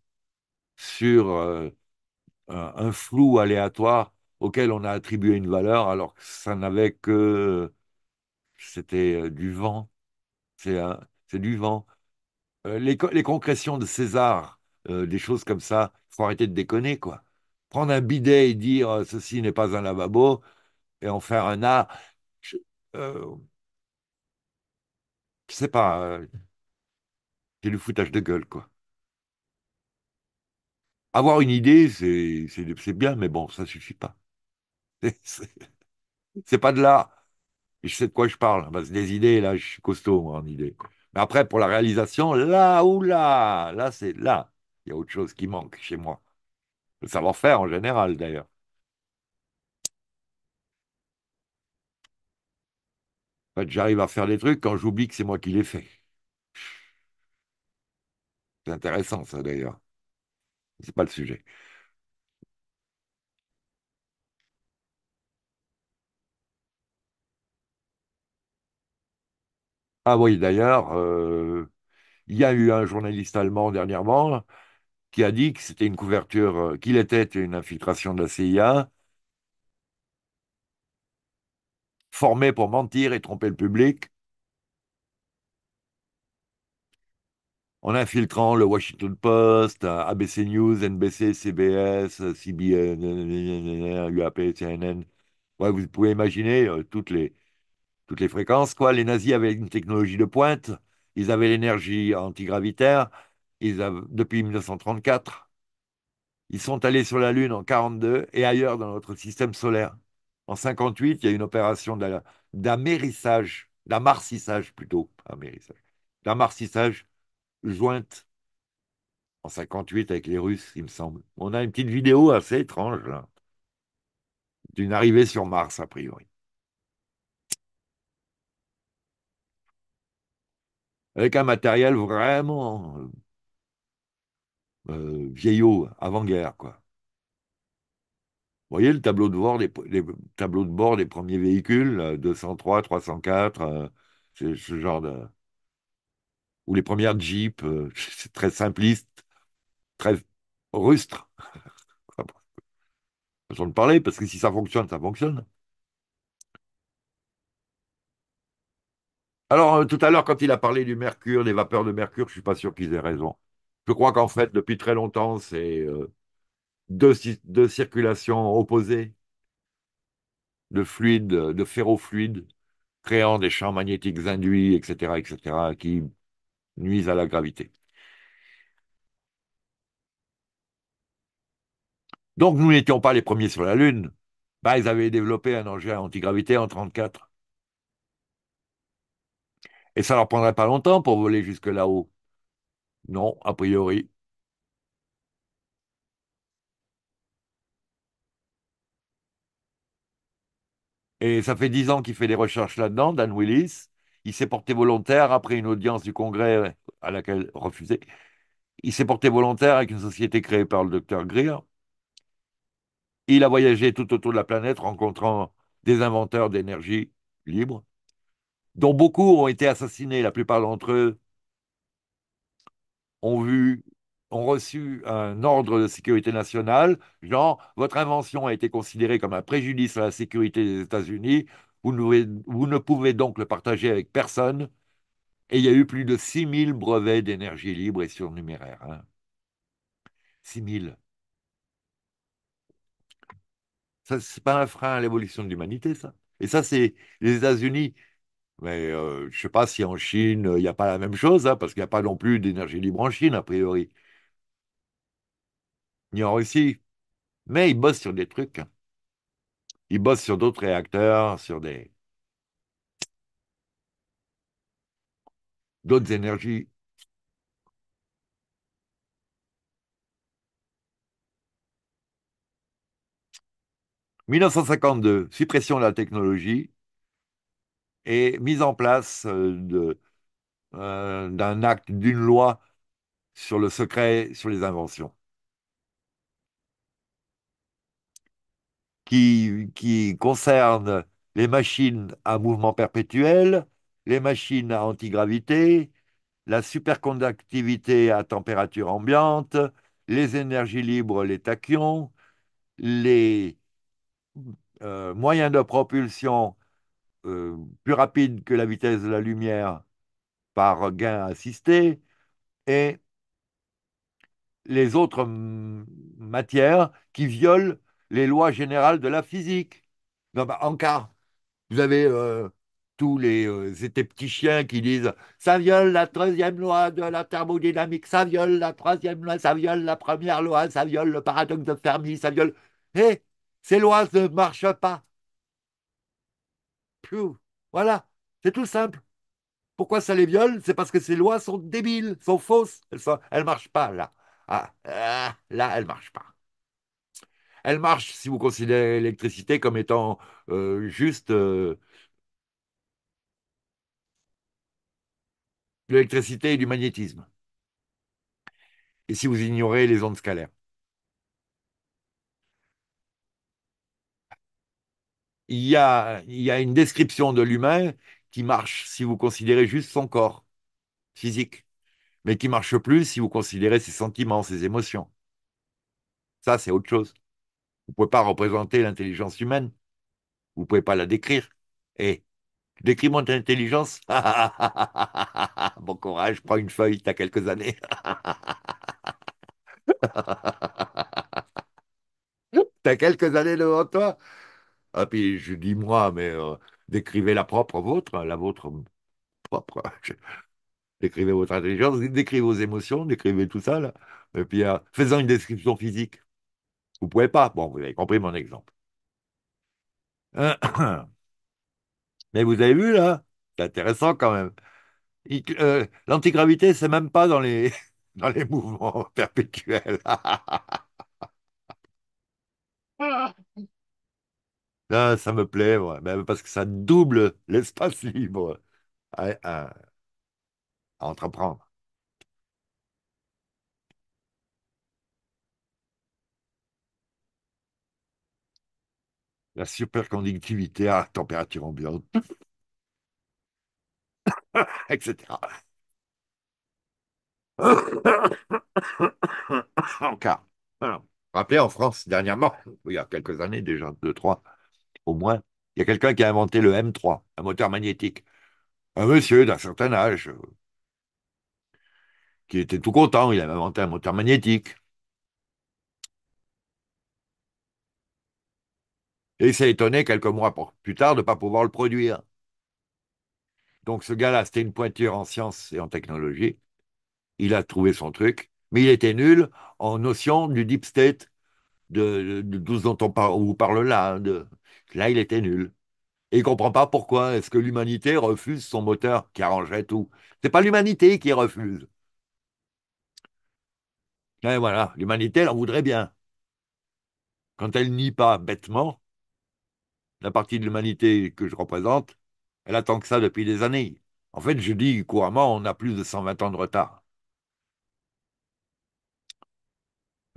sur euh, un flou aléatoire auquel on a attribué une valeur alors que ça n'avait que c'était euh, du vent. C'est c'est du vent. Euh, les, concrétions de César, euh, des choses comme ça, faut arrêter de déconner quoi. Prendre un bidet et dire ceci n'est pas un lavabo et en faire un art. Je, sais pas. c'est du foutage de gueule quoi. Avoir une idée, c'est bien, mais bon, ça ne suffit pas. C'est pas de là. Je sais de quoi je parle. Bah, c'est des idées, là, je suis costaud, en idée. Mais après, pour la réalisation, là, ou là, là, c'est là. Il y a autre chose qui manque chez moi. Le savoir-faire en général, d'ailleurs. En j'arrive à faire des trucs quand j'oublie que c'est moi qui les fais. C'est intéressant, ça, d'ailleurs. C'est pas le sujet. Ah oui, d'ailleurs, euh, il y a eu un journaliste allemand dernièrement qui a dit que c'était une couverture, euh, qu'il était une infiltration de la CIA formée pour mentir et tromper le public en infiltrant le Washington Post, ABC News, NBC, CBS, CBN, UAP, CNN. vous pouvez imaginer toutes, les, toutes les fréquences. Quoi. Les nazis avaient une technologie de pointe, ils avaient l'énergie antigravitaire. Ils avaient, depuis 1934, ils sont allés sur la Lune en 1942 et ailleurs dans notre système solaire. En 58, il y a une opération d'amérissage, d'amarcissage plutôt, d'amarcissage jointe en 58 avec les Russes, il me semble. On a une petite vidéo assez étrange là d'une arrivée sur Mars a priori. Avec un matériel vraiment euh, euh, vieillot, avant-guerre, quoi. Vous voyez le tableau de bord des, les tableaux de bord des premiers véhicules, 203, 304, euh, ce genre de, ou les premières Jeep, euh, c'est très simpliste, très rustre. Façon de parler, parce que si ça fonctionne, ça fonctionne. Alors, euh, tout à l'heure, quand il a parlé du mercure, des vapeurs de mercure, je ne suis pas sûr qu'ils aient raison. Je crois qu'en fait, depuis très longtemps, c'est euh, deux, deux, circulations opposées de fluides, de ferrofluides, créant des champs magnétiques induits, etc., etc., qui nuisent à la gravité. Donc nous n'étions pas les premiers sur la Lune. Ben, ils avaient développé un engin antigravité en 1934. Et ça leur prendrait pas longtemps pour voler jusque là-haut. Non, a priori. Et ça fait dix ans qu'il fait des recherches là-dedans, Dan Willis. Il s'est porté volontaire après une audience du Congrès à laquelle refusé. Il s'est porté volontaire avec une société créée par le docteur Greer. Il a voyagé tout autour de la planète rencontrant des inventeurs d'énergie libre, dont beaucoup ont été assassinés. La plupart d'entre eux ont vu ont reçu un ordre de sécurité nationale, genre votre invention a été considérée comme un préjudice à la sécurité des États-Unis, vous ne, pouvez donc le partager avec personne. Et il y a eu plus de 6000 brevets d'énergie libre et surnuméraire. Hein. 6000. Ça, c'est pas un frein à l'évolution de l'humanité, ça. Et ça, c'est les États-Unis. Mais euh, je ne sais pas si en Chine, il n'y a pas la même chose, hein, parce qu'il n'y a pas non plus d'énergie libre en Chine, a priori. Ni en Russie. Mais ils bossent sur des trucs. Hein. Ils bossent sur d'autres réacteurs, sur des d'autres énergies. « 1952, suppression de la technologie et mise en place euh, euh, d'un acte, d'une loi sur le secret, sur les inventions. qui, concernent concerne les machines à mouvement perpétuel, les machines à antigravité, la superconductivité à température ambiante, les énergies libres, les tachyons, les euh, moyens de propulsion euh, plus rapides que la vitesse de la lumière par gain assisté, et les autres matières qui violent les lois générales de la physique. Non, en bah, vous avez euh, tous les euh, petits chiens qui disent ça viole la troisième loi de la thermodynamique, ça viole la troisième loi, ça viole la première loi, ça viole le paradoxe de Fermi, ça viole. Hé, eh, ces lois ne marchent pas. voilà, c'est tout simple. Pourquoi ça les viole C'est parce que ces lois sont débiles, sont fausses, elles ne marchent pas là. Ah, ah là, elles ne marchent pas. Elle marche si vous considérez l'électricité comme étant euh, juste... Euh, l'électricité et du magnétisme. Et si vous ignorez les ondes scalaires. Il y a, il y a une description de l'humain qui marche si vous considérez juste son corps physique, mais qui marche plus si vous considérez ses sentiments, ses émotions. Ça, c'est autre chose. Vous ne pouvez pas représenter l'intelligence humaine. Vous ne pouvez pas la décrire. Et eh, décris mon intelligence. bon courage, prends une feuille, t'as quelques années. t'as quelques années devant toi. Ah, puis je dis moi, mais euh, décrivez la propre vôtre, la vôtre propre. Décrivez votre intelligence, décrivez vos émotions, décrivez tout ça. Là. Et puis, euh, faisons une description physique. Vous ne pouvez pas. Bon, vous avez compris mon exemple. Mais vous avez vu là, c'est intéressant quand même. Euh, l'antigravité, c'est même pas dans les, dans les mouvements perpétuels. Là, ah, ça me plaît, ben, parce que ça double l'espace libre hein. à entreprendre. la superconductivité à température ambiante, etc. Encore. vous Rappelez en France, dernièrement, il y a quelques années déjà, deux, trois, au moins, il y a quelqu'un qui a inventé le M3, un moteur magnétique. Un monsieur d'un certain âge, euh, qui était tout content, il avait inventé un moteur magnétique. Et s'est étonné quelques mois plus tard de ne pas pouvoir le produire. Donc ce gars-là, c'était une pointure en sciences et en technologie. Il a trouvé son truc, mais il était nul en notion du deep state, de, dont on, vous parle là. Hein, là, il était nul. Et il ne comprend pas pourquoi est-ce que l'humanité refuse son moteur qui arrangerait tout. Ce n'est pas l'humanité qui refuse. Et voilà, l'humanité, elle en voudrait bien. Quand elle nie pas bêtement, la partie de l'humanité que je représente, elle attend que ça depuis des années. En fait, je dis couramment, on a plus de 120 ans de retard.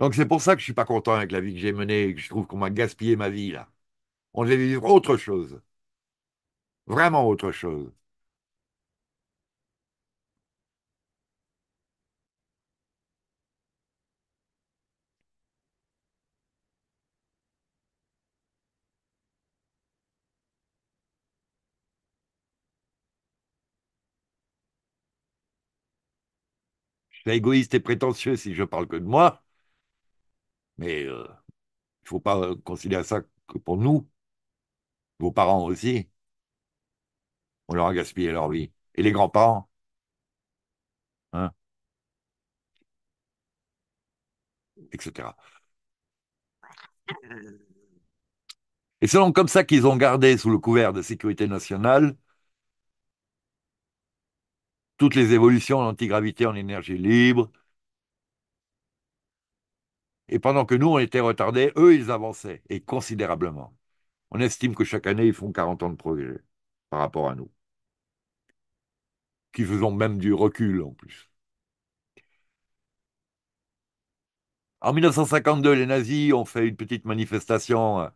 Donc c'est pour ça que je ne suis pas content avec la vie que j'ai menée et que je trouve qu'on m'a gaspillé ma vie là. On devait vivre autre chose. Vraiment autre chose. suis égoïste et prétentieux si je parle que de moi, mais euh, il ne faut pas considérer ça que pour nous, vos parents aussi. On leur a gaspillé leur vie. Et les grands-parents hein. Etc. Et c'est donc comme ça qu'ils ont gardé sous le couvert de sécurité nationale toutes les évolutions en antigravité, en énergie libre. Et pendant que nous, on était retardés, eux, ils avançaient, et considérablement. On estime que chaque année, ils font 40 ans de progrès par rapport à nous, qui faisons même du recul en plus. En 1952, les nazis ont fait une petite manifestation euh,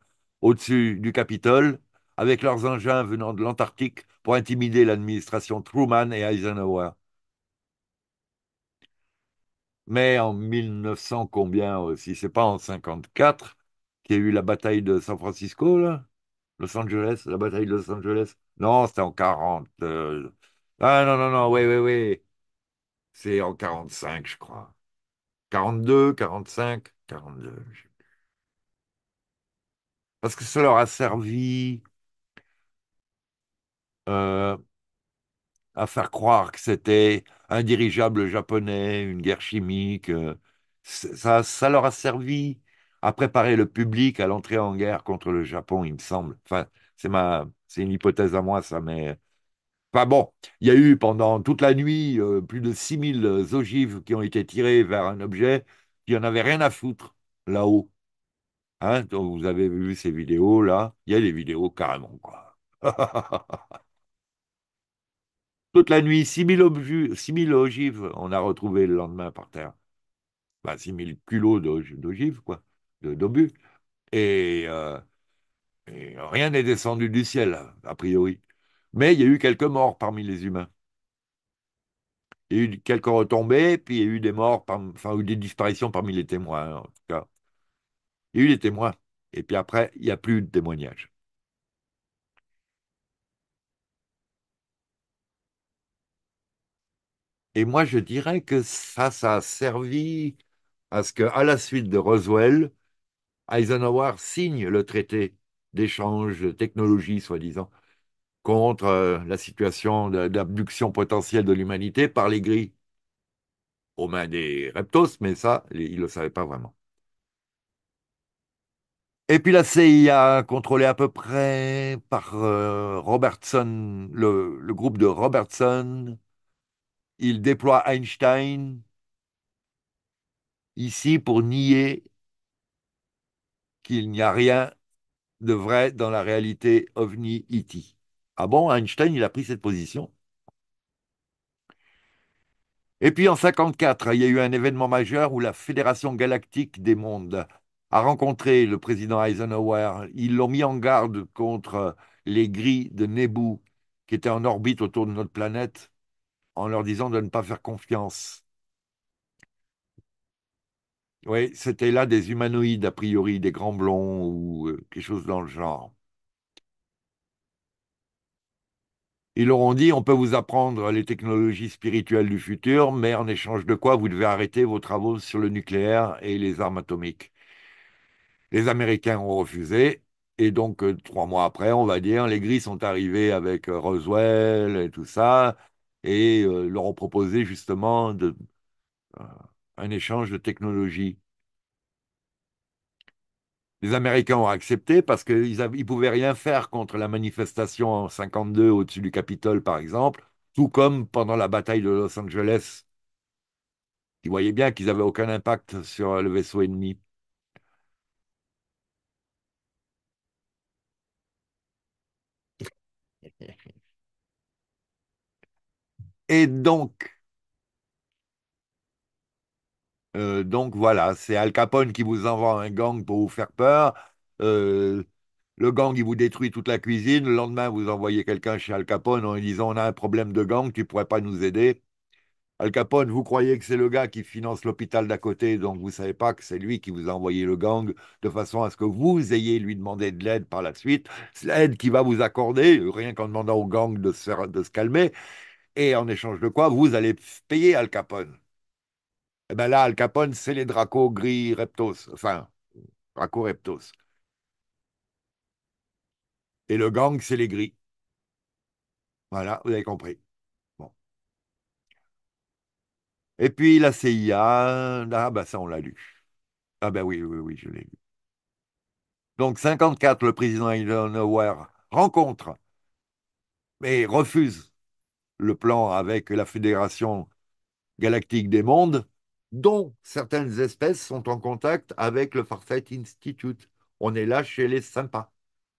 au-dessus du Capitole, avec leurs engins venant de l'Antarctique pour intimider l'administration Truman et Eisenhower. Mais en 1900 combien aussi, euh, c'est pas en 54 qu'il y a eu la bataille de San Francisco là, Los Angeles, la bataille de Los Angeles. Non, c'était en 40. Euh, ah non non non, oui oui oui. C'est en 45 je crois. 42, 45, 42. Parce que cela leur a servi euh, à faire croire que c'était un dirigeable japonais, une guerre chimique. Euh, ça, ça leur a servi à préparer le public à l'entrée en guerre contre le Japon, il me semble. Enfin, c'est ma, c'est une hypothèse à moi, ça, mais. Enfin bon, il y a eu pendant toute la nuit euh, plus de 6000 ogives qui ont été tirées vers un objet qui en avait rien à foutre là-haut. Hein, donc vous avez vu ces vidéos là, il y a des vidéos carrément quoi. toute la nuit, 6000 ogives, on a retrouvé le lendemain par terre. Ben, 6000 culots d'ogives, quoi, d'obus. Euh, et, rien n'est descendu du ciel, a priori. Mais il y a eu quelques morts parmi les humains. Il y a eu quelques retombées, puis il y a eu des morts, par, enfin, des disparitions parmi les témoins, en tout cas. Il y a eu des témoins. Et puis après, il n'y a plus de témoignages. Et moi, je dirais que ça, ça a servi à ce qu'à la suite de Roswell, Eisenhower signe le traité d'échange de technologie, soi-disant, contre euh, la situation d'abduction potentielle de l'humanité par les gris aux mains des reptos, mais ça, il ne le savait pas vraiment. Et puis la CIA, contrôlée à peu près par euh, Robertson, le, groupe de Robertson, il déploie Einstein ici pour nier qu'il n'y a rien de vrai dans la réalité ovni iti. E ah bon, Einstein, il a pris cette position. Et puis en 1954, il y a eu un événement majeur où la Fédération galactique des mondes a rencontré le président Eisenhower. Ils l'ont mis en garde contre les grilles de Nebu qui étaient en orbite autour de notre planète en leur disant de ne pas faire confiance. Oui, c'était là des humanoïdes, a priori, des grands blonds ou euh, quelque chose dans le genre. Ils leur ont dit, on peut vous apprendre les technologies spirituelles du futur, mais en échange de quoi vous devez arrêter vos travaux sur le nucléaire et les armes atomiques. Les Américains ont refusé, et donc euh, trois mois après, on va dire, les Gris sont arrivés avec euh, Roswell et tout ça, et euh, leur ont proposé justement euh, un échange de technologies. Les Américains ont accepté parce qu'ils ne pouvaient rien faire contre la manifestation en 52 au-dessus du Capitole, par exemple, tout comme pendant la bataille de Los Angeles. Ils voyaient bien qu'ils n'avaient aucun impact sur le vaisseau ennemi. Et donc, euh, donc voilà, c'est Al Capone qui vous envoie un gang pour vous faire peur. Euh, le gang, il vous détruit toute la cuisine. Le lendemain, vous envoyez quelqu'un chez Al Capone en disant On a un problème de gang, tu ne pourrais pas nous aider. Al Capone, vous croyez que c'est le gars qui finance l'hôpital d'à côté, donc vous savez pas que c'est lui qui vous a envoyé le gang, de façon à ce que vous ayez lui demandé de l'aide par la suite. L'aide qui va vous accorder, rien qu'en demandant au gang de se calmer, et en échange de quoi vous allez payer Al Capone. Et eh bien là, Al Capone, c'est les dracos gris reptos, enfin, draco reptos. Et le gang, c'est les gris. Voilà, vous avez compris. Bon. Et puis la CIA, ah ben ça on l'a lu. Ah ben oui, oui, oui, je l'ai lu. Donc 54, le président Eisenhower rencontre, mais refuse le plan avec la Fédération galactique des mondes, dont certaines espèces sont en contact avec le Farsight Institute. On est là chez les sympas,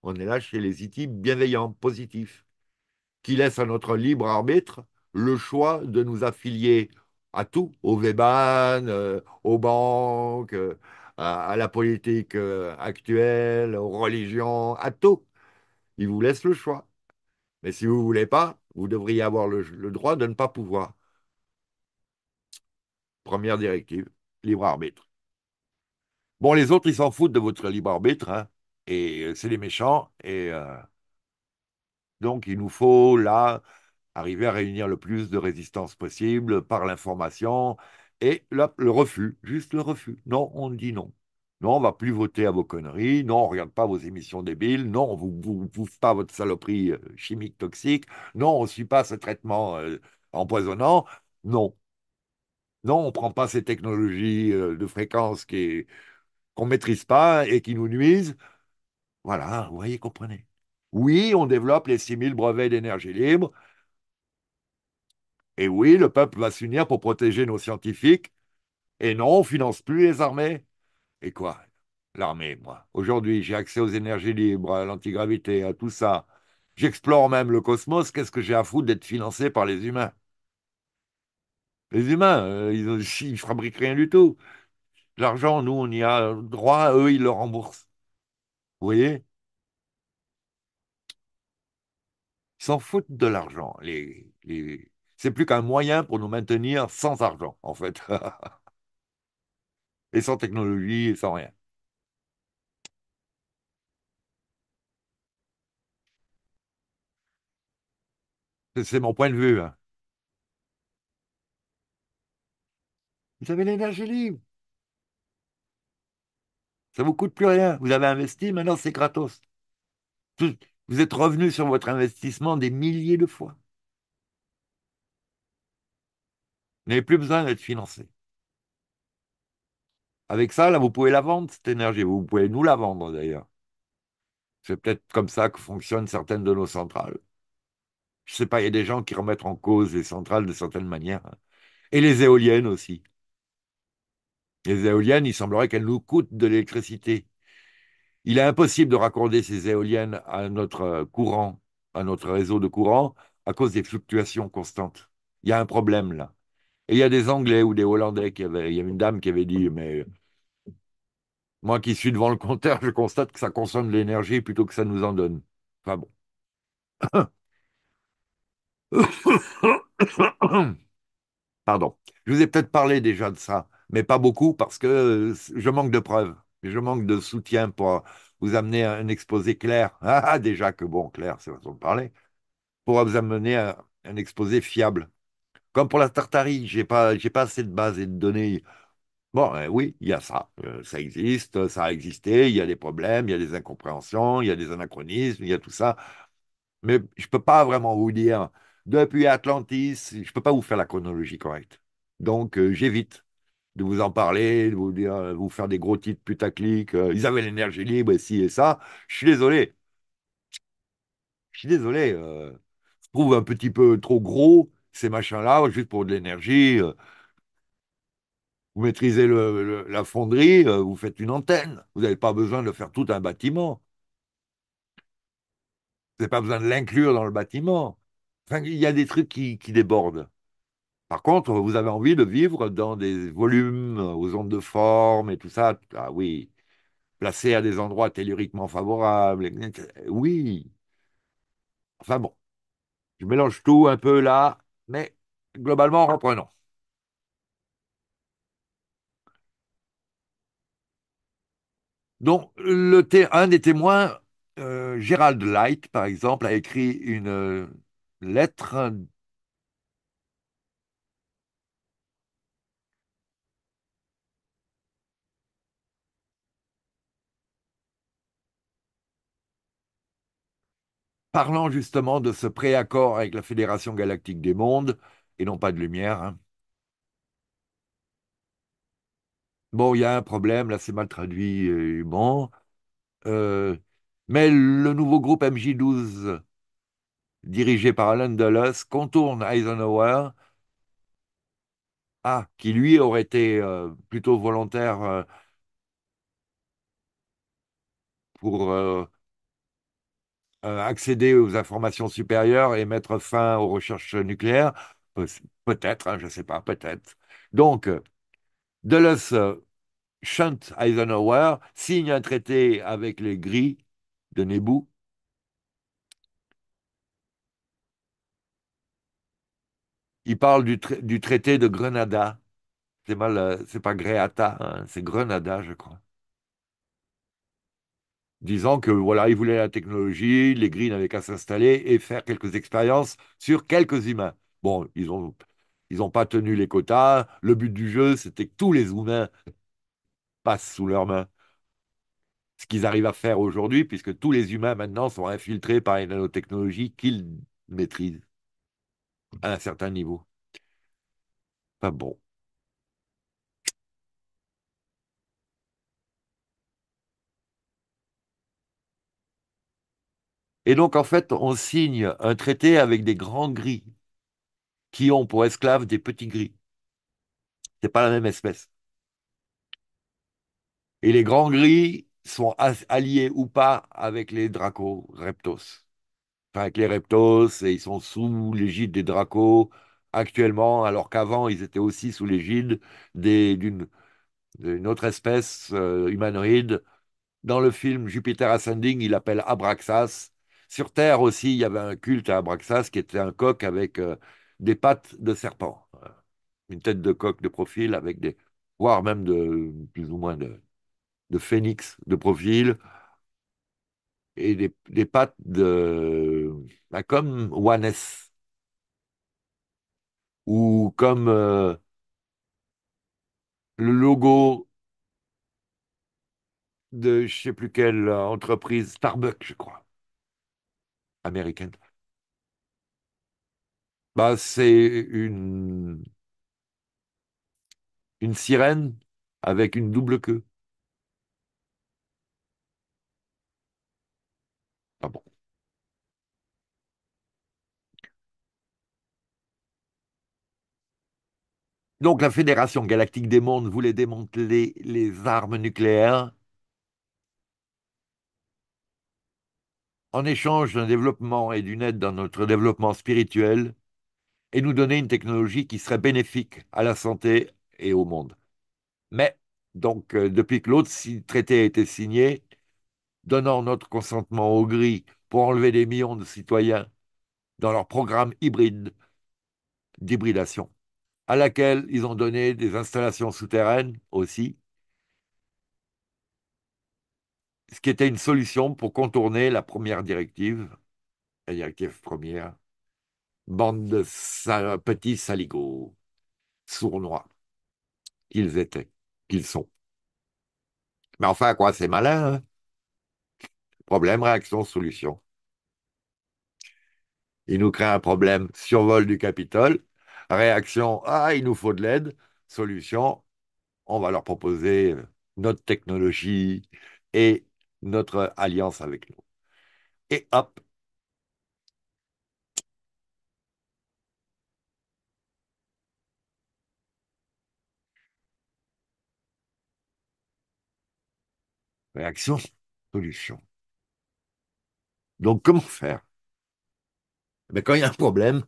on est là chez les e types bienveillants, positifs, qui laissent à notre libre arbitre le choix de nous affilier à tout, au VEBAN, euh, aux banques, euh, à, la politique euh, actuelle, aux religions, à tout. Ils vous laissent le choix. Mais si vous ne voulez pas, vous devriez avoir le, droit de ne pas pouvoir. Première directive, libre arbitre. Bon, les autres, ils s'en foutent de votre libre arbitre, hein, et c'est les méchants, et euh, donc il nous faut là arriver à réunir le plus de résistance possible par l'information et le refus, juste le refus. Non, on dit non. Non, on va plus voter à vos conneries. Non, on ne regarde pas vos émissions débiles. Non, on ne bouffe pas votre saloperie euh, chimique toxique. Non, on ne suit pas ce traitement euh, empoisonnant. Non. Non, on ne prend pas ces technologies euh, de fréquence qu'on ne maîtrise pas et qui nous nuisent. Voilà, vous voyez, comprenez. Oui, on développe les 6000 brevets d'énergie libre. Et oui, le peuple va s'unir pour protéger nos scientifiques. Et non, on ne finance plus les armées. Et quoi L'armée, moi. Aujourd'hui, j'ai accès aux énergies libres, à l'antigravité, à tout ça. J'explore même le cosmos. Qu'est-ce que j'ai à foutre d'être financé par les humains Les humains, euh, ils, ne fabriquent rien du tout. L'argent, nous, on y a droit, eux, ils le remboursent. Vous voyez Ils s'en foutent de l'argent. les... C'est plus qu'un moyen pour nous maintenir sans argent, en fait. et sans technologie et sans rien. C'est mon point de vue. Hein. Vous avez l'énergie libre. Ça ne vous coûte plus rien. Vous avez investi, maintenant c'est gratos. Vous êtes revenu sur votre investissement des milliers de fois. Vous n'avez plus besoin d'être financé. Avec ça, là, vous pouvez la vendre, cette énergie. Vous pouvez nous la vendre, d'ailleurs. C'est peut-être comme ça que fonctionnent certaines de nos centrales. Je ne sais pas, il y a des gens qui remettent en cause les centrales de certaines manières. Et les éoliennes aussi. Les éoliennes, il semblerait qu'elles nous coûtent de l'électricité. Il est impossible de raccorder ces éoliennes à notre euh, courant, à notre réseau de courant, à cause des fluctuations constantes. Il y a un problème là. Et il y a des Anglais ou des Hollandais qui avaient. Il y avait une dame qui avait dit Mais euh, moi qui suis devant le compteur, je constate que ça consomme de l'énergie plutôt que ça nous en donne. Enfin bon. Pardon. Je vous ai peut-être parlé déjà de ça, mais pas beaucoup parce que euh, je manque de preuves. Je manque de soutien pour vous amener à un exposé clair. Ah, ah déjà que bon, clair, c'est façon de parler. Pour vous amener à un exposé fiable. Comme pour la Tartarie, j'ai pas, j'ai pas assez de bases et de données. Bon, eh oui, il y a ça. Euh, ça existe, ça a existé, il y a des problèmes, il y a des incompréhensions, il y a des anachronismes, il y a tout ça. Mais je ne peux pas vraiment vous dire, depuis Atlantis, je ne peux pas vous faire la chronologie correcte. Donc, euh, j'évite de vous en parler, de vous, dire, euh, vous faire des gros titres putaclic. ils avaient l'énergie libre, et ci et ça. Je suis désolé. Je suis désolé. je trouve un petit peu trop gros ces machins-là juste pour de l'énergie. Euh. Vous maîtrisez la fonderie, euh, vous faites une antenne. Vous n'avez pas besoin de faire tout un bâtiment. Vous n'avez pas besoin de l'inclure dans le bâtiment. il y a des trucs qui, qui débordent. Par contre, vous avez envie de vivre dans des volumes, euh, aux ondes de forme et tout ça. Ah oui, placé à des endroits telluriquement favorables. Oui. Enfin bon, je mélange tout un peu là mais globalement, reprenons. Donc, le t un des témoins, euh, Gérald Light, par exemple, a écrit une euh, lettre parlant justement de ce préaccord avec la Fédération galactique des mondes, et non pas de lumière. Hein. Bon, il y a un problème, là c'est mal traduit, euh, bon. Euh, mais le nouveau groupe MJ12, dirigé par Alan Dulles, contourne Eisenhower, ah, qui lui aurait été euh, plutôt volontaire pour euh, accéder aux informations supérieures et mettre fin aux recherches nucléaires Peut-être, hein, je ne sais pas, peut-être. Donc, Dulles Shunt Eisenhower signe un traité avec les Gris de Nebu. Il parle du, traité de Grenada. C'est mal, euh, c'est pas Greata, hein, c'est Grenada, je crois disant que voilà, ils voulaient la technologie, les gris n'avaient qu'à s'installer et faire quelques expériences sur quelques humains. Bon, ils ont ils n'ont pas tenu les quotas. Le but du jeu, c'était que tous les humains passent sous leurs mains. Ce qu'ils arrivent à faire aujourd'hui, puisque tous les humains maintenant sont infiltrés par les nanotechnologies qu'ils maîtrisent à un certain niveau. Pas enfin, bon. Et donc, en fait, on signe un traité avec des grands gris qui ont pour esclaves des petits gris. n'est pas la même espèce. Et les grands gris sont alliés ou pas avec les dracos reptos. Enfin, avec les reptos, et ils sont sous l'égide des dracos actuellement, alors qu'avant, ils étaient aussi sous l'égide d'une autre espèce euh, humanoïde. Dans le film Jupiter Ascending, il appelle Abraxas, sur Terre aussi, il y avait un culte à Abraxas qui était un coq avec euh, des pattes de serpent, euh, une tête de coq de profil avec des, voire même de plus ou moins de, de phénix de profil et des, pattes de, bah, comme Juanes ou comme euh, le logo de je sais plus quelle entreprise, Starbucks, je crois américaine bah, C'est une, une sirène avec une double queue. Ah bon. Donc la Fédération galactique des mondes voulait démanteler les armes nucléaires en échange d'un développement et d'une aide dans notre développement spirituel, et nous donner une technologie qui serait bénéfique à la santé et au monde. Mais, donc, euh, depuis que l'autre traité a été signé, donnant notre consentement aux gris pour enlever des millions de citoyens dans leur programme hybride d'hybridation, à laquelle ils ont donné des installations souterraines aussi, ce qui était une solution pour contourner la première directive, la directive première, bande de petits saligots sournois qu'ils étaient, qu'ils sont. Mais enfin, quoi, c'est malin. Hein problème, réaction, solution. Il nous crée un problème, survol du Capitole, réaction, ah, il nous faut de l'aide, solution, on va leur proposer euh, notre technologie et notre alliance avec nous. Et hop, Réaction, solution. Donc, comment faire Mais eh ben, Quand il y a un problème,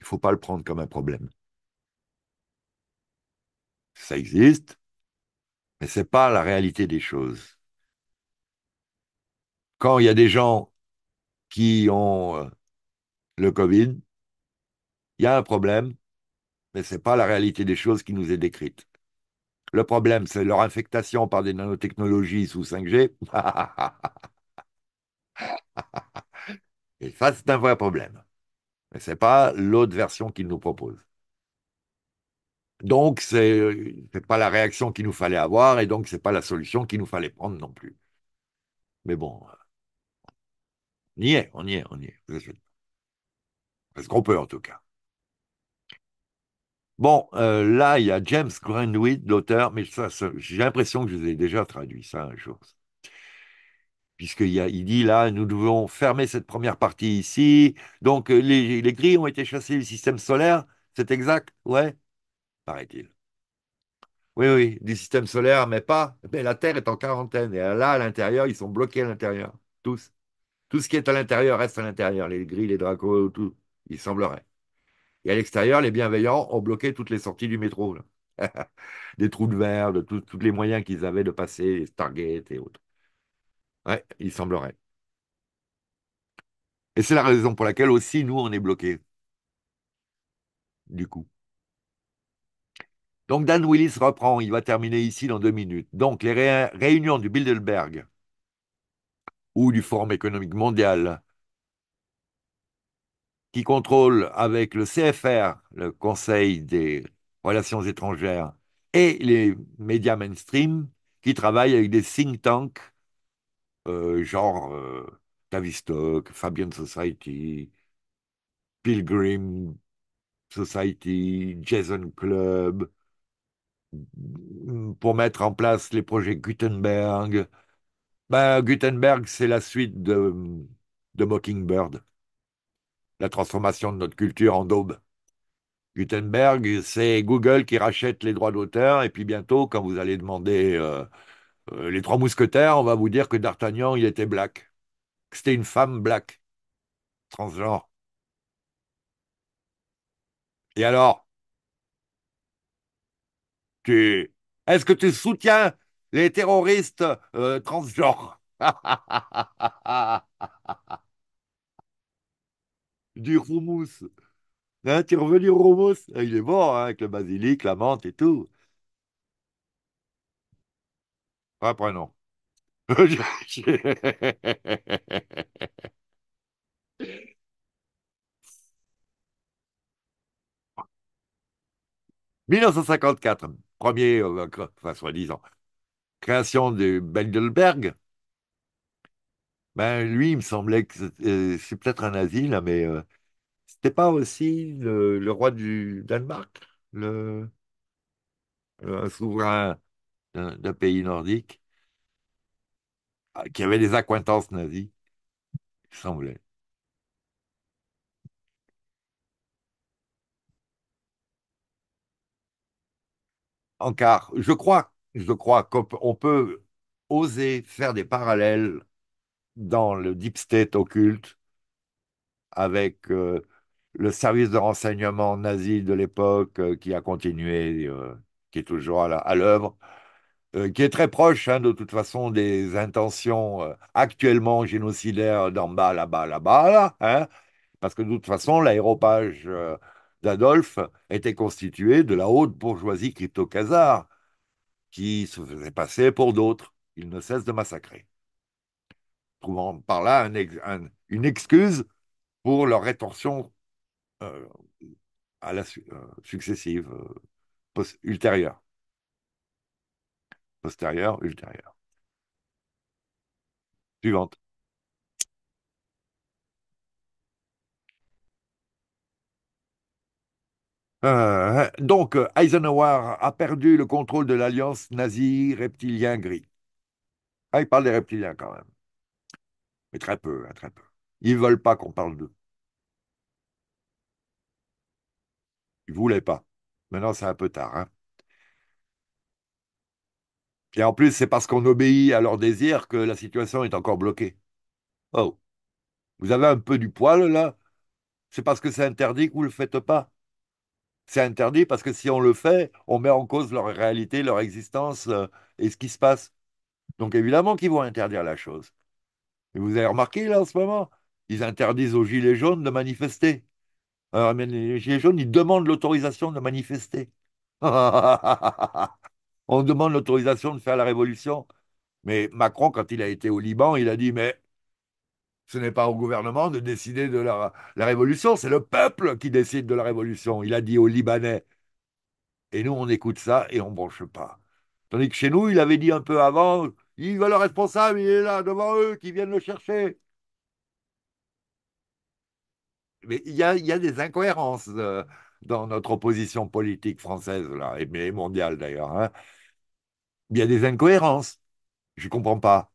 il ne faut pas le prendre comme un problème. Ça existe, mais ce n'est pas la réalité des choses. Quand il y a des gens qui ont euh, le Covid, il y a un problème, mais ce n'est pas la réalité des choses qui nous est décrite. Le problème, c'est leur infectation par des nanotechnologies sous 5G. Et ça, c'est un vrai problème. Mais ce n'est pas l'autre version qu'ils nous proposent. Donc, ce n'est euh, pas la réaction qu'il nous fallait avoir et donc ce c'est pas la solution qu'il nous fallait prendre non plus. Mais bon, euh, on y est, on y est, on y est. Parce qu'on peut en tout cas. Bon, euh, là, il y a James Greenwood, l'auteur, mais ça, j'ai l'impression que je vous ai déjà traduit ça un jour. Puisqu'il dit là, nous devons fermer cette première partie ici. Donc, les, les grilles ont été chassées du système solaire, c'est exact Ouais paraît-il. Oui, oui, du système solaire, mais pas. Mais la Terre est en quarantaine. Et là, à l'intérieur, ils sont bloqués à l'intérieur. Tous. Tout ce qui est à l'intérieur reste à l'intérieur. Les grilles, les dracos, tout. Il semblerait. Et à l'extérieur, les bienveillants ont bloqué toutes les sorties du métro. des trous de verre, de tous les moyens qu'ils avaient de passer, Stargate et autres. Ouais, il semblerait. Et c'est la raison pour laquelle aussi, nous, on est bloqués. Du coup. Donc Dan Willis reprend, il va terminer ici dans deux minutes. Donc les réunions du Bilderberg ou du Forum économique mondial qui contrôlent avec le CFR, le Conseil des relations étrangères, et les médias mainstream qui travaillent avec des think tanks euh, genre euh, Tavistock, Fabian Society, Pilgrim Society, Jason Club, euh, pour mettre en place les projets Gutenberg. Ben, Gutenberg, c'est la suite de, de Mockingbird, la transformation de notre culture en daube. Gutenberg, c'est Google qui rachète les droits d'auteur, et puis bientôt, quand vous allez demander euh, euh, les trois mousquetaires, on va vous dire que D'Artagnan, il était black, c'était une femme black, transgenre. Et alors, est-ce que tu soutiens les terroristes euh, transgenres Du hein, tu es revenu au ah, Il est mort hein, avec le basilic, la menthe et tout. Après, non. « 1954 premier, enfin, soi-disant, création de Bendelberg, ben, lui, il me semblait que c'est euh, peut-être un asile, mais euh, c'était pas aussi le, roi du Danemark, le, souverain d'un pays nordique, ah, qui avait des accointances nazies, il semblait. Encore, Je crois, je crois qu'on peut oser faire des parallèles dans le deep state occulte avec euh, le service de renseignement nazi de l'époque euh, qui a continué, euh, qui est toujours à l'œuvre, qui est très proche hein, de toute façon des intentions actuellement génocidaires d'en bas, là-bas, là-bas, là, hein, parce que de toute façon, l'aéropage d'Adolphe était constitué de la haute bourgeoisie crypto casar qui se faisait passer pour d'autres. Il ne cesse de massacrer, trouvant par là une excuse pour leur rétorsion euh, à la euh, successive, euh, ultérieure. Postérieure, ultérieure. Suivante. Euh, donc, Eisenhower a perdu le contrôle de l'alliance nazi-reptilien-gris. Ah, il parle des reptiliens quand même. Mais très peu, hein, très peu. Ils ne veulent pas qu'on parle d'eux. Ils ne voulaient pas. Maintenant, c'est un peu tard. Et hein. en plus, c'est parce qu'on obéit à leur désir que la situation est encore bloquée. Oh. Vous avez un peu du poil là C'est parce que c'est interdit que vous ne le faites pas c'est interdit parce que si on le fait, on met en cause leur réalité, leur existence euh, et ce qui se passe. Donc évidemment qu'ils vont interdire la chose. Et vous avez remarqué là en ce moment, ils interdisent aux Gilets jaunes de manifester. Alors les Gilets jaunes, ils demandent l'autorisation de manifester. on demande l'autorisation de faire la révolution. Mais Macron, quand il a été au Liban, il a dit, mais ce n'est pas au gouvernement de décider de la, révolution, c'est le peuple qui décide de la révolution. Il a dit aux Libanais. Et nous, on écoute ça et on ne bronche pas. Tandis que chez nous, il avait dit un peu avant, il va le responsable, il est là devant eux, qui viennent le chercher. Mais il y a, des incohérences euh, dans notre opposition politique française, là, et mondiale d'ailleurs. Hein. Il y a des incohérences. Je ne comprends pas.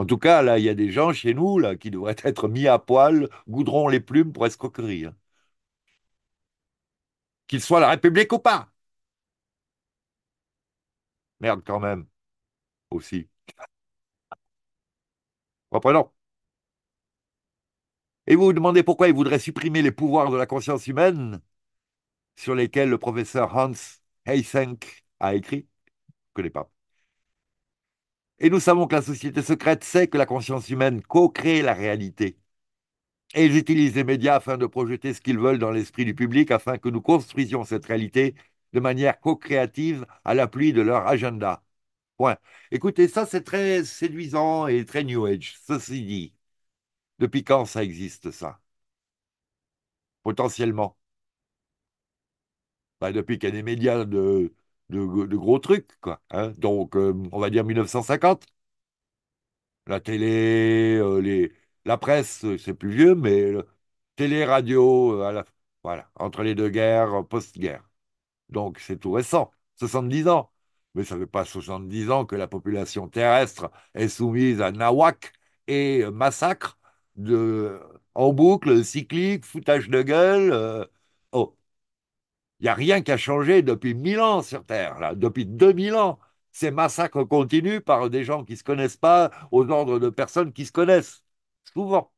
En tout cas, là, il y a des gens chez nous là, qui devraient être mis à poil, goudrons les plumes pour escroquerie. Hein. Qu'ils soient la République ou pas. Merde quand même. Aussi. Reprenons. Et vous vous demandez pourquoi il voudrait supprimer les pouvoirs de la conscience humaine sur lesquels le professeur Hans Heysenck a écrit Que les connais pas. Et nous savons que la société secrète sait que la conscience humaine co-crée la réalité. Et ils utilisent les médias afin de projeter ce qu'ils veulent dans l'esprit du public, afin que nous construisions cette réalité de manière co-créative à l'appui de leur agenda. Point. Écoutez, ça c'est très séduisant et très New Age, ceci dit. Depuis quand ça existe, ça Potentiellement. Bah, depuis qu'il y a des médias de, de, gros trucs, quoi. Hein. Donc, euh, on va dire 1950. La télé, euh, les, la presse, euh, c'est plus vieux, mais télé, radio, voilà, entre les deux guerres, post-guerre. Donc, c'est tout récent, 70 ans. Mais ça ne fait pas 70 ans que la population terrestre est soumise à nawak et massacre de, en boucle, cyclique, foutage de gueule. oh, il n'y a rien qui a changé depuis 1000 ans sur Terre, là, depuis 2000 ans. Ces massacres continuent par des gens qui ne se connaissent pas, aux ordres de personnes qui se connaissent, souvent,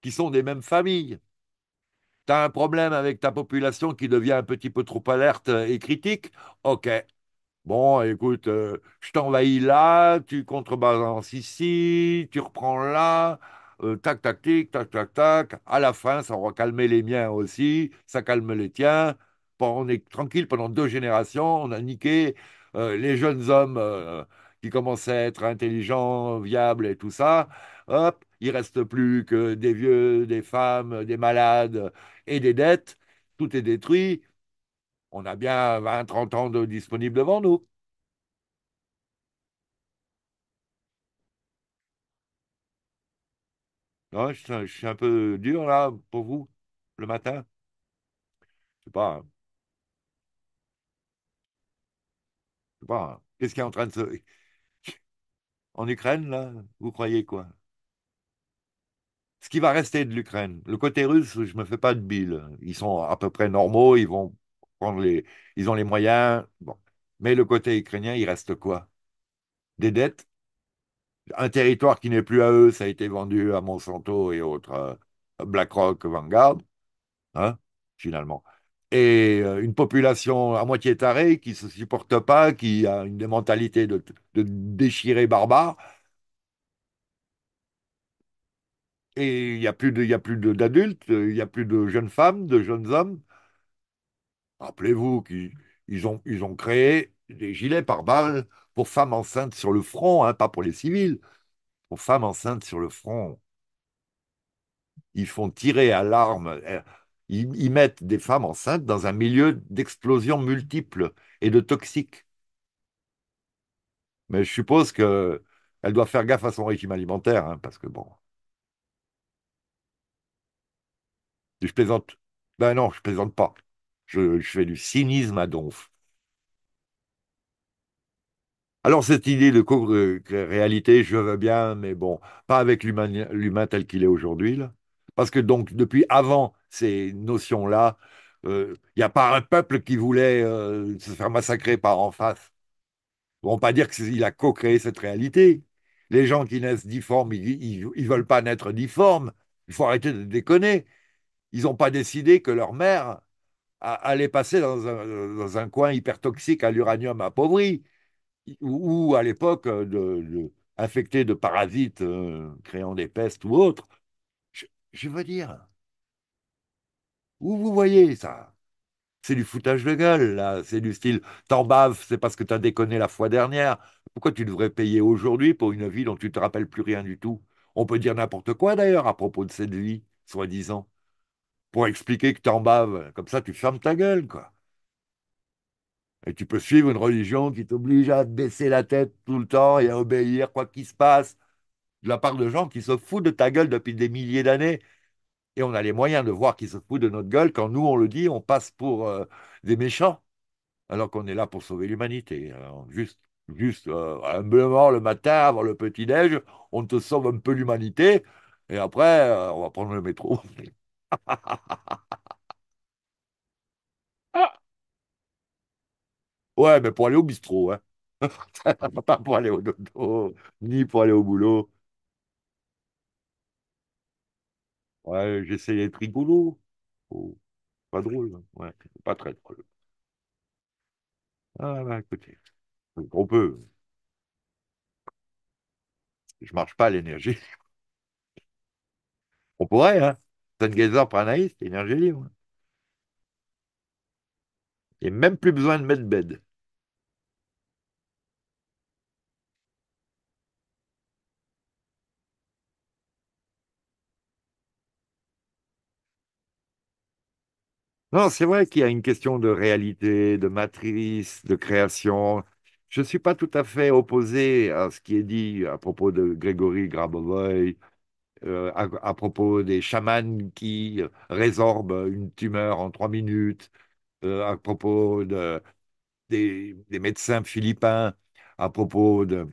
qui sont des mêmes familles. Tu as un problème avec ta population qui devient un petit peu trop alerte et critique. OK. Bon, écoute, euh, je t'envahis là, tu contrebalances ici, tu reprends là, tac, tac, tac, tac, tac. À la fin, ça aura calmé les miens aussi, ça calme les tiens. on est tranquille pendant deux générations, on a niqué les jeunes hommes qui commençaient à être intelligents, viables et tout ça. Hop, il reste plus que des vieux, des femmes, des malades et des dettes. Tout est détruit. On a bien 20-30 ans de disponibles devant nous. Non, je, suis un peu dur là pour vous le matin. Je sais pas. Hein. Je sais pas. Hein. Qu'est-ce qui est en train de se. En Ukraine, là, vous croyez quoi Ce qui va rester de l'Ukraine. Le côté russe, je ne me fais pas de bile. Ils sont à peu près normaux, ils vont prendre les. Ils ont les moyens. Mais le côté ukrainien, il reste quoi Des dettes un territoire qui n'est plus à eux, ça a été vendu à Monsanto et autres, euh, BlackRock, Vanguard, hein, finalement. Et euh, une population à moitié tarée, qui ne se supporte pas, qui a une mentalité de, déchirée barbare. Et il n'y a plus d'adultes, euh, il n'y a plus de jeunes femmes, de jeunes hommes. Rappelez-vous qu'ils ils ont, ils ont créé des gilets par balles pour femmes enceintes sur le front, hein, pas pour les civils, pour femmes enceintes sur le front. Ils font tirer à l'arme, euh, ils, mettent des femmes enceintes dans un milieu d'explosions multiples et de toxiques. Mais je suppose que elle doit faire gaffe à son régime alimentaire, hein, parce que bon. Je plaisante. Ben non, je plaisante pas. Je, je fais du cynisme à donf. Alors cette idée de euh, réalité, je veux bien, mais bon, pas avec l'humain tel qu'il est aujourd'hui. Parce que donc, depuis avant ces notions-là, il euh, n'y a pas un peuple qui voulait euh, se faire massacrer par en face. On ne pas dire qu'il a co-créé cette réalité. Les gens qui naissent difformes, ils ne veulent pas naître difformes. Il faut arrêter de déconner. Ils n'ont pas décidé que leur mère allait passer dans un, dans un coin hyper toxique à l'uranium appauvri ou, à l'époque euh, de, de, de parasites euh, créant des pestes ou autres. Je, veux dire, où vous voyez ça c'est du foutage de gueule, là. C'est du style, t'en baves, c'est parce que t'as déconné la fois dernière. Pourquoi tu devrais payer aujourd'hui pour une vie dont tu te rappelles plus rien du tout On peut dire n'importe quoi d'ailleurs à propos de cette vie, soi-disant, pour expliquer que t'en baves. Comme ça, tu fermes ta gueule, quoi. Et tu peux suivre une religion qui t'oblige à baisser la tête tout le temps et à obéir quoi qu'il se passe, de la part de gens qui se foutent de ta gueule depuis des milliers d'années. Et on a les moyens de voir qu'ils se foutent de notre gueule quand nous, on le dit, on passe pour euh, des méchants, alors qu'on est là pour sauver l'humanité. Juste, juste euh, humblement, le matin, avant le petit neige, on te sauve un peu l'humanité, et après, euh, on va prendre le métro. Ouais, mais pour aller au bistrot, hein. Pas pour aller au dodo, ni pour aller au boulot. Ouais, j'essaie d'être rigolo. Oh, pas drôle, hein. ouais, pas très drôle. Ah, bah, écoutez, on peut. Je marche pas à l'énergie. On pourrait, hein. un Pranaïs, c'est énergie libre. a même plus besoin de mettre bed. Non, c'est vrai qu'il y a une question de réalité, de matrice, de création. Je ne suis pas tout à fait opposé à ce qui est dit à propos de Grégory Grabovoy, euh, à, propos des chamans qui résorbent une tumeur en trois minutes, euh, à propos des, médecins philippins, à propos de,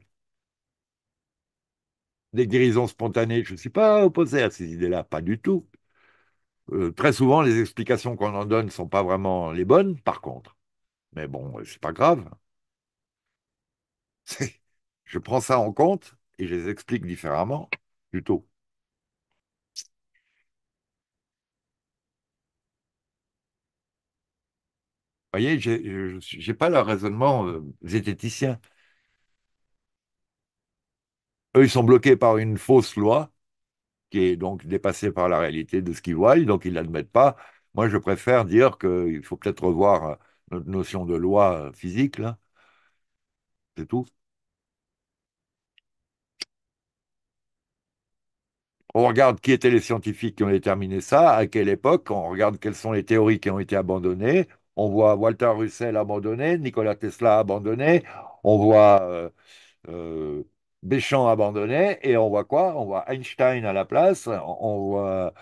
des guérisons spontanées. Je ne suis pas opposé à ces idées-là, pas du tout. Euh, très souvent, les explications qu'on en donne ne sont pas vraiment les bonnes, par contre. Mais bon, euh, c'est pas grave. Je prends ça en compte et je les explique différemment, plutôt. Vous voyez, je n'ai pas le raisonnement euh, zététicien. Eux, ils sont bloqués par une fausse loi qui est donc dépassé par la réalité de ce qu'ils voient, donc ils l'admettent pas. Moi, je préfère dire qu'il faut peut-être revoir euh, notre notion de loi euh, physique, là. C'est tout. On regarde qui étaient les scientifiques qui ont déterminé ça, à quelle époque, on regarde quelles sont les théories qui ont été abandonnées. On voit Walter Russell abandonné, Nikola Tesla abandonné, on voit euh, Béchamp abandonné, et on voit quoi On voit Einstein à la place, on voit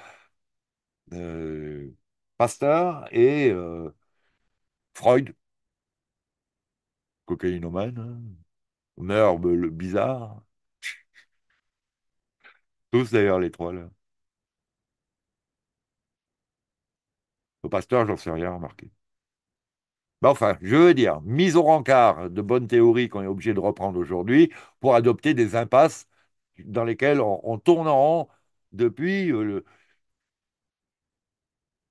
euh, Pasteur et euh, Freud, cocaïnomane, hein. Merbe, le bizarre. Tous d'ailleurs, les trois là. Le pasteur, j'en sais rien remarqué. Mais bah, enfin, je veux dire, mise au rencard de bonnes théories qu'on est obligé de reprendre aujourd'hui pour adopter des impasses dans lesquelles on, tourne en rond depuis, euh, le,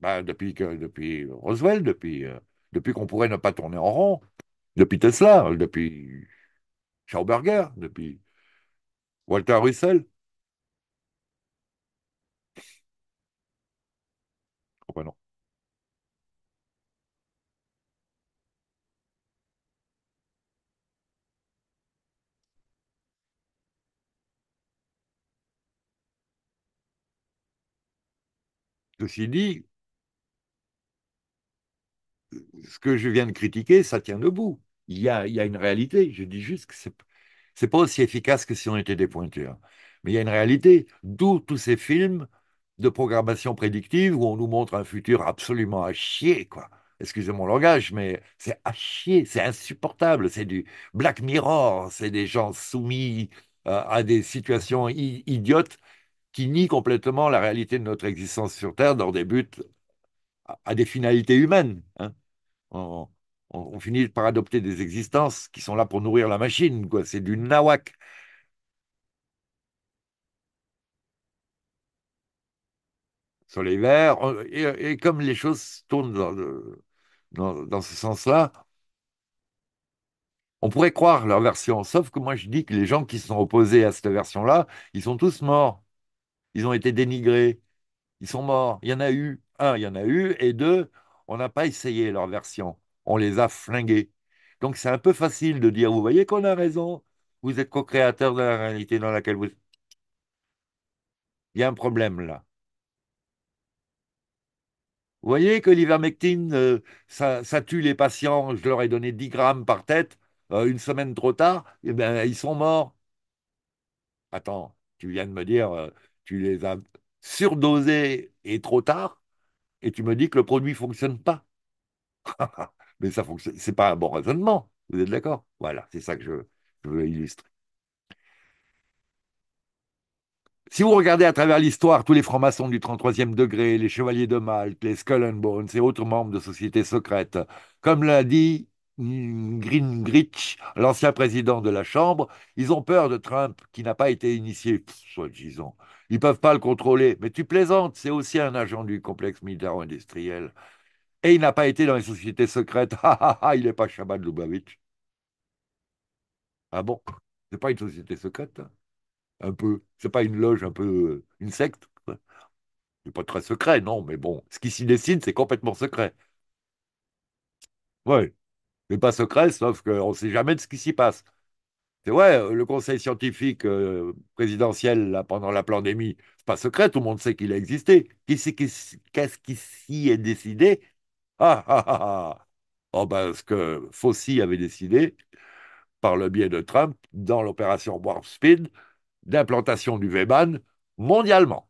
bah, depuis, depuis depuis, euh, depuis qu'on pourrait ne pas tourner en rond, depuis Tesla, depuis Schauberger, depuis Walter Russell. Ceci dit, ce que je viens de critiquer, ça tient debout. Il y a, il y a une réalité. Je dis juste que c'est n'est pas aussi efficace que si on était des pointures. Mais il y a une réalité, d'où tous ces films de programmation prédictive où on nous montre un futur absolument à chier, quoi. Excusez mon langage, mais c'est à chier, c'est insupportable, c'est du Black Mirror, c'est des gens soumis euh, à des situations idiotes qui nie complètement la réalité de notre existence sur Terre dans des buts à des finalités humaines. Hein. On, finit par adopter des existences qui sont là pour nourrir la machine. C'est du nawak. Soleil vert. Euh, et, comme les choses tournent dans, dans ce sens-là, on pourrait croire leur version. Sauf que moi, je dis que les gens qui sont opposés à cette version-là, ils sont tous morts. Ils ont été dénigrés. Ils sont morts. Il y en a eu. Un, il y en a eu. Et deux, on n'a pas essayé leur version. On les a flingués. Donc c'est un peu facile de dire, vous voyez qu'on a raison. Vous êtes co-créateur de la réalité dans laquelle vous... Il y a un problème là. Vous voyez que l'ivermectine, euh, ça, tue les patients. Je leur ai donné 10 grammes par tête. Euh, une semaine trop tard, et eh bien ils sont morts. Attends, tu viens de me dire, euh, tu les as surdosés et trop tard, et tu me dis que le produit ne fonctionne pas. Mais ça fonctionne, c'est pas un bon raisonnement. Vous êtes d'accord Voilà, c'est ça que je, je veux illustrer. Si vous regardez à travers l'histoire tous les francs-maçons du 33e degré, les chevaliers de Malte, les Skull and Bones et autres membres de sociétés secrètes, comme l'a dit Gingrich, l'ancien président de la Chambre, ils ont peur de Trump qui n'a pas été initié, soi-disant. Ils ne peuvent pas le contrôler. Mais tu plaisantes, c'est aussi un agent du complexe militaro-industriel. Et il n'a pas été dans les sociétés secrètes. il n'est pas de Lubavitch. Ah bon C'est pas une société secrète hein? Un peu. C'est pas une loge, un peu euh, une secte C'est pas très secret, non, mais bon, ce qui s'y dessine, c'est complètement secret. Ouais n'est pas secret, sauf qu'on ne sait jamais de ce qui s'y passe. C'est ouais, euh, le conseil scientifique euh, présidentiel là, pendant la pandémie, c'est pas secret, tout le monde sait qu'il a existé. Qui qu'est-ce qui s'y est décidé Ah ah ah, ah, ah. Oh, ben, Ce que Fauci avait décidé, par le biais de Trump, dans l'opération Warp Speed, d'implantation du VBAN mondialement.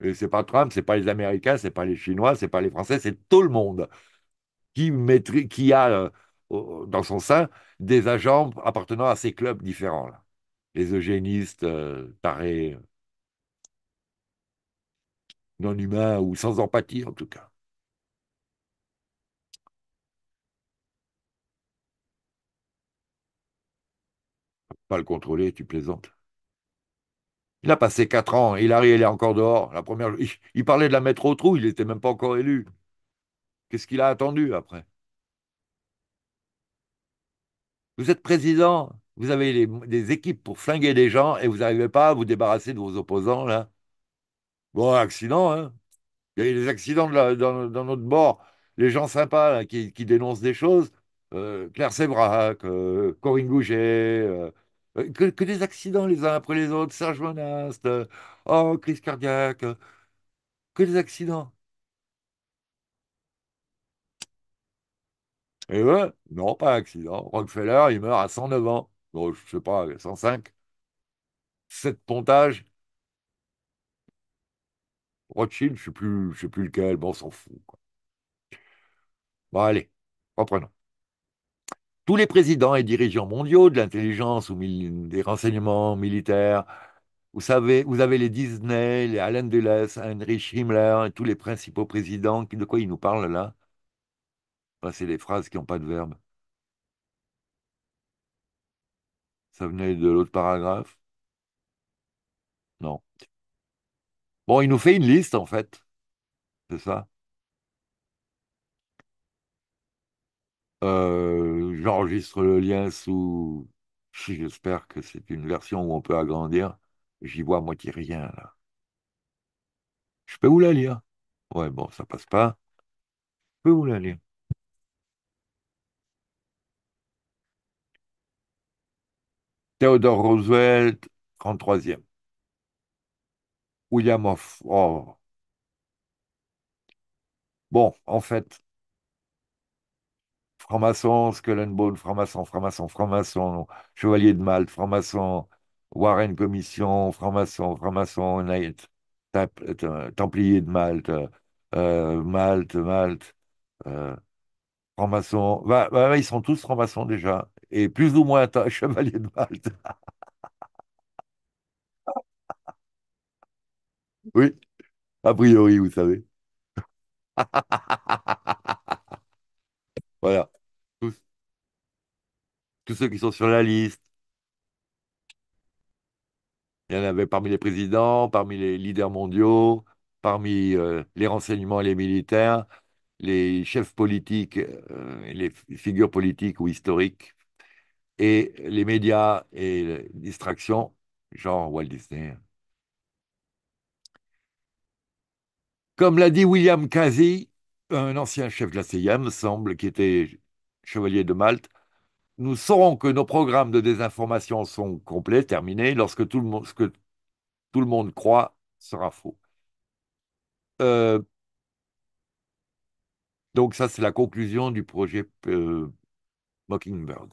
Et c'est pas Trump, c'est pas les Américains, c'est pas les Chinois, c'est pas les Français, c'est tout le monde qui, qui a euh, dans son sein des agents appartenant à ces clubs différents. Là. Les eugénistes, euh, tarés, euh, non humains ou sans empathie en tout cas. Pas le contrôler, tu plaisantes. Il a passé quatre ans, il arrive, est encore dehors. La première, il, parlait de la mettre au trou, il n'était même pas encore élu. Qu'est-ce qu'il a attendu après Vous êtes président, vous avez des équipes pour flinguer des gens et vous n'arrivez pas à vous débarrasser de vos opposants, là. Bon, accident, hein. Il y a eu des accidents dans, notre bord. Les gens sympas qui, dénoncent des choses. Euh, Claire Sebra, euh, Corinne Gouget, euh, euh, que, des accidents les uns après les autres, Serge Monast, euh, oh, crise cardiaque, euh, que des accidents. Et ben, non, pas accident. Rockefeller, il meurt à 109 ans, bon je sais pas, 105. 7 pontages. Rothschild, je ne plus, je sais plus lequel, bon, on s'en fout. Quoi. Bon, allez, reprenons. Tous les présidents et dirigeants mondiaux de l'intelligence ou des renseignements militaires, vous savez, vous avez les Disney, les Allen Dulles, Heinrich Himmler, et tous les principaux présidents, de quoi ils nous parlent là C'est des phrases qui n'ont pas de verbe. Ça venait de l'autre paragraphe Non. Bon, il nous fait une liste en fait. C'est ça Euh, j'enregistre le lien sous. j'espère que c'est une version où on peut agrandir, j'y vois moitié rien là. Je peux vous la lire. Ouais, bon, ça passe pas. Je peux vous la lire. Théodore Roosevelt, 33e. William Hoff. Oh. Bon, en fait, franc-maçon, Skull franc-maçon, franc-maçon, franc-maçon, Chevalier de Malte, franc-maçon, Warren Commission, franc-maçon, franc-maçon, Knight, euh, Templier de Malte, euh, euh, Malte, Malte, franc-maçon. Bah, bah, ils sont tous francs-maçons déjà, et plus ou moins Chevalier de Malte. oui, a priori, vous savez. voilà tous ceux qui sont sur la liste. Il y en avait parmi les présidents, parmi les leaders mondiaux, parmi euh, les renseignements et les militaires, les chefs politiques, euh, les figures politiques ou historiques, et les médias et les distractions, genre Walt Disney. Comme l'a dit William Casey, un ancien chef de la CIA, me semble, qui était chevalier de Malte, nous saurons que nos programmes de désinformation sont complets, terminés, lorsque tout le monde, ce que tout le monde croit sera faux. Euh, donc ça, c'est la conclusion du projet euh, Mockingbird.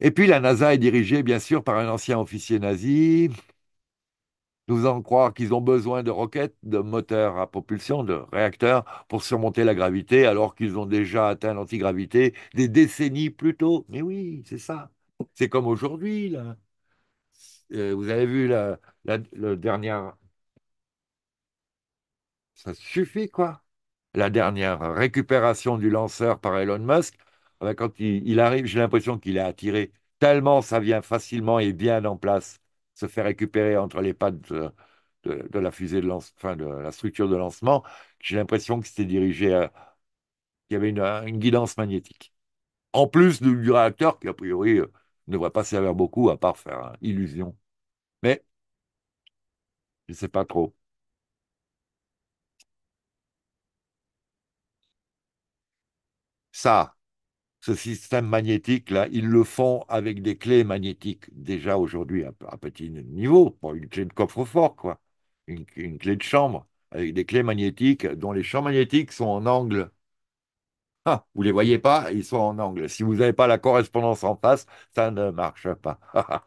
Et puis la NASA est dirigée, bien sûr, par un ancien officier nazi, nous en croire qu'ils ont besoin de roquettes, de moteurs à propulsion, de réacteurs pour surmonter la gravité, alors qu'ils ont déjà atteint l'antigravité des décennies plus tôt. Mais oui, c'est ça. C'est comme aujourd'hui, là. Euh, vous avez vu la, dernière... le Ça suffit, quoi. La dernière récupération du lanceur par Elon Musk, ah ben, quand il, il arrive, j'ai l'impression qu'il est attiré tellement ça vient facilement et bien en place se fait récupérer entre les pattes de, la fusée de de la structure de lancement, j'ai l'impression que c'était dirigé qu'il y avait une, guidance magnétique. En plus du, réacteur qui, a priori, euh, ne devrait pas servir beaucoup à part faire illusion. Mais je ne sais pas trop. Ça, ce système magnétique, là, ils le font avec des clés magnétiques, déjà aujourd'hui à, petit niveau, pour une clé de coffre-fort, quoi, une, clé de chambre, avec des clés magnétiques dont les champs magnétiques sont en angle. Ah, vous ne les voyez pas, ils sont en angle. Si vous n'avez pas la correspondance en face, ça ne marche pas.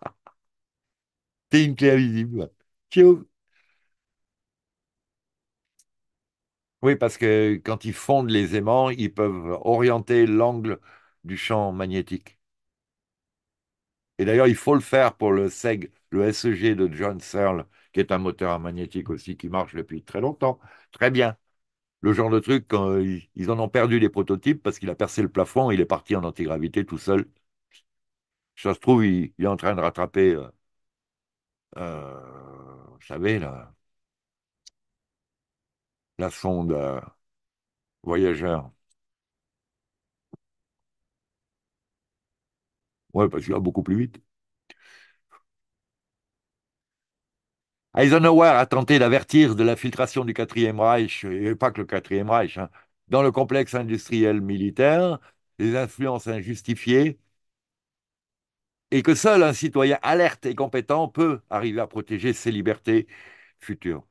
C'est une clé invisible. Oui, parce que quand ils fondent les aimants, ils peuvent orienter l'angle du champ magnétique. Et d'ailleurs, il faut le faire pour le SEG, le SEG de John Searle, qui est un moteur magnétique aussi qui marche depuis très longtemps. Très bien. Le genre de truc, quand euh, ils en ont perdu des prototypes parce qu'il a percé le plafond, il est parti en antigravité tout seul. Ça se trouve, il, est en train de rattraper, euh, euh, vous savez, la, sonde voyageur. Ouais, parce qu'il va beaucoup plus vite. Eisenhower a tenté d'avertir de l'infiltration du quatrième Reich, et pas que le quatrième Reich, hein, dans le complexe industriel militaire, des influences injustifiées, et que seul un citoyen alerte et compétent peut arriver à protéger ses libertés futures.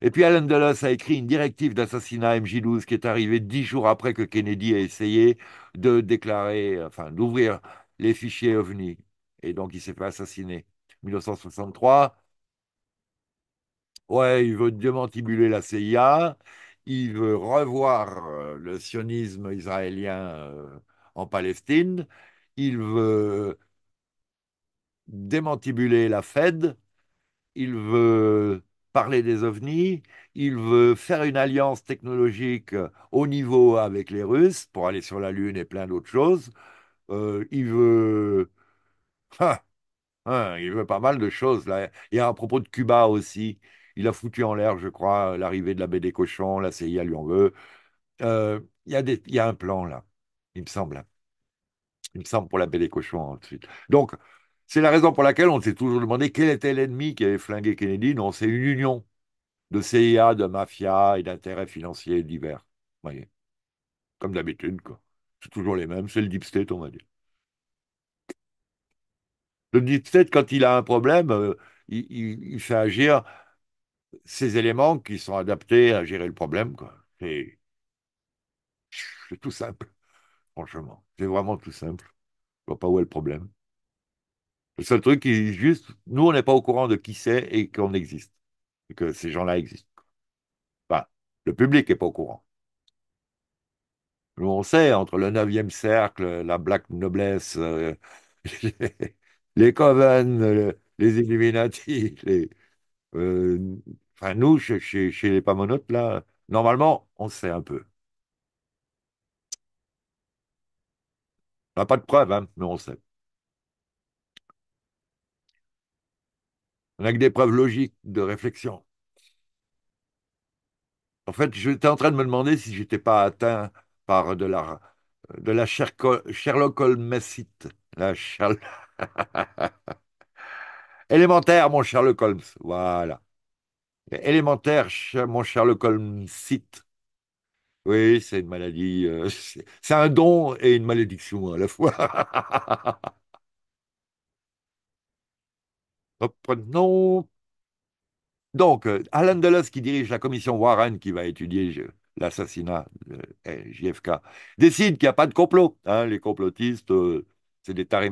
Et puis Alan Dulles a écrit une directive d'assassinat MJ-12 qui est arrivée dix jours après que Kennedy a essayé de déclarer, enfin d'ouvrir les fichiers OVNI. Et donc, il s'est fait assassiner. 1963, ouais, il veut démantibuler la CIA, il veut revoir euh, le sionisme israélien euh, en Palestine, il veut démantibuler la Fed, il veut parler des ovnis, il veut faire une alliance technologique euh, au niveau avec les Russes pour aller sur la Lune et plein d'autres choses. Euh, il veut. Hein, hein, il veut pas mal de choses. Là. Et à propos de Cuba aussi, il a foutu en l'air, je crois, l'arrivée de la baie des cochons, la CIA lui en veut. Euh, il, y a des, il y a un plan là, il me semble. Hein. Il me semble pour la baie des cochons ensuite. Donc, c'est la raison pour laquelle on s'est toujours demandé quel était l'ennemi qui avait flingué Kennedy. Non, c'est une union de CIA, de mafia et d'intérêts financiers divers. Vous voyez. Comme d'habitude, quoi. C'est toujours les mêmes, c'est le deep state, on va dire. Le deep state, quand il a un problème, euh, il, fait agir ces éléments qui sont adaptés à gérer le problème. C'est tout simple, franchement. C'est vraiment tout simple. Je ne vois pas où est le problème. Le seul truc, est juste, nous, on n'est pas au courant de qui c'est et qu'on existe. Et que ces gens-là existent. le public n'est pas au courant. On sait, entre le 9e cercle, la Black Noblesse, euh, les, Covens, Coven, euh, les Illuminati, euh, enfin, nous, chez, les Pamonotes, là, normalement, on sait un peu. On n'a pas de preuves, hein, mais on sait. On n'a que des preuves logiques de réflexion. En fait, j'étais en train de me demander si j'étais pas atteint par de la, de la Sherlock Holmesite. La Élémentaire, mon Sherlock Holmes. Voilà. Élémentaire, mon Sherlock Holmesite. Oui, c'est une maladie. Euh, c'est un don et une malédiction à la fois. Reprenons. Donc, euh, Alan Dulles qui dirige la commission Warren qui va étudier l'assassinat de eh, JFK, décide qu'il n'y a pas de complot. Hein, les complotistes, euh, c'est des tarés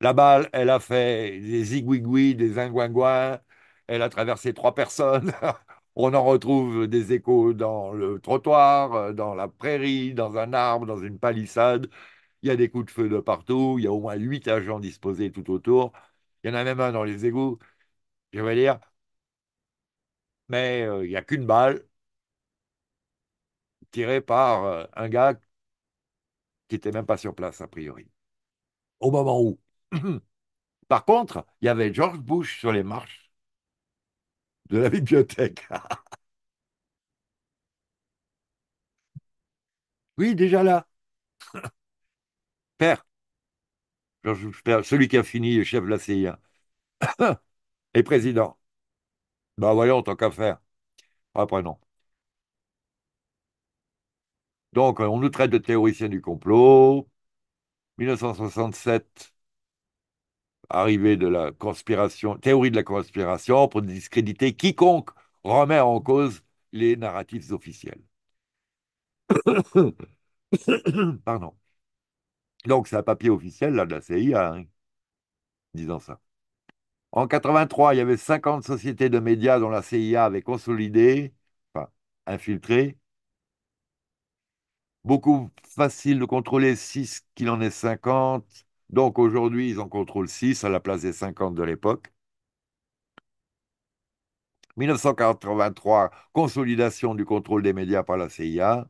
La balle, elle a fait des zigouigouis, des ingouingouins, elle a traversé trois personnes. On en retrouve des échos dans le trottoir, euh, dans la prairie, dans un arbre, dans une palissade. Il y a des coups de feu de partout. Il y a au moins huit agents disposés tout autour. Il y en a même un dans les égouts, je veux dire. Mais euh, il n'y a qu'une balle tiré par euh, un gars qui n'était même pas sur place, a priori. Au moment où. par contre, il y avait George Bush sur les marches de la bibliothèque. oui, déjà là. Père. George, père, celui qui a fini chef de la CIA. et président. Ben voyons, tant qu'à faire. Après, non. Donc, euh, on nous traite de théoriciens du complot. 1967, arrivée de la conspiration, théorie de la conspiration pour discréditer quiconque remet en cause les narratifs officiels. Pardon. Donc, c'est un papier officiel là, de la CIA, disons hein, disant ça. En 83, il y avait 50 sociétés de médias dont la CIA avait consolidé, enfin, infiltré, beaucoup facile de contrôler 6 qu'il en est 50. Donc aujourd'hui, ils en contrôlent 6 à la place des 50 de l'époque. 1983, consolidation du contrôle des médias par la CIA.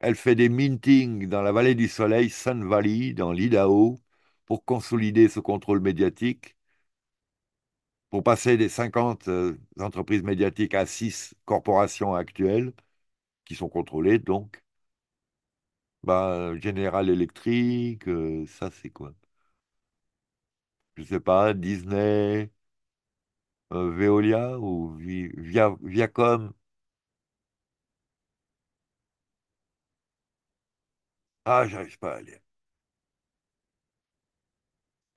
Elle fait des meetings dans la vallée du Soleil, Sun Valley, dans l'Idaho, pour consolider ce contrôle médiatique, pour passer des 50 euh, entreprises médiatiques à 6 corporations actuelles sont contrôlés, donc. Bah, général électrique euh, ça c'est quoi Je sais pas, Disney, euh, Veolia ou Vi Via Viacom. Ah, j'arrive pas à lire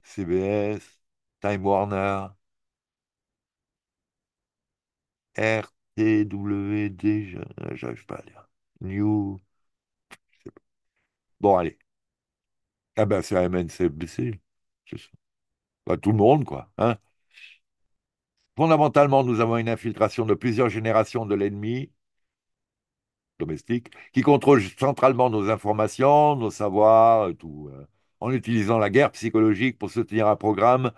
CBS, Time Warner, Air TWD, j'arrive pas à lire. New. Bon, allez. Ah ben, c'est MNCBC. tout le monde, quoi. Hein. Fondamentalement, nous avons une infiltration de plusieurs générations de l'ennemi domestique qui contrôle centralement nos informations, nos savoirs, tout, hein, en utilisant la guerre psychologique pour soutenir un programme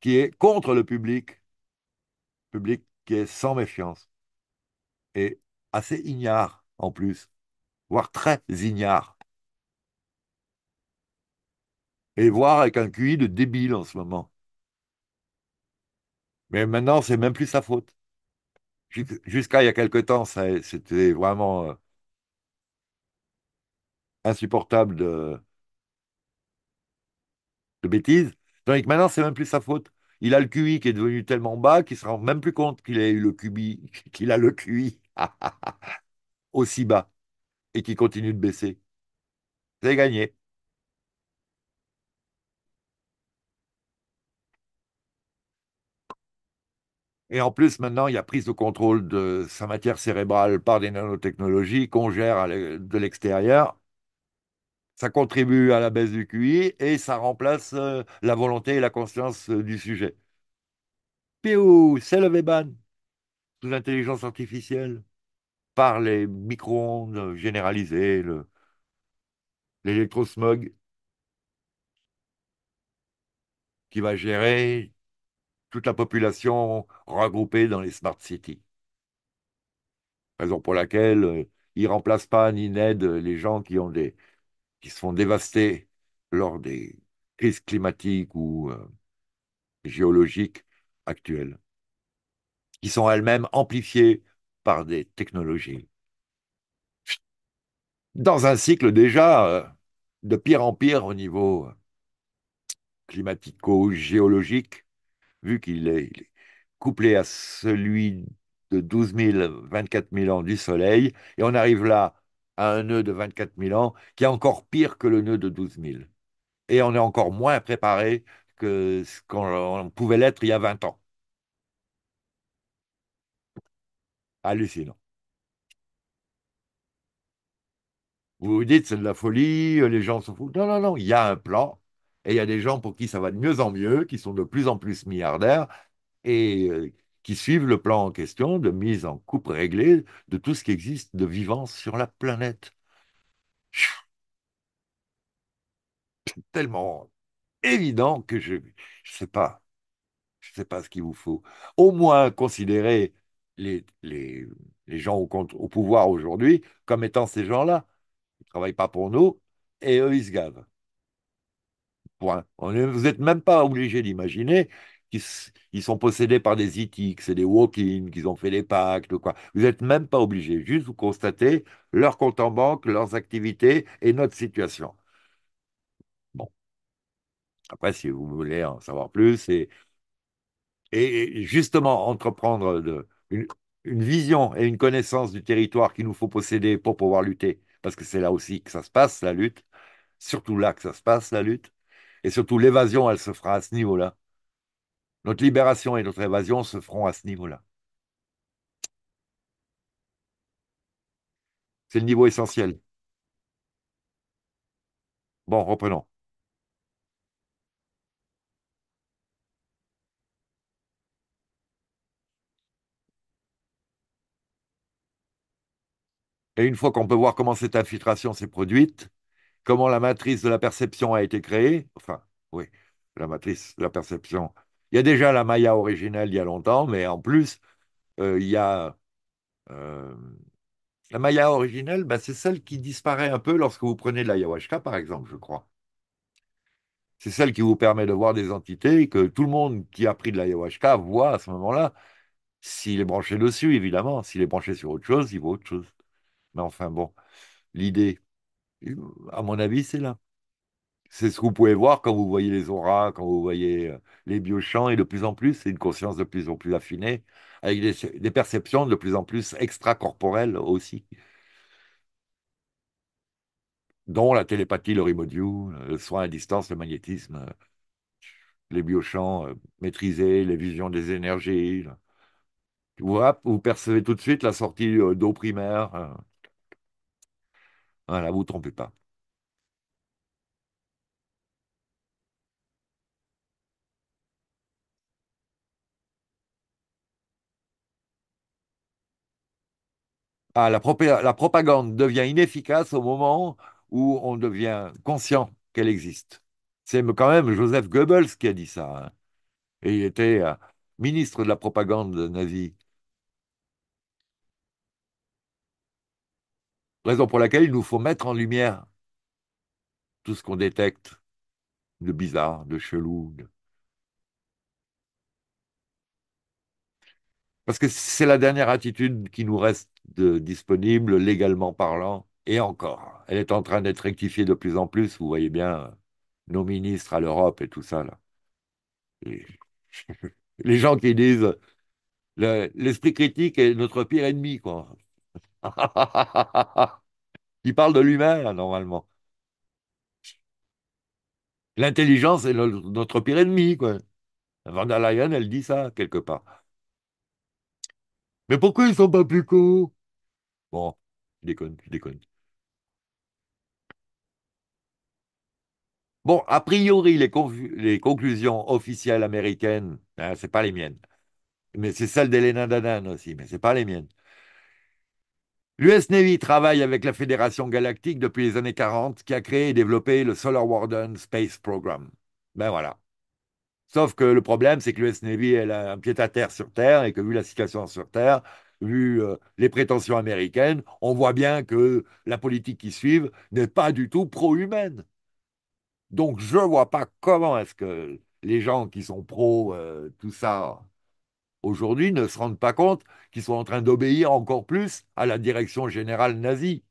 qui est contre le public, public qui est sans méfiance et assez ignare en plus, voire très ignare. Et voire avec un QI de débile en ce moment. Mais maintenant, c'est même plus sa faute. Jusqu'à il y a quelque temps, c'était vraiment euh, insupportable de, de bêtises. que maintenant, c'est même plus sa faute. Il a le QI qui est devenu tellement bas qu'il se rend même plus compte qu'il a eu le qu'il a le QI. aussi bas et qui continue de baisser. C'est gagné. Et en plus, maintenant, il y a prise de contrôle de sa matière cérébrale par des nanotechnologies qu'on gère de l'extérieur. Ça contribue à la baisse du QI et ça remplace euh, la volonté et la conscience euh, du sujet. Piou, c'est le Véban l'intelligence artificielle, par les micro-ondes généralisées, l'électrosmog, qui va gérer toute la population regroupée dans les smart cities. Raison pour laquelle euh, ils ne remplacent pas ni n'aident les gens qui, ont des, qui se font dévaster lors des crises climatiques ou euh, géologiques actuelles qui sont elles-mêmes amplifiées par des technologies. Dans un cycle déjà euh, de pire en pire au niveau euh, climatico-géologique, vu qu'il est, couplé à celui de 12 000, 24 000 ans du Soleil, et on arrive là à un nœud de 24 000 ans qui est encore pire que le nœud de 12 000. Et on est encore moins préparé que ce qu'on pouvait l'être il y a 20 ans. hallucinant. Vous vous dites, c'est de la folie, euh, les gens se foutent. Non, non, non, il y a un plan, et il y a des gens pour qui ça va de mieux en mieux, qui sont de plus en plus milliardaires, et euh, qui suivent le plan en question de mise en coupe réglée de tout ce qui existe de vivant sur la planète. tellement évident que je ne sais pas. Je ne sais pas ce qu'il vous faut. Au moins considérer les, les, les gens au, pouvoir aujourd'hui comme étant ces gens-là. Ils ne travaillent pas pour nous et eux, ils se gavent. On vous n'êtes même pas obligé d'imaginer qu'ils sont possédés par des que et des walk-ins, qu'ils ont fait des pactes ou quoi. Vous n'êtes même pas obligé. Juste vous constatez leur compte en banque, leurs activités et notre situation. Bon. Après, si vous voulez en savoir plus et, et justement entreprendre de, une, vision et une connaissance du territoire qu'il nous faut posséder pour pouvoir lutter, parce que c'est là aussi que ça se passe, la lutte, surtout là que ça se passe, la lutte, et surtout l'évasion, elle se fera à ce niveau-là. Notre libération et notre évasion se feront à ce niveau-là. C'est le niveau essentiel. Bon, reprenons. Et une fois qu'on peut voir comment cette infiltration s'est produite, comment la matrice de la perception a été créée, enfin, oui, la matrice de la perception. Il y a déjà la Maya originelle il y a longtemps, mais en plus, euh, il y a. Euh, la Maya originelle, ben, c'est celle qui disparaît un peu lorsque vous prenez de la l'ayahuasca, par exemple, je crois. C'est celle qui vous permet de voir des entités que tout le monde qui a pris de l'ayahuasca voit à ce moment-là. S'il est branché dessus, évidemment. S'il est branché sur autre chose, il voit autre chose. Mais enfin bon, l'idée, à mon avis, c'est là. C'est ce que vous pouvez voir quand vous voyez les auras, quand vous voyez euh, les biochamps, et de plus en plus, c'est une conscience de plus en plus affinée, avec des, perceptions de plus en plus extracorporelles aussi, dont la télépathie, le remote view, le soin à distance, le magnétisme, euh, les biochamps euh, maîtrisés, les visions des énergies. vous percevez tout de suite la sortie d'eau primaire voilà, ah, vous ne vous trompez pas. Ah, la, propagande devient inefficace au moment où on devient conscient qu'elle existe. C'est quand même Joseph Goebbels qui a dit ça. Hein. Et il était euh, ministre de la propagande nazie. Raison pour laquelle il nous faut mettre en lumière tout ce qu'on détecte de bizarre, de chelou. Parce que c'est la dernière attitude qui nous reste disponible légalement parlant, et encore. Elle est en train d'être rectifiée de plus en plus, vous voyez bien nos ministres à l'Europe et tout ça. Là. Les gens qui disent l'esprit critique est notre pire ennemi, quoi. Il parle de lui-même, normalement. L'intelligence est notre pire ennemi, quoi. Van elle dit ça, quelque part. Mais pourquoi ils sont pas plus cons Bon, je déconne, je déconne. Bon, a priori, les, conclusions officielles américaines, hein, c'est pas les miennes, mais c'est celle d'Elena Danan aussi, mais ce c'est pas les miennes. L'US Navy travaille avec la Fédération Galactique depuis les années 40 qui a créé et développé le Solar Warden Space Program. Ben voilà. Sauf que le problème, c'est que l'US Navy, elle a un pied à terre sur Terre et que vu la situation sur Terre, vu euh, les prétentions américaines, on voit bien que la politique qui suit n'est pas du tout pro-humaine. Donc je ne vois pas comment est-ce que les gens qui sont pro euh, tout ça aujourd'hui, ne se rendent pas compte qu'ils sont en train d'obéir encore plus à la direction générale nazie.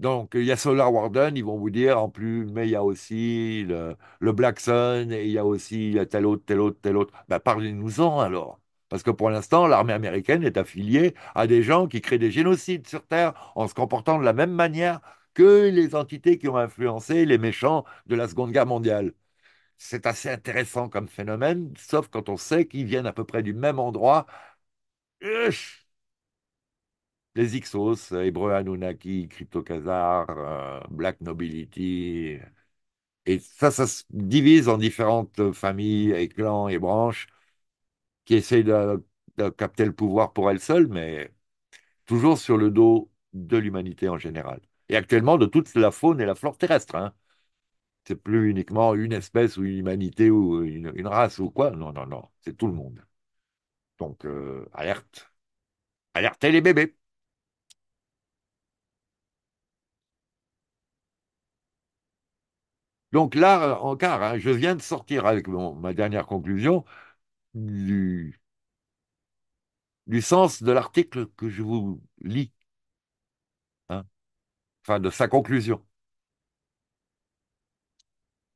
Donc, il y a Solar Warden, ils vont vous dire en plus, mais il y a aussi le, Black Sun, et il y a aussi tel autre, tel autre, tel autre. Ben, parlez-nous-en alors. Parce que pour l'instant, l'armée américaine est affiliée à des gens qui créent des génocides sur Terre en se comportant de la même manière que les entités qui ont influencé les méchants de la Seconde Guerre mondiale. C'est assez intéressant comme phénomène, sauf quand on sait qu'ils viennent à peu près du même endroit. les Ixos, euh, Hébreux Anunnaki, Crypto Khazar, euh, Black Nobility. Et ça, ça se divise en différentes familles et clans et branches qui essayent de, capter le pouvoir pour elles seules, mais toujours sur le dos de l'humanité en général. Et actuellement, de toute la faune et la flore terrestre. Hein. C'est plus uniquement une espèce ou une humanité ou une, race ou quoi. Non, non, non. C'est tout le monde. Donc, euh, alerte. Alertez les bébés. Donc là, encore, hein, je viens de sortir avec ma dernière conclusion du, du sens de l'article que je vous lis, hein, enfin de sa conclusion.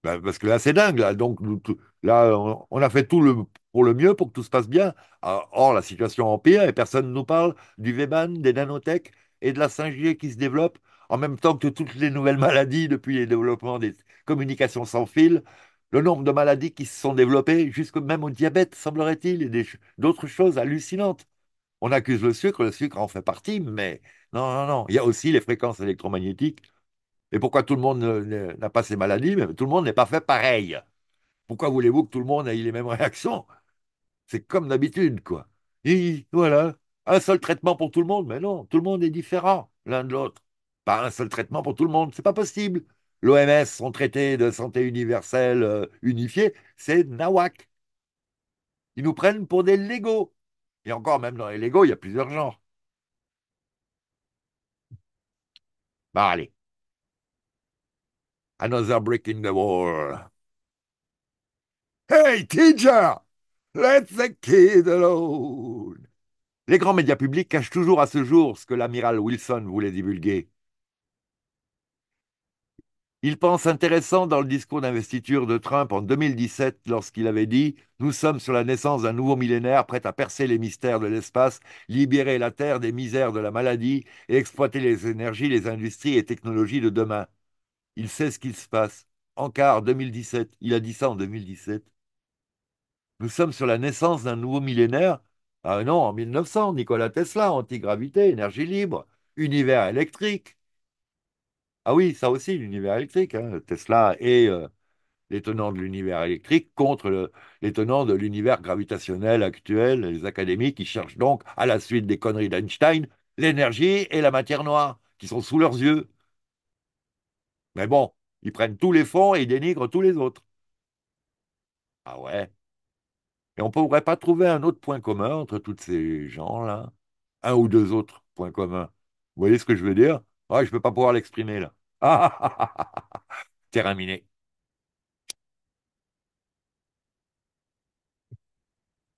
Bah, parce que là, c'est dingue. Là, donc, là on, a fait tout pour le mieux pour que tout se passe bien. Ah, or, la situation empire et personne ne nous parle du Weban, des nanotech et de la 5G qui se développe en même temps que toutes les nouvelles maladies depuis les développements des communications sans fil. Le nombre de maladies qui se sont développées, jusque même au diabète, semblerait-il, et d'autres choses hallucinantes. On accuse le sucre, le sucre en fait partie, mais non, non, non. Il y a aussi les fréquences électromagnétiques et pourquoi tout le monde n'a pas ces maladies Mais tout le monde n'est pas fait pareil. Pourquoi voulez-vous que tout le monde ait les mêmes réactions C'est comme d'habitude, quoi. Et voilà, un seul traitement pour tout le monde, mais non, tout le monde est différent l'un de l'autre. Pas un seul traitement pour tout le monde, c'est pas possible. L'OMS, son traité de santé universelle euh, unifié, c'est Nawak. Ils nous prennent pour des Legos. Et encore, même dans les Legos, il y a plusieurs genres. Bah allez. Another brick in the wall. Hey, Les grands médias publics cachent toujours à ce jour ce que l'amiral Wilson voulait divulguer. Il pense intéressant dans le discours d'investiture de Trump en 2017 lorsqu'il avait dit ⁇ Nous sommes sur la naissance d'un nouveau millénaire prêt à percer les mystères de l'espace, libérer la Terre des misères de la maladie et exploiter les énergies, les industries et technologies de demain. Il sait ce qu'il se passe. En dix 2017, il a dit ça en 2017. Nous sommes sur la naissance d'un nouveau millénaire. Ah non, en 1900, Nikola Tesla, antigravité, énergie libre, univers électrique. Ah oui, ça aussi, l'univers électrique. Hein. Tesla et euh, l'étonnant de l'univers électrique contre l'étonnant de l'univers gravitationnel actuel, les académies qui cherchent donc, à la suite des conneries d'Einstein, l'énergie et la matière noire, qui sont sous leurs yeux. Mais bon, ils prennent tous les fonds et ils dénigrent tous les autres. Ah ouais. Et on ne pourrait pas trouver un autre point commun entre tous ces gens-là Un ou deux autres points communs. Vous voyez ce que je veux dire ah, Je ne peux pas pouvoir l'exprimer là. Ah,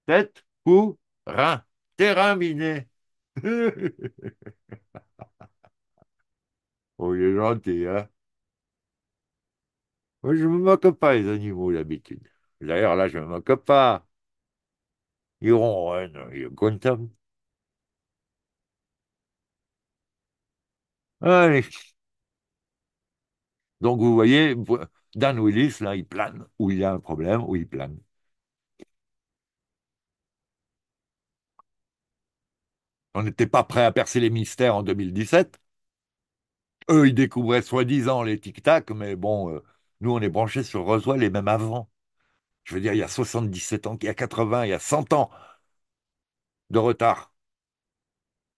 Tête ou rein. Terrain miné. oh, il est gentil, hein je ne me moque pas des animaux d'habitude. D'ailleurs, là, je ne me moque pas. Ils ronronnent, ils Allez. Donc, vous voyez, Dan Willis, là, il plane. Où il y a un problème, où il plane. On n'était pas prêt à percer les mystères en 2017. Eux, ils découvraient soi-disant les tic-tac, mais bon, euh, nous, on est branchés sur Roswell les mêmes avant. Je veux dire, il y a 77 ans, il y a 80, il y a 100 ans de retard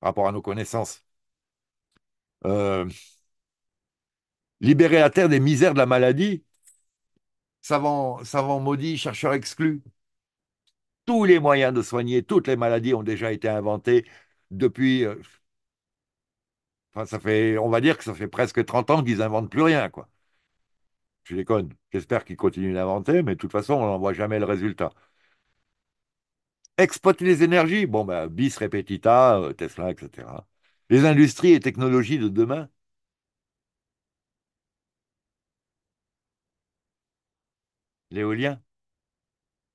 par rapport à nos connaissances. Euh, libérer la Terre des misères de la maladie, savant, savants maudits, chercheurs exclus. Tous les moyens de soigner toutes les maladies ont déjà été inventés depuis. Euh, enfin, ça fait, on va dire que ça fait presque 30 ans qu'ils n'inventent plus rien, quoi. Je déconne. J'espère qu'ils continuent d'inventer, mais de toute façon, on n'en voit jamais le résultat. Exploiter les énergies, bon, ben, bis repetita, euh, Tesla, etc. Les industries et technologies de demain, l'éolien.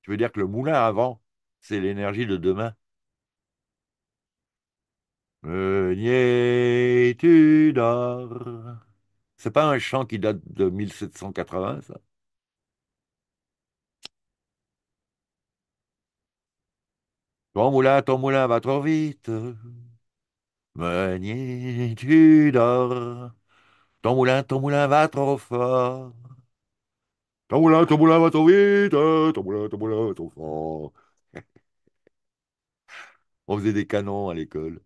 Tu veux dire que le moulin avant, c'est l'énergie de demain. Meunier, tu dors. C'est pas un chant qui date de 1780, ça Ton moulin, ton moulin va trop vite. Meunier, tu dors. Ton moulin, ton moulin va trop fort. Ton moulin, ton moulin va trop vite. Ton moulin, ton moulin va trop fort. on faisait des canons à l'école.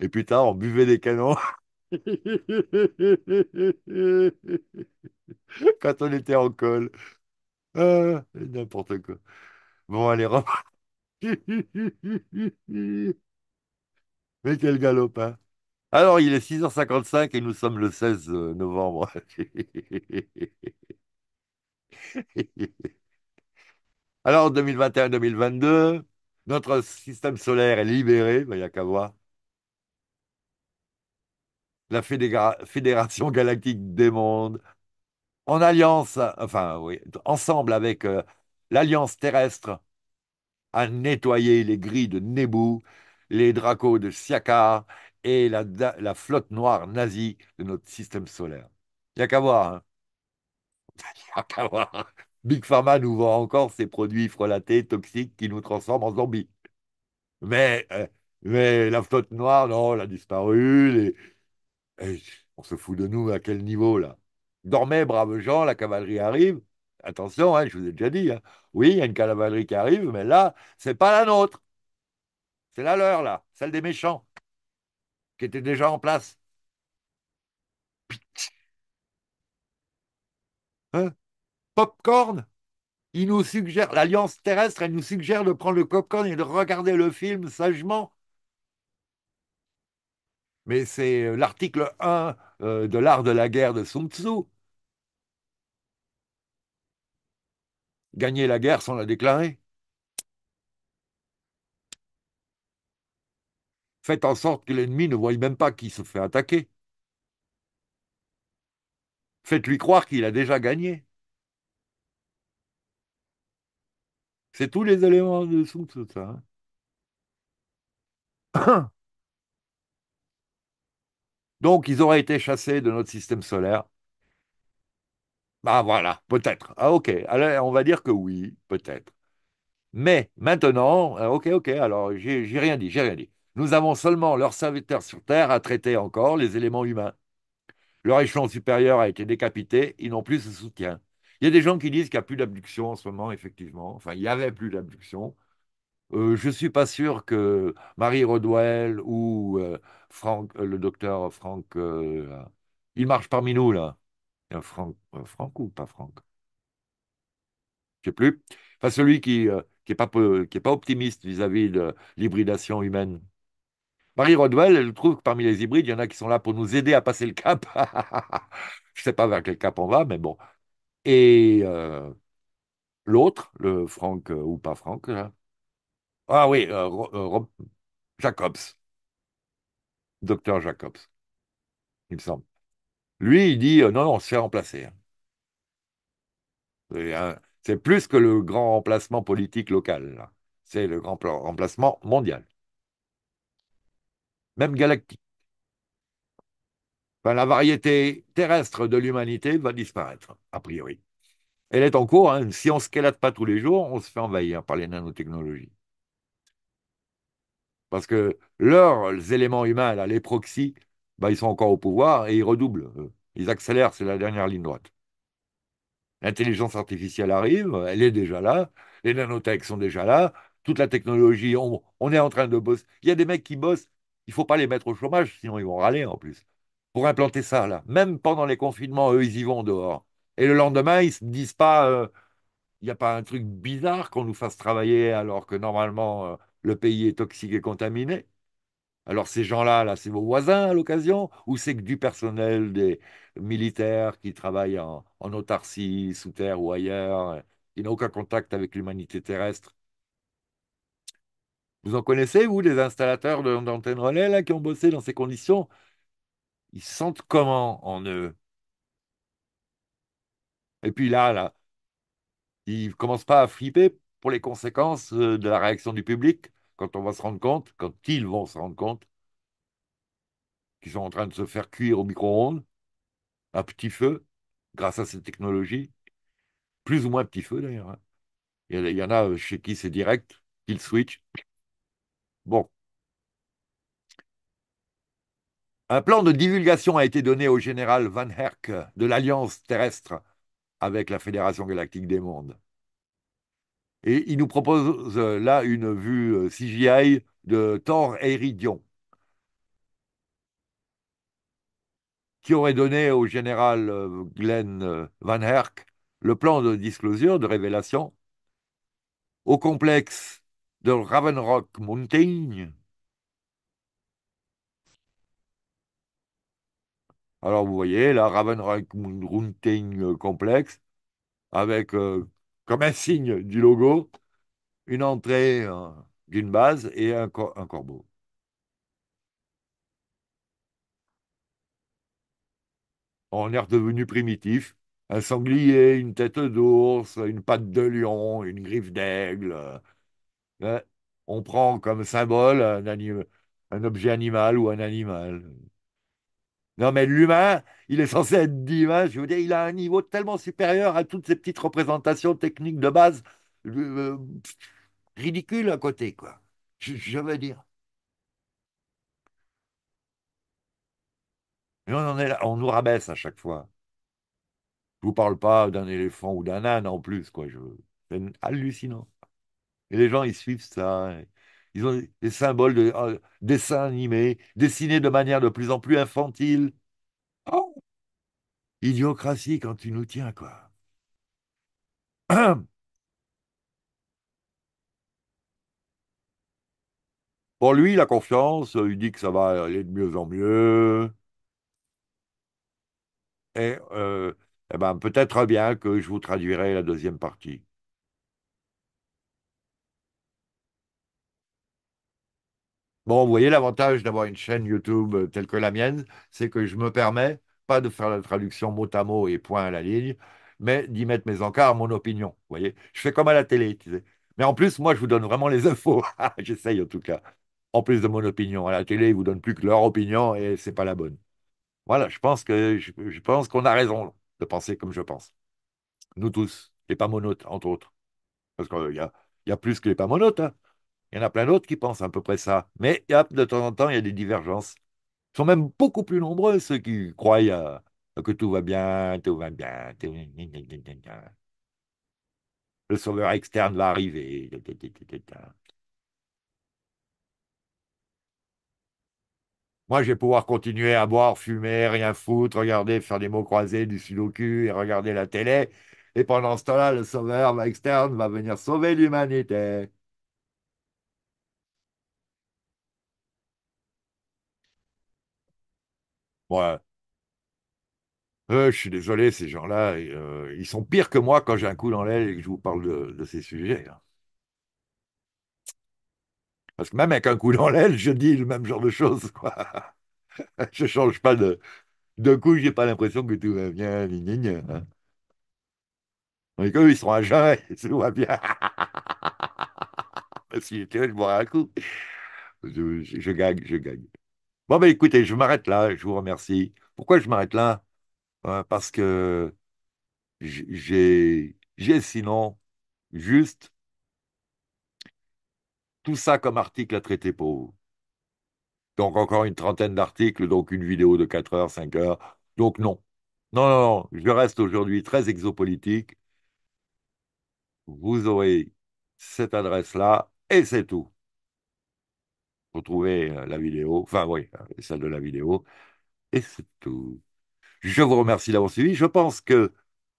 Et plus tard, on buvait des canons. Quand on était en col. Ah, n'importe quoi. Bon, allez, reprends. Mais quel galop, hein Alors, il est 6h55 et nous sommes le 16 euh, novembre. Alors, 2021-2022, notre système solaire est libéré, il n'y a qu'à voir la Fédération Galactique des Mondes, en alliance, enfin oui, ensemble avec euh, l'Alliance terrestre, a nettoyé les grilles de Nebu, les dracos de Siakar et la, flotte noire nazie de notre système solaire. Il n'y a qu'à voir. Hein Il a qu'à voir. Big Pharma nous vend encore ses produits frelatés, toxiques, qui nous transforment en zombies. Mais, euh, mais la flotte noire, non, elle a disparu on se fout de nous à quel niveau là Dormez, braves gens, la cavalerie arrive. Attention, hein, je vous ai déjà dit, hein. oui, il y a une cavalerie qui arrive, mais là, c'est pas la nôtre. C'est la leur, là, celle des méchants, qui était déjà en place. Hein popcorn Il nous suggère, l'Alliance terrestre, elle nous suggère de prendre le popcorn et de regarder le film sagement mais c'est euh, l'article 1 euh, de l'art de la guerre de Sun Tzu. Gagner la guerre sans la déclarer. Faites en sorte que l'ennemi ne voie même pas qu'il se fait attaquer. Faites-lui croire qu'il a déjà gagné. C'est tous les éléments de Sun Tzu, ça. Hein. Donc, ils auraient été chassés de notre système solaire. Ben voilà, peut-être. Ah ok, alors on va dire que oui, peut-être. Mais maintenant, ah, ok, ok, alors j'ai rien dit, j'ai rien dit. Nous avons seulement leurs serviteur sur Terre à traiter encore les éléments humains. Leur échelon supérieur a été décapité, ils n'ont plus ce soutien. Il y a des gens qui disent qu'il n'y a plus d'abduction en ce moment, effectivement. Enfin, il n'y avait plus d'abduction. Euh, je ne suis pas sûr que Marie Rodwell ou euh, euh, le docteur Franck, il marche parmi nous, là. Franck, ou pas Franck Je ne sais plus. Enfin, celui qui n'est pas, pas optimiste vis-à-vis de l'hybridation humaine. Marie Rodwell, elle trouve que parmi les hybrides, il y en a qui sont là pour nous aider à passer le cap. je ne sais pas vers quel cap on va, mais bon. Et l'autre, le Franck ou pas Franck, là, ah oui, euh, euh, Jacobs. Docteur Jacobs, il semble. Lui, il dit euh, non, on se fait remplacer. Hein. C'est plus que le grand remplacement politique local. C'est le grand remplacement mondial. Même galactique. la variété terrestre de l'humanité va disparaître, a priori. Elle est en cours. Hein. Si on ne pas tous les jours, on se fait envahir par les nanotechnologies. Parce que leurs éléments humains, les proxys, bah, ils sont encore au pouvoir et ils redoublent. Ils accélèrent, c'est la dernière ligne droite. L'intelligence artificielle arrive, elle est déjà là, les nanotechs sont déjà là, toute la technologie, on, est en train de bosser. Il y a des mecs qui bossent, il ne faut pas les mettre au chômage, sinon ils vont râler en plus. Pour implanter ça, là, même pendant les confinements, eux, ils y vont dehors. Et le lendemain, ils ne se disent pas, euh, il n'y a pas un truc bizarre qu'on nous fasse travailler alors que normalement, euh, le pays est toxique et contaminé. Alors ces gens-là, là, c'est vos voisins à l'occasion, ou c'est que du personnel des militaires qui travaillent en, autarcie, sous terre ou ailleurs, euh, qui n'ont aucun contact avec l'humanité terrestre. Vous en connaissez, vous, des installateurs d'antenne relais là, qui ont bossé dans ces conditions Ils sentent comment en eux Et puis là, là, ils ne commencent pas à flipper pour les conséquences euh, de la réaction du public quand on va se rendre compte, quand ils vont se rendre compte qu'ils sont en train de se faire cuire au micro-ondes, à petit feu, grâce à cette technologie, plus ou moins petit feu d'ailleurs. Hein. Il y en a euh, chez qui c'est direct, ils switch. Bon. Un plan de divulgation a été donné au général Van Herck de l'Alliance terrestre avec la Fédération galactique des mondes. Et il nous propose euh, là une vue euh, CGI de Thor Eridion, qui aurait donné au général euh, Glenn Van Herck le plan de disclosure, de révélation, au complexe de Ravenrock Mountain. Alors vous voyez, la Ravenrock Mountain complexe, avec comme un signe du logo, une entrée d'une base et un, corbeau. On est redevenu primitif. Un sanglier, une tête d'ours, une patte de lion, une griffe d'aigle. Hein, on prend comme symbole un objet animal ou un animal. Non, mais l'humain, il est censé être divin. Je veux dire, il a un niveau tellement supérieur à toutes ces petites représentations techniques de base euh, ridicule à côté, quoi. Je, veux dire. on en est on nous rabaisse à chaque fois. Je vous parle pas d'un éléphant ou d'un âne en plus, quoi. Je... C'est hallucinant. Et les gens, ils suivent ça. Ils ont des symboles de euh, dessins animés, dessinés de manière de plus en plus infantile. Oh! Idiocratie quand tu nous tiens, quoi. Pour lui, la confiance, euh, il dit que ça va aller de mieux en mieux. Et, euh, eh ben, peut-être bien que je vous traduirai la deuxième partie. Bon, vous voyez, l'avantage d'avoir une chaîne YouTube euh, telle que la mienne, c'est que je me permets pas de faire la traduction mot à mot et point à la ligne, mais d'y mettre mes encarts, mon opinion. Vous voyez, je fais comme à la télé. Mais en plus, moi, je vous donne vraiment les infos. J'essaye en tout cas. En plus de mon opinion, à la télé, ils vous donnent plus que leur opinion et c'est pas la bonne. Voilà, je pense que je, pense qu'on a raison de penser comme je pense. Nous tous, les pamonautes, entre autres. Parce qu'il y a, y a plus que les pas Hein. Il y en a plein d'autres qui pensent à peu près ça. Mais hop, de temps en temps, il y a des divergences. Ils sont même beaucoup plus nombreux, ceux qui croient euh, que tout va bien, tout va bien, le sauveur externe va arriver. Moi, je vais pouvoir continuer à boire, fumer, rien foutre, regarder, faire des mots croisés, du sudoku et regarder la télé. Et pendant ce temps-là, le sauveur externe va venir sauver l'humanité. Moi, je suis désolé, ces gens-là, euh, ils sont pires que moi quand j'ai un coup dans l'aile et que je vous parle de, ces sujets. Hein. Parce que même avec un coup dans l'aile, je dis le même genre de choses. Quoi. je ne change pas de. De coup, j'ai pas l'impression que tout va bien, hein. ils sont à jeun et se va bien. si j'étais je boirais un coup. je gagne, je gagne. Bon, ben écoutez, je m'arrête là, je vous remercie. Pourquoi je m'arrête là euh, Parce que j'ai sinon juste tout ça comme article à traiter pour vous. Donc encore une trentaine d'articles, donc une vidéo de 4 heures, 5 heures. Donc non. Non, non, non. Je reste aujourd'hui très exopolitique. Vous aurez cette adresse-là et c'est tout retrouver euh, la vidéo, enfin oui, euh, celle de la vidéo. Et c'est tout. Je vous remercie d'avoir suivi. Je pense que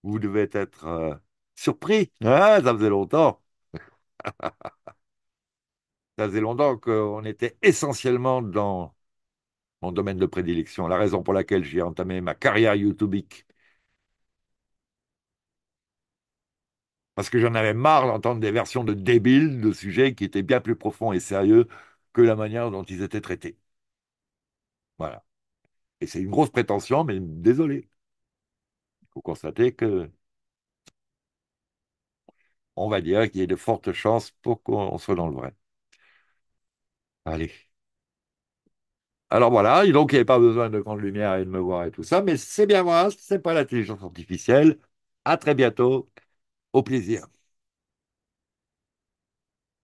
vous devez être euh, surpris. Ah, ça faisait longtemps. ça faisait longtemps qu'on était essentiellement dans mon domaine de prédilection, la raison pour laquelle j'ai entamé ma carrière YouTubique. Parce que j'en avais marre d'entendre des versions de débiles de sujets qui étaient bien plus profonds et sérieux que la manière dont ils étaient traités. Voilà. Et c'est une grosse prétention, mais désolé. Il faut constater que on va dire qu'il y a de fortes chances pour qu'on soit dans le vrai. Allez. Alors voilà, il n'y avait pas besoin de grande lumière et de me voir et tout ça, mais c'est bien moi, c'est pas l'intelligence artificielle. À très bientôt, au plaisir.